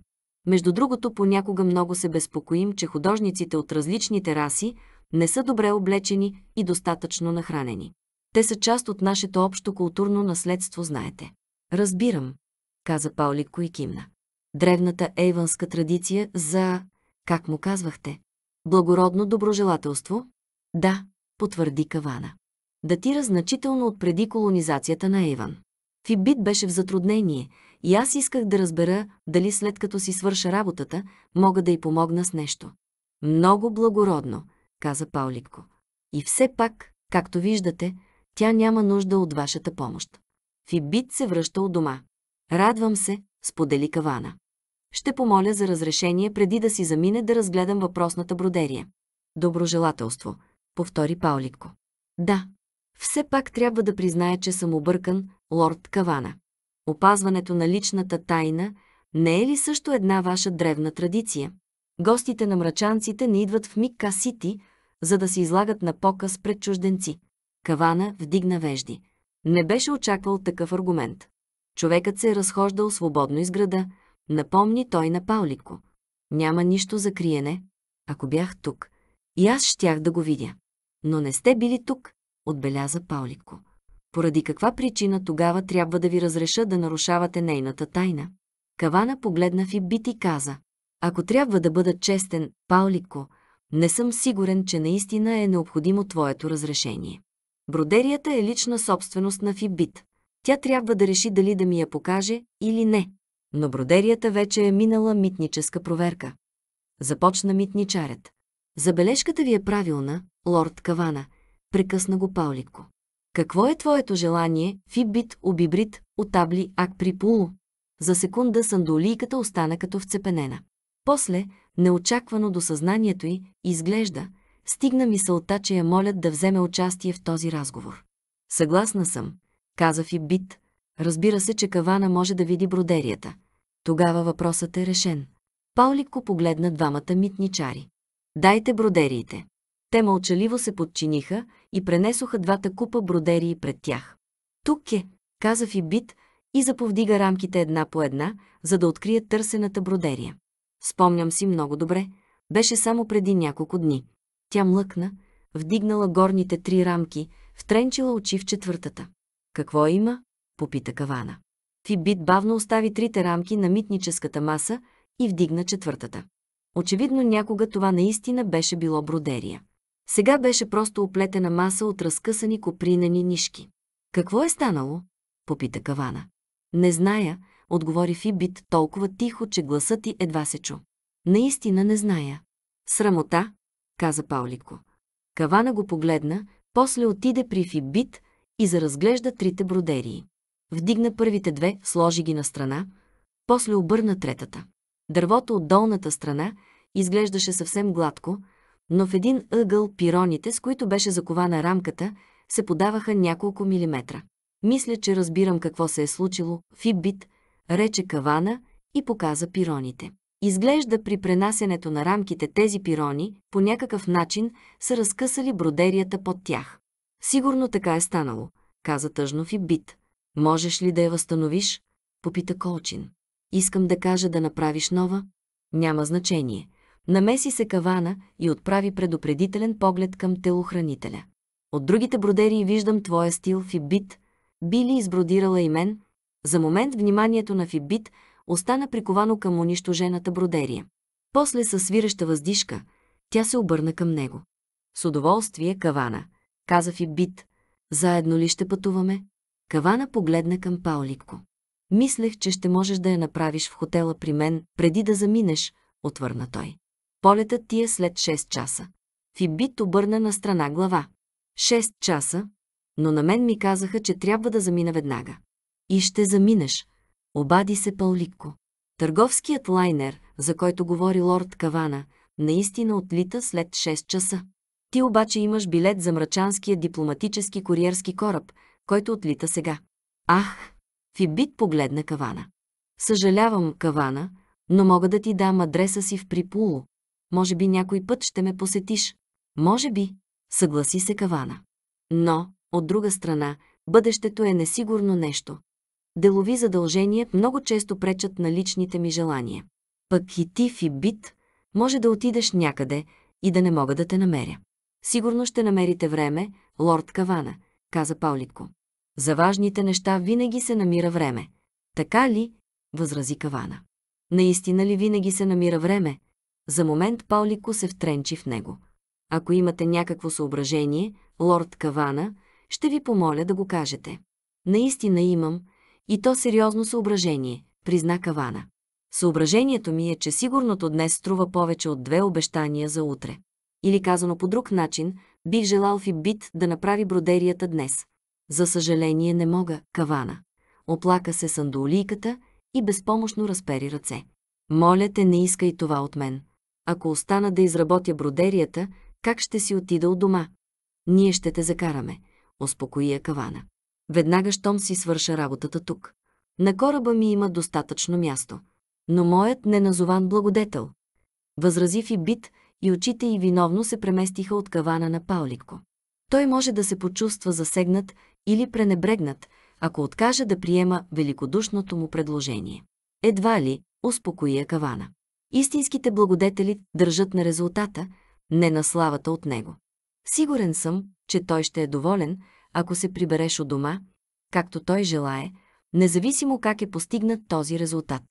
Speaker 1: Между другото, понякога много се безпокоим, че художниците от различните раси не са добре облечени и достатъчно нахранени. Те са част от нашето общо културно наследство, знаете. Разбирам, каза Паулик Койкимна. Древната ейванска традиция за, как му казвахте, благородно доброжелателство? Да, потвърди Кавана. Датира значително от преди колонизацията на Еван. Фибит беше в затруднение и аз исках да разбера дали след като си свърша работата, мога да й помогна с нещо. Много благородно, каза Паулитко. И все пак, както виждате, тя няма нужда от вашата помощ. Фибит се връща от дома. Радвам се, сподели Кавана. Ще помоля за разрешение преди да си замине да разгледам въпросната бродерия. Доброжелателство – повтори Паулико. Да, все пак трябва да призная, че съм объркан, лорд Кавана. Опазването на личната тайна не е ли също една ваша древна традиция? Гостите на мрачанците не идват в Микка Сити, за да се излагат на показ пред чужденци. Кавана вдигна вежди. Не беше очаквал такъв аргумент. Човекът се е разхождал свободно из града, напомни той на Паулико. Няма нищо за криене. Ако бях тук, и аз щях да го видя но не сте били тук, отбеляза Паулико. Поради каква причина тогава трябва да ви разреша да нарушавате нейната тайна? Кавана погледна фибит и каза. Ако трябва да бъда честен, Паулико, не съм сигурен, че наистина е необходимо твоето разрешение. Бродерията е лична собственост на Фибит. Тя трябва да реши дали да ми я покаже или не. Но бродерията вече е минала митническа проверка. Започна митничарят. Забележката ви е правилна, лорд Кавана, прекъсна го Паулико. Какво е твоето желание, фибит, обибрит, отабли, ак при полу. За секунда сандолийката остана като вцепенена. После, неочаквано до съзнанието й, изглежда, стигна мисълта, че я молят да вземе участие в този разговор. Съгласна съм, каза Фибит. Разбира се, че Кавана може да види бродерията. Тогава въпросът е решен. Паулико погледна двамата митничари. Дайте бродериите. Те мълчаливо се подчиниха и пренесоха двата купа бродерии пред тях. Тук е, каза Фибит и заповдига рамките една по една, за да открие търсената бродерия. Спомням си много добре, беше само преди няколко дни. Тя млъкна, вдигнала горните три рамки, втренчила очи в четвъртата. Какво има? попита Кавана. Фибит бавно остави трите рамки на митническата маса и вдигна четвъртата. Очевидно някога това наистина беше било бродерия. Сега беше просто оплетена маса от разкъсани копринени нишки. Какво е станало? попита Кавана. Не зная, отговори Фибит толкова тихо, че гласът ти едва се чу. Наистина не зная. Срамота, каза Паулико. Кавана го погледна, после отиде при Фибит и заразглежда трите бродерии. Вдигна първите две, сложи ги на страна, после обърна третата. Дървото от долната страна изглеждаше съвсем гладко, но в един ъгъл пироните, с които беше закована рамката, се подаваха няколко милиметра. Мисля, че разбирам какво се е случило в рече Кавана и показа пироните. Изглежда при пренасенето на рамките тези пирони по някакъв начин са разкъсали бродерията под тях. Сигурно така е станало, каза тъжно в Можеш ли да я възстановиш? Попита Колчин искам да кажа да направиш нова, няма значение. Намеси се кавана и отправи предупредителен поглед към телохранителя. От другите бродери виждам твоя стил Фибит. Били избродирала и мен? За момент вниманието на Фибит остана приковано към унищожената бродерия. После със свиреща въздишка, тя се обърна към него. С удоволствие, Кавана, каза Фибит. Заедно ли ще пътуваме? Кавана погледна към Паолипко. Мислех, че ще можеш да я направиш в хотела при мен, преди да заминеш, отвърна той. Полетът ти е след 6 часа. Фибит обърна на страна глава. 6 часа, но на мен ми казаха, че трябва да замина веднага. И ще заминеш, обади се Паулико. Търговският лайнер, за който говори лорд Кавана, наистина отлита след 6 часа. Ти обаче имаш билет за мрачанския дипломатически куриерски кораб, който отлита сега. Ах, Фибит погледна Кавана. Съжалявам, Кавана, но мога да ти дам адреса си в Припуло. Може би някой път ще ме посетиш. Може би, съгласи се Кавана. Но, от друга страна, бъдещето е несигурно нещо. Делови задължения много често пречат на личните ми желания. Пък и ти, Фибит, може да отидеш някъде и да не мога да те намеря. Сигурно ще намерите време, лорд Кавана, каза Паулитко. За важните неща винаги се намира време. Така ли? възрази Кавана. Наистина ли винаги се намира време? За момент Паулико се втренчи в него. Ако имате някакво съображение, лорд Кавана, ще ви помоля да го кажете. Наистина имам, и то сериозно съображение, призна Кавана. Съображението ми е, че сигурното днес струва повече от две обещания за утре. Или казано по друг начин, бих желал Фибит да направи бродерията днес. За съжаление не мога, кавана. Оплака се сандолийката и безпомощно разпери ръце. Моля те, не искай това от мен. Ако остана да изработя бродерията, как ще си отида от дома? Ние ще те закараме, успокои я кавана. Веднага щом си свърша работата тук. На кораба ми има достатъчно място. Но моят неназован благодетел. Възрази Фибит и очите й виновно се преместиха от кавана на Паулико. Той може да се почувства засегнат или пренебрегнат, ако откаже да приема великодушното му предложение. Едва ли, успокои Кавана. Истинските благодетели държат на резултата, не на славата от него. Сигурен съм, че той ще е доволен, ако се прибереш от дома, както той желае, независимо как е постигнат този резултат.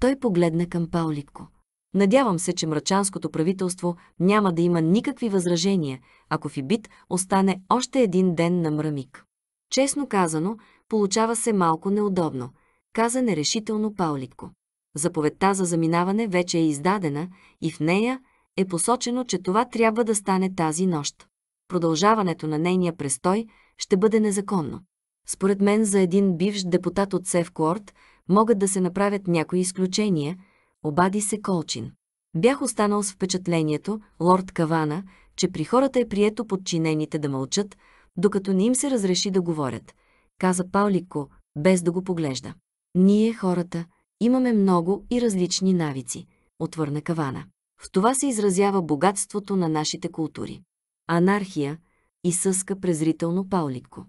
Speaker 1: Той погледна към Паулитко. Надявам се, че мрачанското правителство няма да има никакви възражения, ако Фибит остане още един ден на мрамик. Честно казано, получава се малко неудобно, каза нерешително Паулитко. Заповедта за заминаване вече е издадена и в нея е посочено, че това трябва да стане тази нощ. Продължаването на нейния престой ще бъде незаконно. Според мен за един бивш депутат от Севкуорт могат да се направят някои изключения, обади се Колчин. Бях останал с впечатлението, лорд Кавана, че при хората е прието подчинените да мълчат, докато не им се разреши да говорят, каза Паулико, без да го поглежда. Ние, хората, имаме много и различни навици, отвърна Кавана. В това се изразява богатството на нашите култури. Анархия и съска презрително Паулико.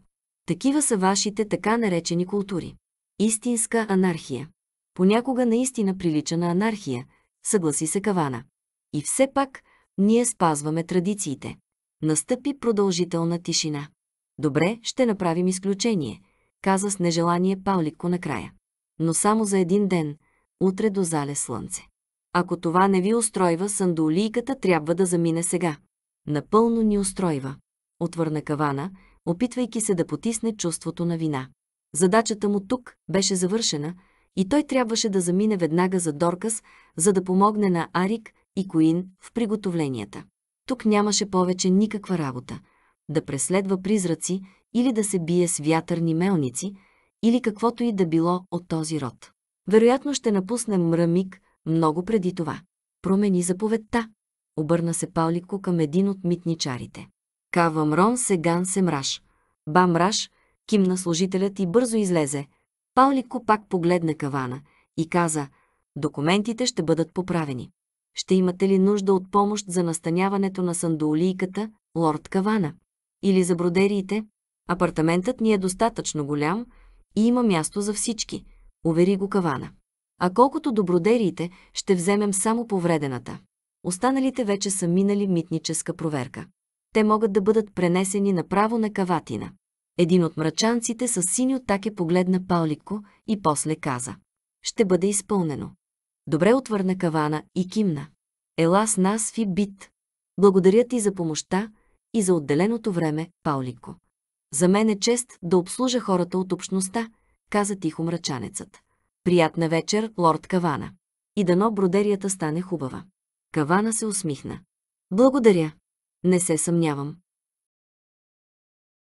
Speaker 1: Такива са вашите така наречени култури. Истинска анархия. Понякога наистина прилича на анархия, съгласи се Кавана. И все пак, ние спазваме традициите. Настъпи продължителна тишина. Добре, ще направим изключение, каза с нежелание Паулико накрая. Но само за един ден, утре до зале слънце. Ако това не ви устройва, сандолийката трябва да замине сега. Напълно ни устройва, отвърна Кавана, опитвайки се да потисне чувството на вина. Задачата му тук беше завършена и той трябваше да замине веднага за Доркас, за да помогне на Арик и Коин в приготовленията. Тук нямаше повече никаква работа, да преследва призраци или да се бие с вятърни мелници, или каквото и да било от този род. Вероятно ще напуснем мрамик много преди това. Промени заповедта, обърна се Паулико към един от митничарите. Кава мрон сеган се мраш. Ба мраш, кимна служителят и бързо излезе. Паулико пак погледна кавана и каза, документите ще бъдат поправени. Ще имате ли нужда от помощ за настаняването на сандуолийката, лорд Кавана? или за бродериите, апартаментът ни е достатъчно голям и има място за всички, увери го Кавана. А колкото до бродериите, ще вземем само повредената. Останалите вече са минали митническа проверка. Те могат да бъдат пренесени направо на Каватина. Един от мрачанците с синьо таке погледна Паулико и после каза. Ще бъде изпълнено. Добре отвърна Кавана и кимна. Ела с нас Фибит. бит. Благодаря ти за помощта, и за отделеното време, Паулико. За мен е чест да обслужа хората от общността, каза тихо мрачанецът. Приятна вечер, лорд Кавана. И дано бродерията стане хубава. Кавана се усмихна. Благодаря. Не се съмнявам.